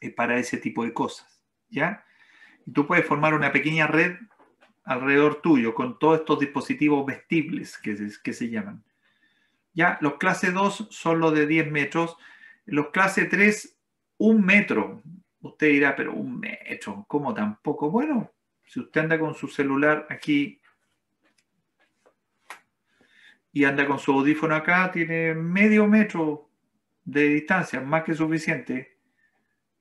es para ese tipo de cosas. ¿ya? Y tú puedes formar una pequeña red alrededor tuyo con todos estos dispositivos vestibles que que se llaman. ¿ya? Los clases 2 son los de 10 metros, los clase 3, un metro. Usted dirá, pero un metro, ¿cómo tampoco? Bueno, si usted anda con su celular aquí y anda con su audífono acá, tiene medio metro de distancia, más que suficiente.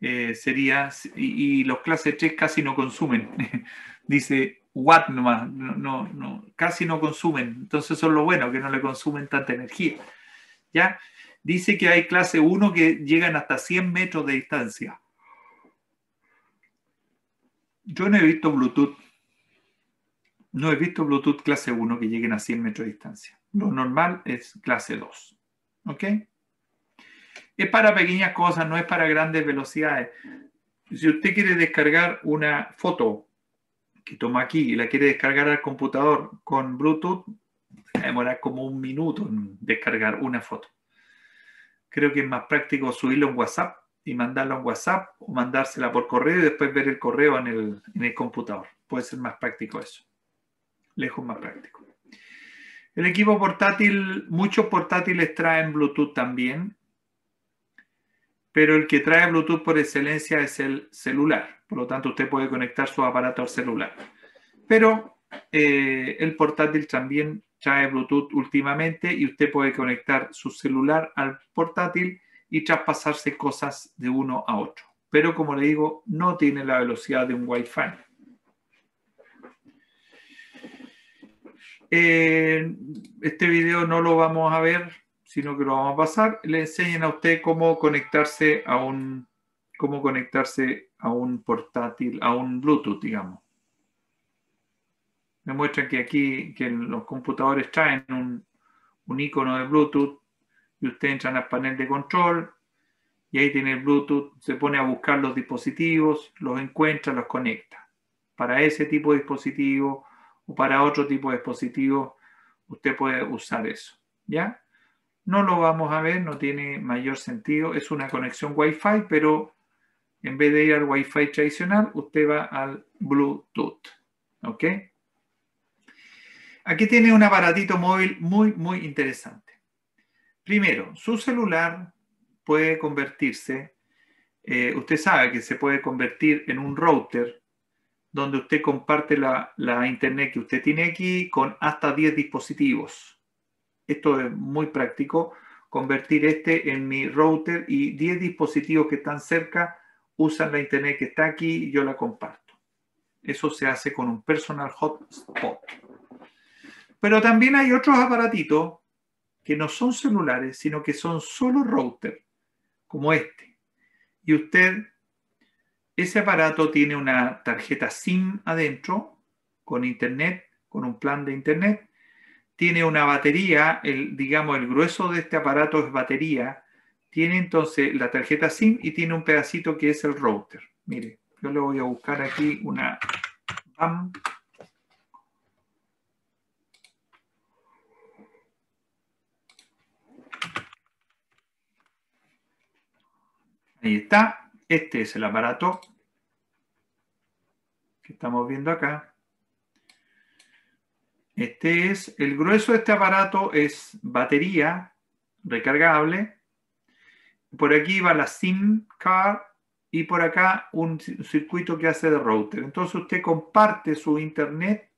Eh, sería, y, los clases 3 casi no consumen. Dice watt nomás, no, no, no, casi no consumen. Entonces son lo bueno, que no le consumen tanta energía. ¿Ya? Dice que hay clase 1 que llegan hasta 100 metros de distancia. Yo no he visto Bluetooth. No he visto Bluetooth clase 1 que lleguen a 100 metros de distancia. Lo normal es clase 2. ¿Ok? Es para pequeñas cosas, no es para grandes velocidades. Si usted quiere descargar una foto que toma aquí y la quiere descargar al computador con Bluetooth, demora como un minuto en descargar una foto. Creo que es más práctico subirlo en WhatsApp y mandarlo en WhatsApp o mandársela por correo y después ver el correo en el, en el computador. Puede ser más práctico eso. Lejos más práctico. El equipo portátil, muchos portátiles traen Bluetooth también, pero el que trae Bluetooth por excelencia es el celular. Por lo tanto, usted puede conectar su aparato al celular. Pero eh, el portátil también trae Bluetooth últimamente y usted puede conectar su celular al portátil y traspasarse cosas de uno a otro. Pero como le digo, no tiene la velocidad de un Wi-Fi. Eh, este video no lo vamos a ver, sino que lo vamos a pasar. Le enseñan a usted cómo conectarse a un, cómo conectarse a un portátil, a un Bluetooth, digamos. Me muestran que aquí que los computadores traen un, un icono de Bluetooth y usted entra en el panel de control y ahí tiene el Bluetooth, se pone a buscar los dispositivos, los encuentra, los conecta. Para ese tipo de dispositivo o para otro tipo de dispositivo, usted puede usar eso. ¿Ya? No lo vamos a ver, no tiene mayor sentido. Es una conexión Wi-Fi, pero en vez de ir al Wi-Fi tradicional, usted va al Bluetooth. ¿Ok? Aquí tiene un aparatito móvil muy, muy interesante. Primero, su celular puede convertirse, eh, usted sabe que se puede convertir en un router donde usted comparte la, la internet que usted tiene aquí con hasta 10 dispositivos. Esto es muy práctico, convertir este en mi router y 10 dispositivos que están cerca usan la internet que está aquí y yo la comparto. Eso se hace con un personal hotspot. Pero también hay otros aparatitos que no son celulares, sino que son solo router, como este. Y usted, ese aparato tiene una tarjeta SIM adentro, con internet, con un plan de internet. Tiene una batería, el, digamos, el grueso de este aparato es batería, tiene entonces la tarjeta SIM y tiene un pedacito que es el router. Mire, yo le voy a buscar aquí una BAM. Ahí está. Este es el aparato que estamos viendo acá. Este es el grueso de este aparato, es batería recargable por aquí va la SIM card y por acá un circuito que hace de router. Entonces usted comparte su internet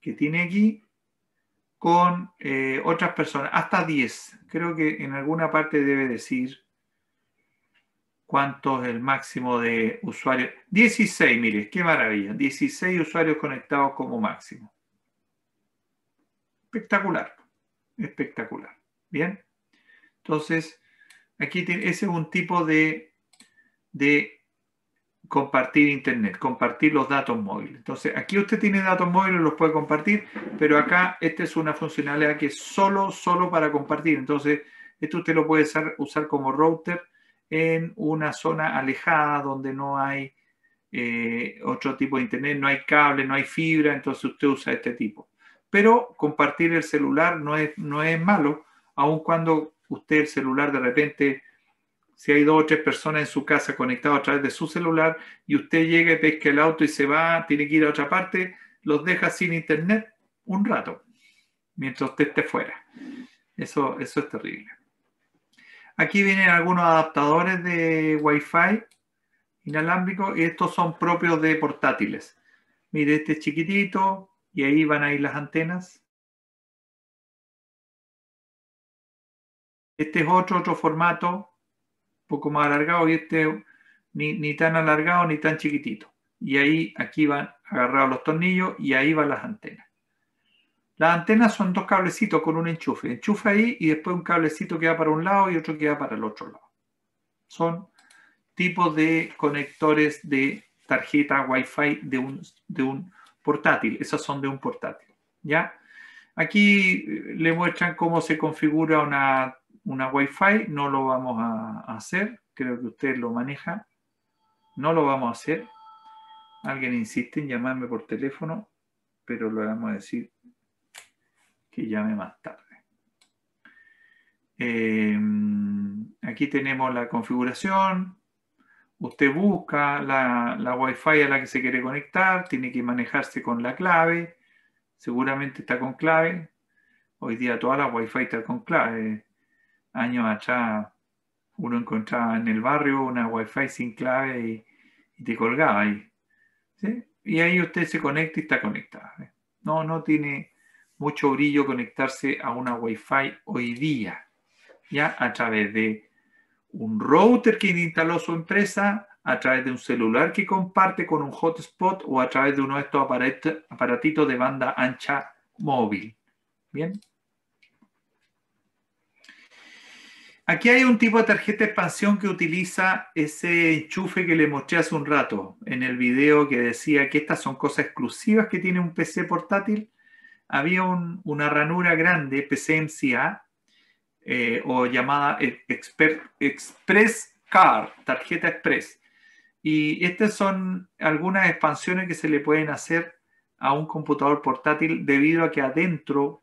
que tiene aquí con eh, otras personas, hasta 10. Creo que en alguna parte debe decir cuánto es el máximo de usuarios. 16, mire, qué maravilla. 16 usuarios conectados como máximo. Espectacular, espectacular. Bien, entonces Aquí tiene, ese es un tipo de, de compartir internet, compartir los datos móviles. Entonces, aquí usted tiene datos móviles, los puede compartir, pero acá esta es una funcionalidad que es solo, solo para compartir. Entonces, esto usted lo puede usar, como router en una zona alejada donde no hay eh, otro tipo de internet, no hay cable, no hay fibra, entonces usted usa este tipo. Pero compartir el celular no es, no es malo, aun cuando usted el celular de repente, si hay dos o tres personas en su casa conectadas a través de su celular y usted llega y que el auto y se va, tiene que ir a otra parte, los deja sin internet un rato, mientras usted esté fuera. Eso, eso es terrible. Aquí vienen algunos adaptadores de Wi-Fi inalámbrico y estos son propios de portátiles. Mire, este es chiquitito y ahí van a ir las antenas. Este es otro, otro formato, un poco más alargado y este ni, tan alargado ni tan chiquitito. Y ahí, aquí van agarrados los tornillos y ahí van las antenas. Las antenas son dos cablecitos con un enchufe. Enchufe ahí y después un cablecito que va para un lado y otro que va para el otro lado. Son tipos de conectores de tarjeta Wi-Fi de un, de un portátil. Esas son de un portátil. ¿ya? Aquí eh, le muestran cómo se configura una una Wi-Fi, no lo vamos a hacer, creo que usted lo maneja, no lo vamos a hacer. Alguien insiste en llamarme por teléfono, pero lo vamos a decir que llame más tarde. Eh, aquí tenemos la configuración. Usted busca la, la Wi-Fi a la que se quiere conectar, tiene que manejarse con la clave. Seguramente está con clave. Hoy día toda la Wi-Fi están con clave años atrás uno encontraba en el barrio una wifi sin clave y, te colgaba ahí. Y ahí usted se conecta y está conectado. ¿eh? No, no tiene mucho brillo conectarse a una Wi-Fi hoy día, ya a través de un router que instaló su empresa, a través de un celular que comparte con un hotspot o a través de uno de estos aparatitos de banda ancha móvil. Bien, Aquí hay un tipo de tarjeta de expansión que utiliza ese enchufe que le mostré hace un rato en el video que decía que estas son cosas exclusivas que tiene un PC portátil. Había una ranura grande, PCMCA, eh, o llamada Express Card, tarjeta Express. Y estas son algunas expansiones que se le pueden hacer a un computador portátil debido a que adentro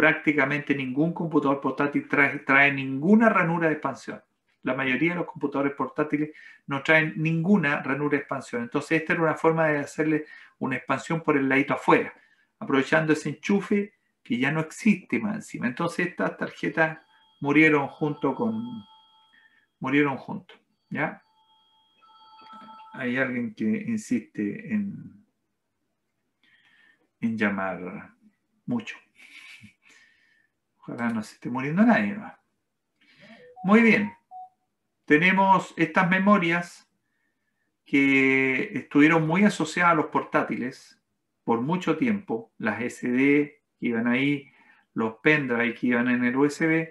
prácticamente ningún computador portátil trae, ninguna ranura de expansión. La mayoría de los computadores portátiles no traen ninguna ranura de expansión. Entonces, esta era una forma de hacerle una expansión por el ladito afuera, aprovechando ese enchufe que ya no existe más encima. Entonces, estas tarjetas murieron junto con. Murieron junto. ¿Ya? Hay alguien que insiste en, en llamar mucho no se esté muriendo nadie Muy bien. Tenemos estas memorias que estuvieron muy asociadas a los portátiles por mucho tiempo, las SD que iban ahí, los pendrive que iban en el USB,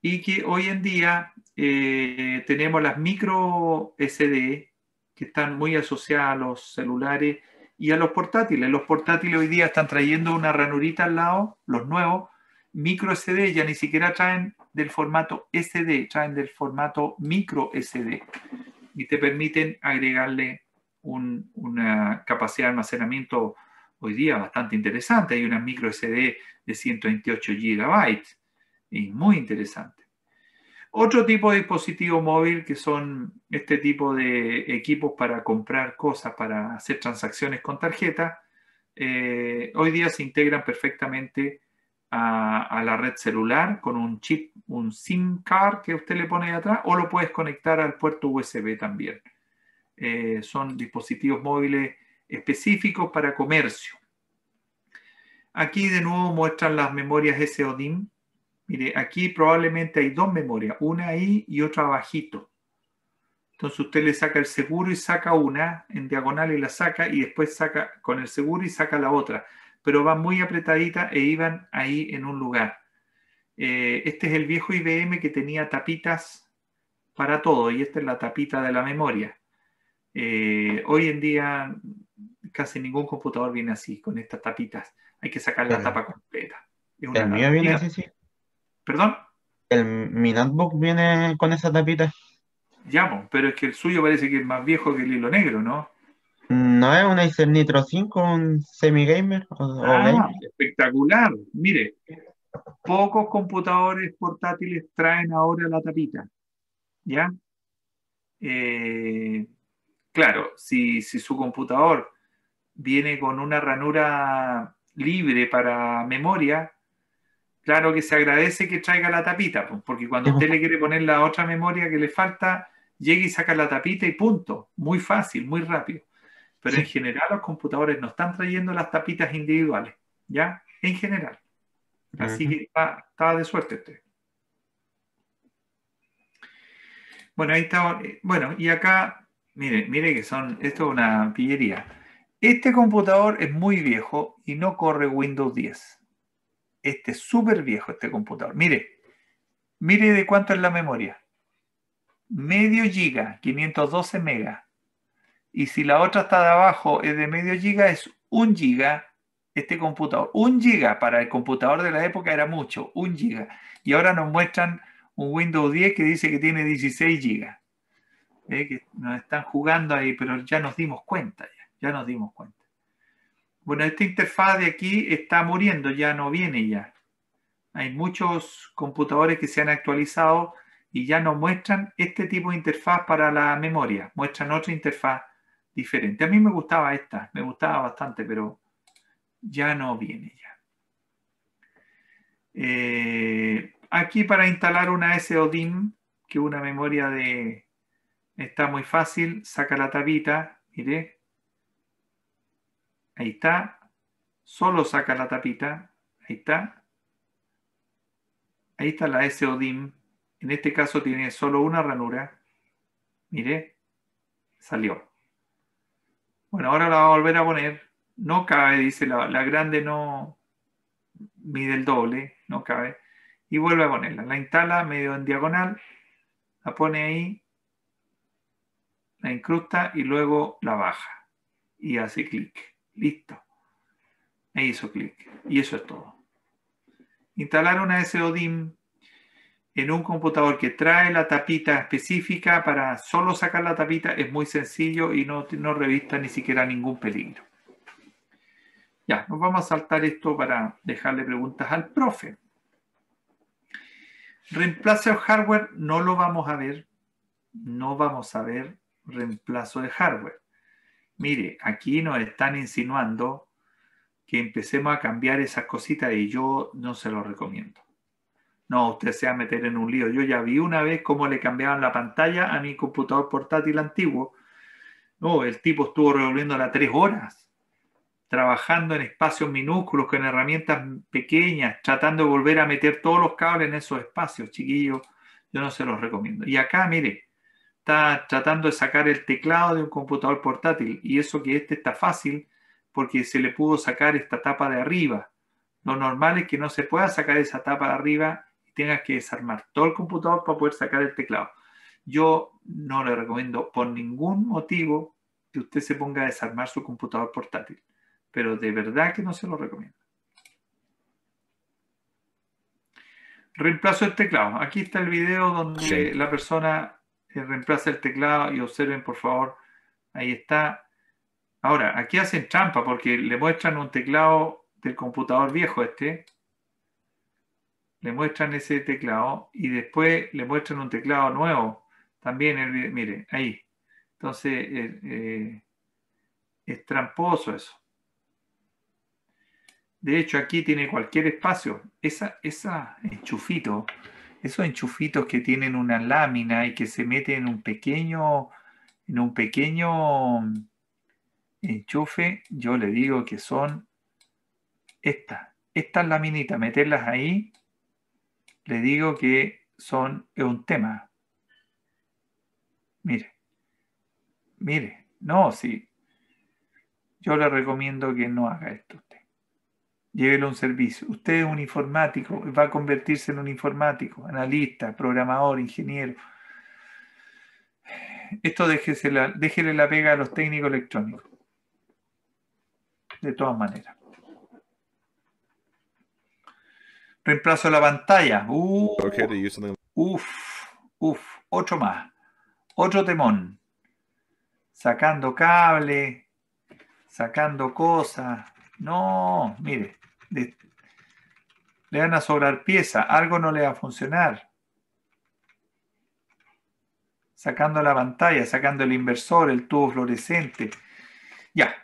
y que hoy en día eh, tenemos las micro SD que están muy asociadas a los celulares y a los portátiles. Los portátiles hoy día están trayendo una ranurita al lado, los nuevos, micro SD ya ni siquiera traen del formato SD, traen del formato micro SD y te permiten agregarle una capacidad de almacenamiento hoy día bastante interesante. Hay una micro SD de 128 GB y muy interesante. Otro tipo de dispositivo móvil que son este tipo de equipos para comprar cosas, para hacer transacciones con tarjeta, eh, hoy día se integran perfectamente a, la red celular con un chip, un SIM card que usted le pone de atrás o lo puedes conectar al puerto USB también. Eh, son dispositivos móviles específicos para comercio. Aquí de nuevo muestran las memorias SODIM. Mire, aquí probablemente hay dos memorias, una ahí y otra abajito. Entonces usted le saca el seguro y saca una en diagonal y la saca y después saca con el seguro y saca la otra pero va muy apretadita e iban ahí en un lugar. Eh, este es el viejo IBM que tenía tapitas para todo y esta es la tapita de la memoria. Eh, hoy en día casi ningún computador viene así, con estas tapitas. Hay que sacar la tapa completa. el mío viene así, sí. ¿Perdón? El, mi notebook viene con esas tapita. Ya, pero es que el suyo parece que es más viejo que el hilo negro, ¿no? No es un Acer Nitro 5, un semi-gamer. Ah, espectacular. Mire, pocos computadores portátiles traen ahora la tapita. ¿Ya? Eh, claro, si, si su computador viene con una ranura libre para memoria, claro que se agradece que traiga la tapita, porque cuando usted le quiere poner la otra memoria que le falta, llega y saca la tapita y punto. Muy fácil, muy rápido pero en general los computadores no están trayendo las tapitas individuales, ¿ya? En general. Así que estaba de suerte usted. Bueno, ahí está. Eh, bueno, y acá, mire, mire que son, esto es una pillería. Este computador es muy viejo y no corre Windows 10. Este es súper viejo, este computador. Mire, mire de cuánto es la memoria. Medio giga, 512 megas. Y si la otra está de abajo es de medio giga, es un giga este computador. Un giga para el computador de la época era mucho, un giga. Y ahora nos muestran un Windows 10 que dice que tiene 16 gigas. Que nos están jugando ahí, pero ya nos dimos cuenta, ya, nos dimos cuenta. Bueno, esta interfaz de aquí está muriendo, ya no viene ya. Hay muchos computadores que se han actualizado y ya nos muestran este tipo de interfaz para la memoria, muestran otra interfaz diferente. A mí me gustaba esta, me gustaba bastante, pero ya no viene ya. Eh, aquí para instalar una SODIM, que una memoria de... Está muy fácil, saca la tapita, mire. Ahí está. Solo saca la tapita, ahí está. Ahí está la SODIM. En este caso tiene solo una ranura. Mire, salió. Bueno, ahora la va a volver a poner. No cabe, dice la, grande no mide el doble, no cabe. Y vuelve a ponerla. La instala medio en diagonal, la pone ahí, la incrusta y luego la baja. Y hace clic. Listo. Me hizo clic. Y eso es todo. Instalar una SODIM en un computador que trae la tapita específica para solo sacar la tapita es muy sencillo y no, revista ni siquiera ningún peligro. Ya, nos vamos a saltar esto para dejarle preguntas al profe. Reemplazo de hardware no lo vamos a ver. No vamos a ver reemplazo de hardware. Mire, aquí nos están insinuando que empecemos a cambiar esas cositas y yo no se lo recomiendo. No, usted se va a meter en un lío. Yo ya vi una vez cómo le cambiaban la pantalla a mi computador portátil antiguo. No, el tipo estuvo revolviéndola tres horas, trabajando en espacios minúsculos, con herramientas pequeñas, tratando de volver a meter todos los cables en esos espacios, chiquillos. Yo no se los recomiendo. Y acá, mire, está tratando de sacar el teclado de un computador portátil. Y eso que este está fácil porque se le pudo sacar esta tapa de arriba. Lo normal es que no se pueda sacar esa tapa de arriba tengas que desarmar todo el computador para poder sacar el teclado. Yo no le recomiendo por ningún motivo que usted se ponga a desarmar su computador portátil, pero de verdad que no se lo recomiendo. Reemplazo el teclado. Aquí está el video donde la persona eh, reemplaza el teclado y observen, por favor, ahí está. Ahora, aquí hacen trampa porque le muestran un teclado del computador viejo este, le muestran ese teclado y después le muestran un teclado nuevo. También mire, ahí. Entonces, eh, eh, es tramposo eso. De hecho, aquí tiene cualquier espacio. Esa, esa enchufito, esos enchufitos que tienen una lámina y que se meten en un pequeño, en un pequeño enchufe, yo le digo que son estas, estas laminitas, meterlas ahí le digo que son, es un tema. Mire, mire, no, sí. Yo le recomiendo que no haga esto usted. Llévelo un servicio. Usted es un informático, va a convertirse en un informático, analista, programador, ingeniero. Esto déjese déjele la pega a los técnicos electrónicos. De todas maneras. Reemplazo la pantalla. Uh, uf, uf, otro más. Otro temón. Sacando cable, sacando cosas. No, mire, le van a sobrar piezas, algo no le va a funcionar. Sacando la pantalla, sacando el inversor, el tubo fluorescente. Ya,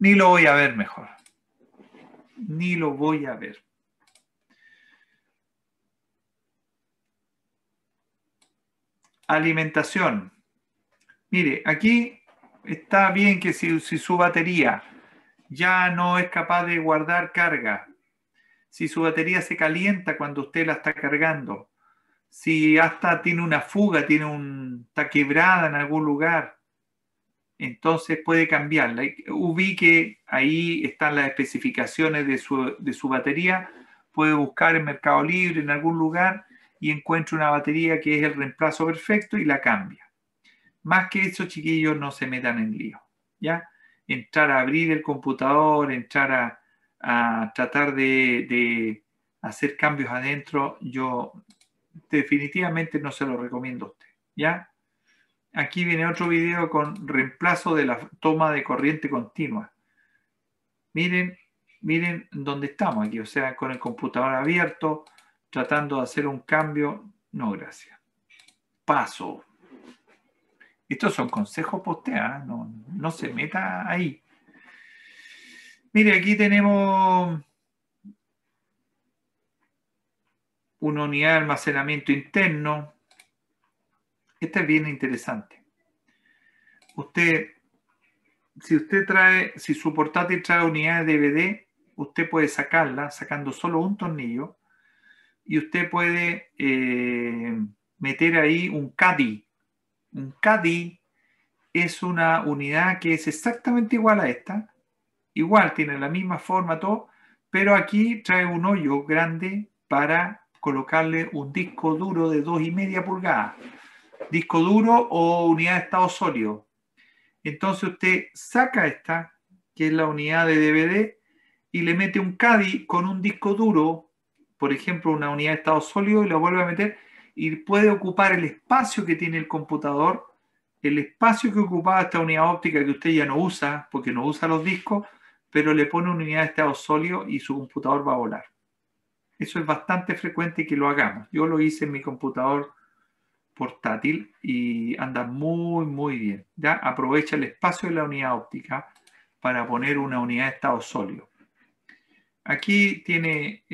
ni lo voy a ver mejor. Ni lo voy a ver. Alimentación. Mire, aquí está bien que si, su batería ya no es capaz de guardar carga, si su batería se calienta cuando usted la está cargando, si hasta tiene una fuga, tiene un, está quebrada en algún lugar, entonces puede cambiarla. Ubique, ahí están las especificaciones de su, de su batería, puede buscar en Mercado Libre, en algún lugar, y encuentra una batería que es el reemplazo perfecto y la cambia. Más que eso, chiquillos, no se metan en lío. ¿ya? Entrar a abrir el computador, entrar a, tratar de, hacer cambios adentro, yo definitivamente no se lo recomiendo a usted. ¿ya? Aquí viene otro video con reemplazo de la toma de corriente continua. Miren, miren dónde estamos aquí, o sea, con el computador abierto, tratando de hacer un cambio, no, gracias. Paso. Estos son consejos postea, ¿ah? no, no se meta ahí. Mire, aquí tenemos una unidad de almacenamiento interno. Esta es bien interesante. Usted, si usted trae, si su portátil trae unidad de DVD, usted puede sacarla sacando solo un tornillo y usted puede eh, meter ahí un CADI. Un CADI es una unidad que es exactamente igual a esta, igual, tiene la misma forma, todo, pero aquí trae un hoyo grande para colocarle un disco duro de media pulgadas, disco duro o unidad de estado sólido. Entonces usted saca esta, que es la unidad de DVD, y le mete un CADI con un disco duro por ejemplo, una unidad de estado sólido y la vuelve a meter y puede ocupar el espacio que tiene el computador, el espacio que ocupaba esta unidad óptica que usted ya no usa, porque no usa los discos, pero le pone una unidad de estado sólido y su computador va a volar. Eso es bastante frecuente que lo hagamos. Yo lo hice en mi computador portátil y anda muy, muy bien. Ya aprovecha el espacio de la unidad óptica para poner una unidad de estado sólido. Aquí tiene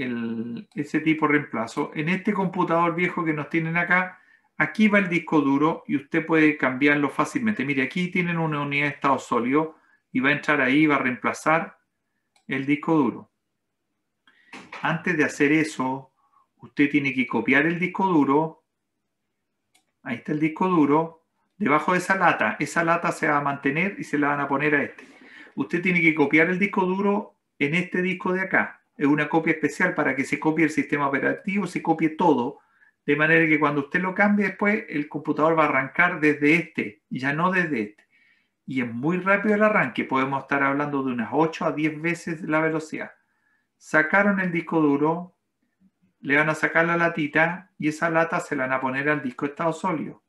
ese tipo de reemplazo. En este computador viejo que nos tienen acá, aquí va el disco duro y usted puede cambiarlo fácilmente. Mire, aquí tienen una unidad de estado sólido y va a entrar ahí, va a reemplazar el disco duro. Antes de hacer eso, usted tiene que copiar el disco duro. Ahí está el disco duro. Debajo de esa lata, esa lata se va a mantener y se la van a poner a este. Usted tiene que copiar el disco duro en este disco de acá. Es una copia especial para que se copie el sistema operativo, se copie todo, de manera que cuando usted lo cambie después, el computador va a arrancar desde este, ya no desde este. Y es muy rápido el arranque, podemos estar hablando de unas 8 a 10 veces la velocidad. Sacaron el disco duro, le van a sacar la latita y esa lata se la van a poner al disco de estado sólido.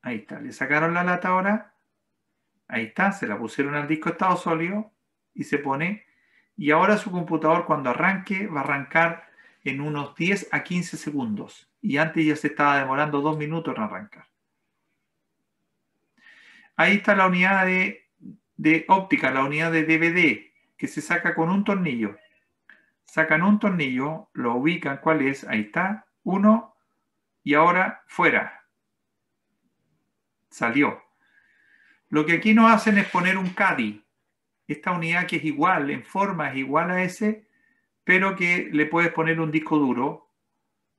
Ahí está, le sacaron la lata ahora. Ahí está, se la pusieron al disco de estado sólido y se pone. Y ahora su computador cuando arranque va a arrancar en unos 10 a 15 segundos. Y antes ya se estaba demorando dos minutos en arrancar. Ahí está la unidad de, de óptica, la unidad de DVD, que se saca con un tornillo. Sacan un tornillo, lo ubican, ¿cuál es? Ahí está, uno, y ahora fuera. Salió. Lo que aquí no hacen es poner un caddy, esta unidad que es igual, en forma es igual a ese, pero que le puedes poner un disco duro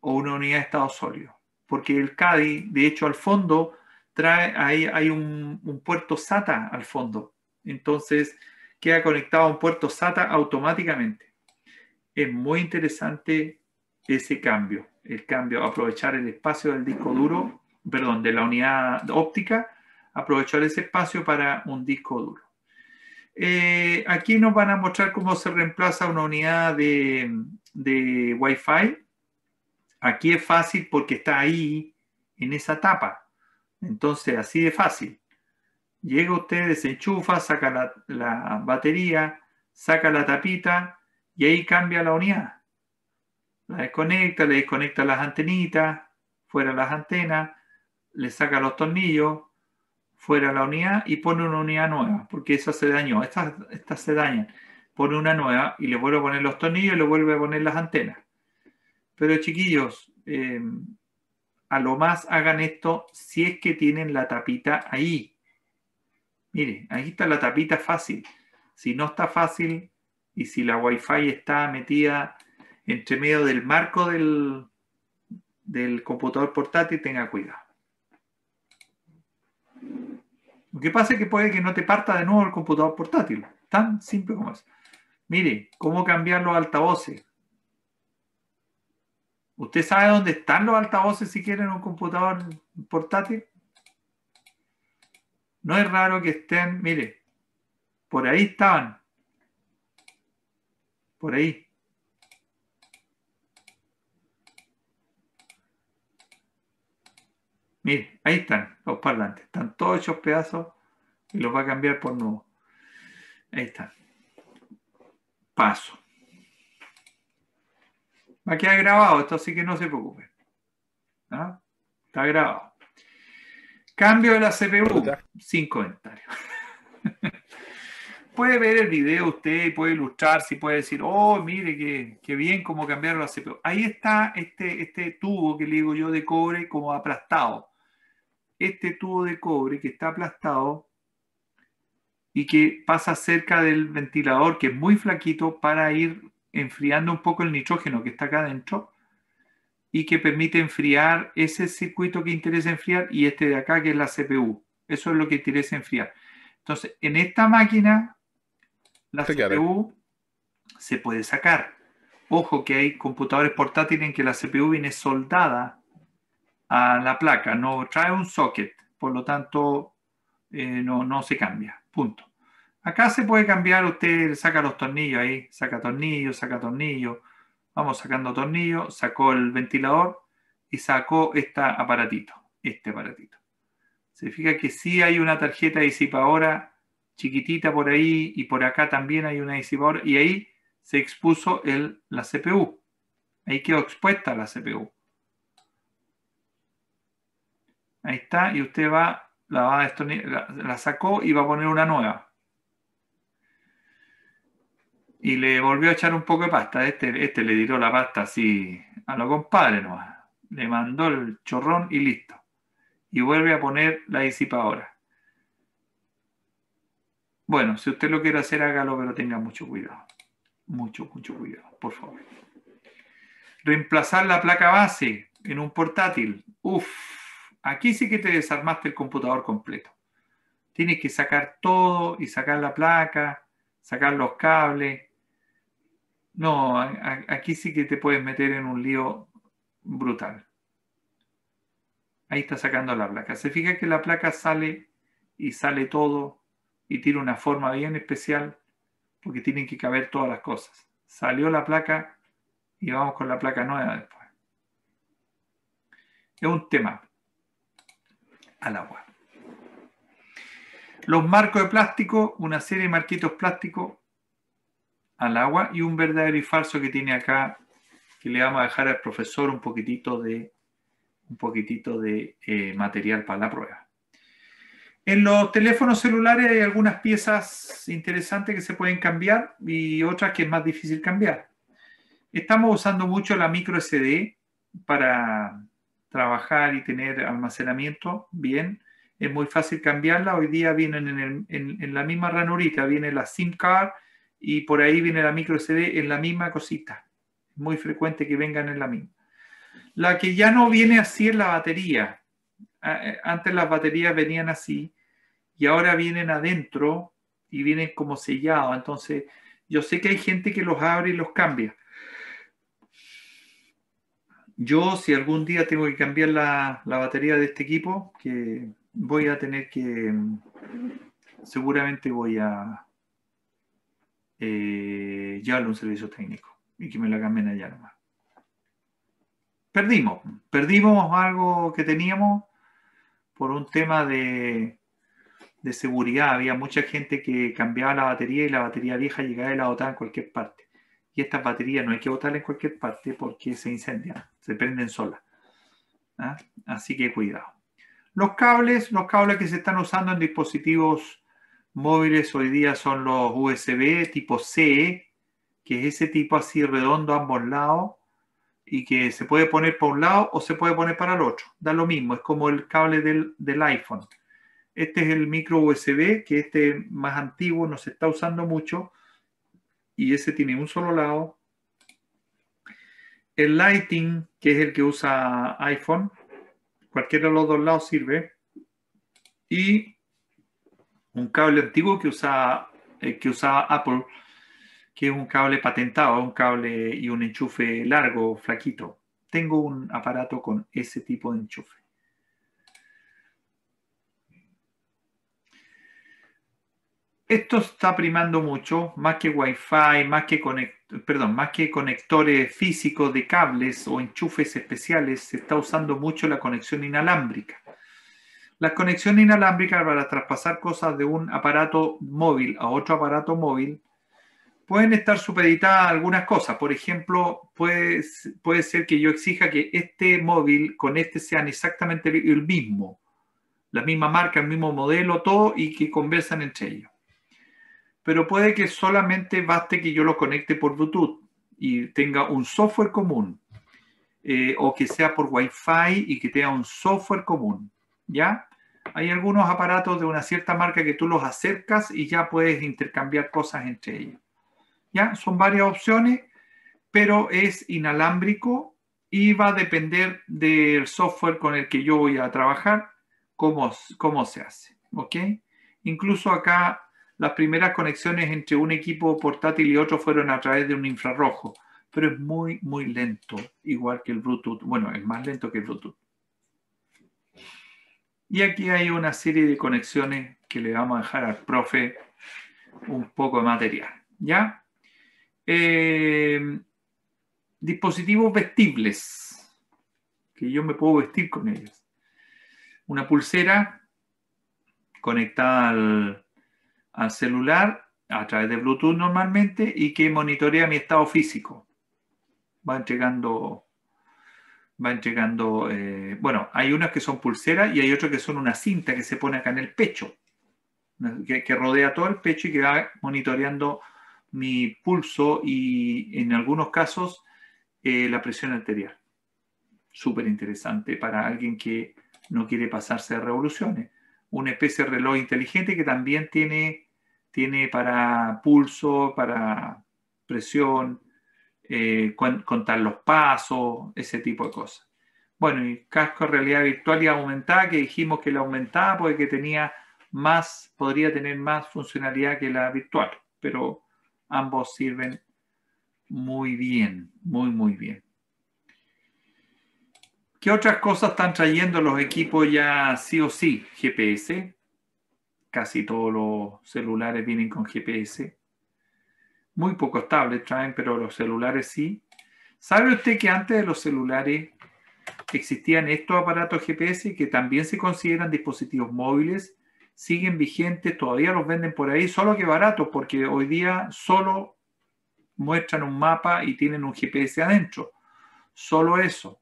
o una unidad de estado sólido. Porque el CADI, de hecho, al fondo, trae, ahí hay un, un puerto SATA al fondo. Entonces, queda conectado a un puerto SATA automáticamente. Es muy interesante ese cambio, el cambio, aprovechar el espacio del disco duro, perdón, de la unidad óptica, aprovechar ese espacio para un disco duro. Eh, aquí nos van a mostrar cómo se reemplaza una unidad de, wifi Wi-Fi. Aquí es fácil porque está ahí, en esa tapa. Entonces, así de fácil. Llega usted, desenchufa, saca la batería, saca la tapita y ahí cambia la unidad. La desconecta, le desconecta las antenitas, fuera las antenas, le saca los tornillos, fuera la unidad y pone una unidad nueva, porque esa se dañó, estas, se dañan. Pone una nueva y le vuelve a poner los tornillos y le vuelve a poner las antenas. Pero chiquillos, eh, a lo más hagan esto si es que tienen la tapita ahí. Mire, ahí está la tapita fácil. Si no está fácil y si la wifi está metida entre medio del marco del, del computador portátil, tenga cuidado. Lo que pasa es que puede que no te parta de nuevo el computador portátil. Tan simple como es. Mire, cómo cambiar los altavoces. ¿Usted sabe dónde están los altavoces si quieren un computador portátil? No es raro que estén, mire, por ahí estaban. Por ahí. Mire, ahí están los parlantes. Están todos hechos pedazos y los va a cambiar por nuevo. Ahí están. Paso. Va a quedar grabado, esto así que no se preocupe. ¿Ah? Está grabado. Cambio de la CPU. Sin comentarios. puede ver el video usted, puede si puede decir, oh, mire qué, bien cómo cambiaron la CPU. Ahí está este, este tubo que le digo yo de cobre como aplastado este tubo de cobre que está aplastado y que pasa cerca del ventilador, que es muy flaquito, para ir enfriando un poco el nitrógeno que está acá adentro y que permite enfriar ese circuito que interesa enfriar y este de acá que es la CPU. Eso es lo que interesa enfriar. Entonces, en esta máquina, la CPU se puede sacar. Ojo que hay computadores portátiles en que la CPU viene soldada a la placa, no trae un socket, por lo tanto eh, no, se cambia, punto. Acá se puede cambiar, usted saca los tornillos ahí, saca tornillo, saca tornillo, vamos sacando tornillo, sacó el ventilador y sacó este aparatito, este aparatito. Se fija que si hay una tarjeta disipadora chiquitita por ahí y por acá también hay una disipadora y ahí se expuso el, la CPU. Ahí quedó expuesta la CPU. Ahí está, y usted va, la, va a la, sacó y va a poner una nueva. Y le volvió a echar un poco de pasta. Este, este le tiró la pasta así a lo compadre nomás. Le mandó el chorrón y listo. Y vuelve a poner la disipadora. Bueno, si usted lo quiere hacer, hágalo, pero tenga mucho cuidado. Mucho, mucho cuidado, por favor. Reemplazar la placa base en un portátil. Uf, Aquí sí que te desarmaste el computador completo. Tienes que sacar todo y sacar la placa, sacar los cables. No, aquí sí que te puedes meter en un lío brutal. Ahí está sacando la placa. Se fija que la placa sale y sale todo y tiene una forma bien especial porque tienen que caber todas las cosas. Salió la placa y vamos con la placa nueva después. Es un tema al agua. Los marcos de plástico, una serie de marquitos plásticos al agua y un verdadero y falso que tiene acá, que le vamos a dejar al profesor un poquitito de, un poquitito de eh, material para la prueba. En los teléfonos celulares hay algunas piezas interesantes que se pueden cambiar y otras que es más difícil cambiar. Estamos usando mucho la micro SD para trabajar y tener almacenamiento bien, es muy fácil cambiarla. Hoy día vienen en, la misma ranurita, viene la SIM card y por ahí viene la micro SD en la misma cosita. muy frecuente que vengan en la misma. La que ya no viene así es la batería. Eh, antes las baterías venían así y ahora vienen adentro y vienen como sellado. Entonces, yo sé que hay gente que los abre y los cambia. Yo, si algún día tengo que cambiar la, batería de este equipo, que voy a tener que, mm, seguramente voy a eh, llevarle un servicio técnico y que me la cambien allá nomás. Perdimos, perdimos algo que teníamos por un tema de, de seguridad. Había mucha gente que cambiaba la batería y la batería vieja llegaba de la OTAN en cualquier parte. Y estas baterías no hay que botarlas en cualquier parte porque se incendian, se prenden solas. ¿ah? Así que cuidado. Los cables, los cables que se están usando en dispositivos móviles hoy día son los USB tipo C, que es ese tipo así redondo a ambos lados y que se puede poner para un lado o se puede poner para el otro. Da lo mismo, es como el cable del, del iPhone. Este es el micro USB, que este más antiguo no se está usando mucho, y ese tiene un solo lado. El lighting, que es el que usa iPhone, cualquiera de los dos lados sirve. Y un cable antiguo que usaba, eh, que Apple, que es un cable patentado, un cable y un enchufe largo, flaquito. Tengo un aparato con ese tipo de enchufe. esto está primando mucho, más que Wi-Fi, más que, perdón, más que conectores físicos de cables o enchufes especiales, se está usando mucho la conexión inalámbrica. Las conexiones inalámbricas para traspasar cosas de un aparato móvil a otro aparato móvil pueden estar supeditadas a algunas cosas. Por ejemplo, puede, puede ser que yo exija que este móvil con este sean exactamente el mismo, la misma marca, el mismo modelo, todo y que conversan entre ellos pero puede que solamente baste que yo lo conecte por Bluetooth y tenga un software común, eh, o que sea por Wi-Fi y que tenga un software común, ¿ya? Hay algunos aparatos de una cierta marca que tú los acercas y ya puedes intercambiar cosas entre ellos. ¿Ya? Son varias opciones, pero es inalámbrico y va a depender del software con el que yo voy a trabajar, cómo, cómo se hace. ¿Ok? Incluso acá las primeras conexiones entre un equipo portátil y otro fueron a través de un infrarrojo, pero es muy, muy lento, igual que el Bluetooth. Bueno, es más lento que el Bluetooth. Y aquí hay una serie de conexiones que le vamos a dejar al profe un poco de material. ¿Ya? Eh, dispositivos vestibles, que yo me puedo vestir con ellos. Una pulsera conectada al, al celular a través de Bluetooth normalmente y que monitorea mi estado físico. Va entregando, va entregando, eh, bueno, hay unas que son pulseras y hay otras que son una cinta que se pone acá en el pecho, que, rodea todo el pecho y que va monitoreando mi pulso y en algunos casos eh, la presión arterial. Súper interesante para alguien que no quiere pasarse de revoluciones. Una especie de reloj inteligente que también tiene tiene para pulso, para presión, eh, contar los pasos, ese tipo de cosas. Bueno, y casco realidad virtual y aumentada, que dijimos que la aumentaba porque tenía más, podría tener más funcionalidad que la virtual, pero ambos sirven muy bien, muy, muy bien. ¿Qué otras cosas están trayendo los equipos ya sí o sí? GPS, casi todos los celulares vienen con GPS. Muy pocos tablets traen, pero los celulares sí. ¿Sabe usted que antes de los celulares existían estos aparatos GPS que también se consideran dispositivos móviles? Siguen vigentes, todavía los venden por ahí, solo que baratos, porque hoy día solo muestran un mapa y tienen un GPS adentro. Solo eso.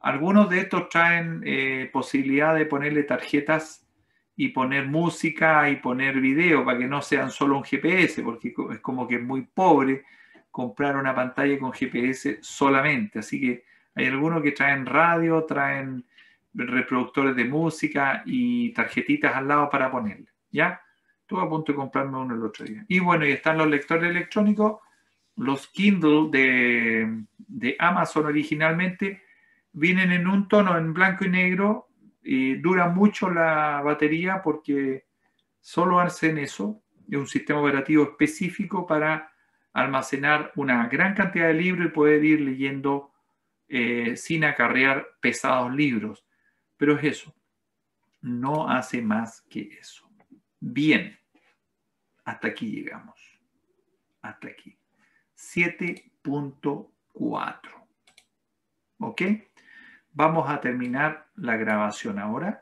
Algunos de estos traen eh, posibilidad de ponerle tarjetas y poner música y poner video para que no sean solo un GPS, porque es como que es muy pobre comprar una pantalla con GPS solamente. Así que hay algunos que traen radio, traen reproductores de música y tarjetitas al lado para ponerle. ¿Ya? Estuve a punto de comprarme uno el otro día. Y bueno, y están los lectores electrónicos, los Kindle de, de Amazon originalmente, vienen en un tono en blanco y negro dura mucho la batería porque solo hacen eso, es un sistema operativo específico para almacenar una gran cantidad de libros y poder ir leyendo eh, sin acarrear pesados libros. Pero es eso, no hace más que eso. Bien, hasta aquí llegamos. Hasta aquí. 7.4. ¿Ok? Vamos a terminar la grabación ahora.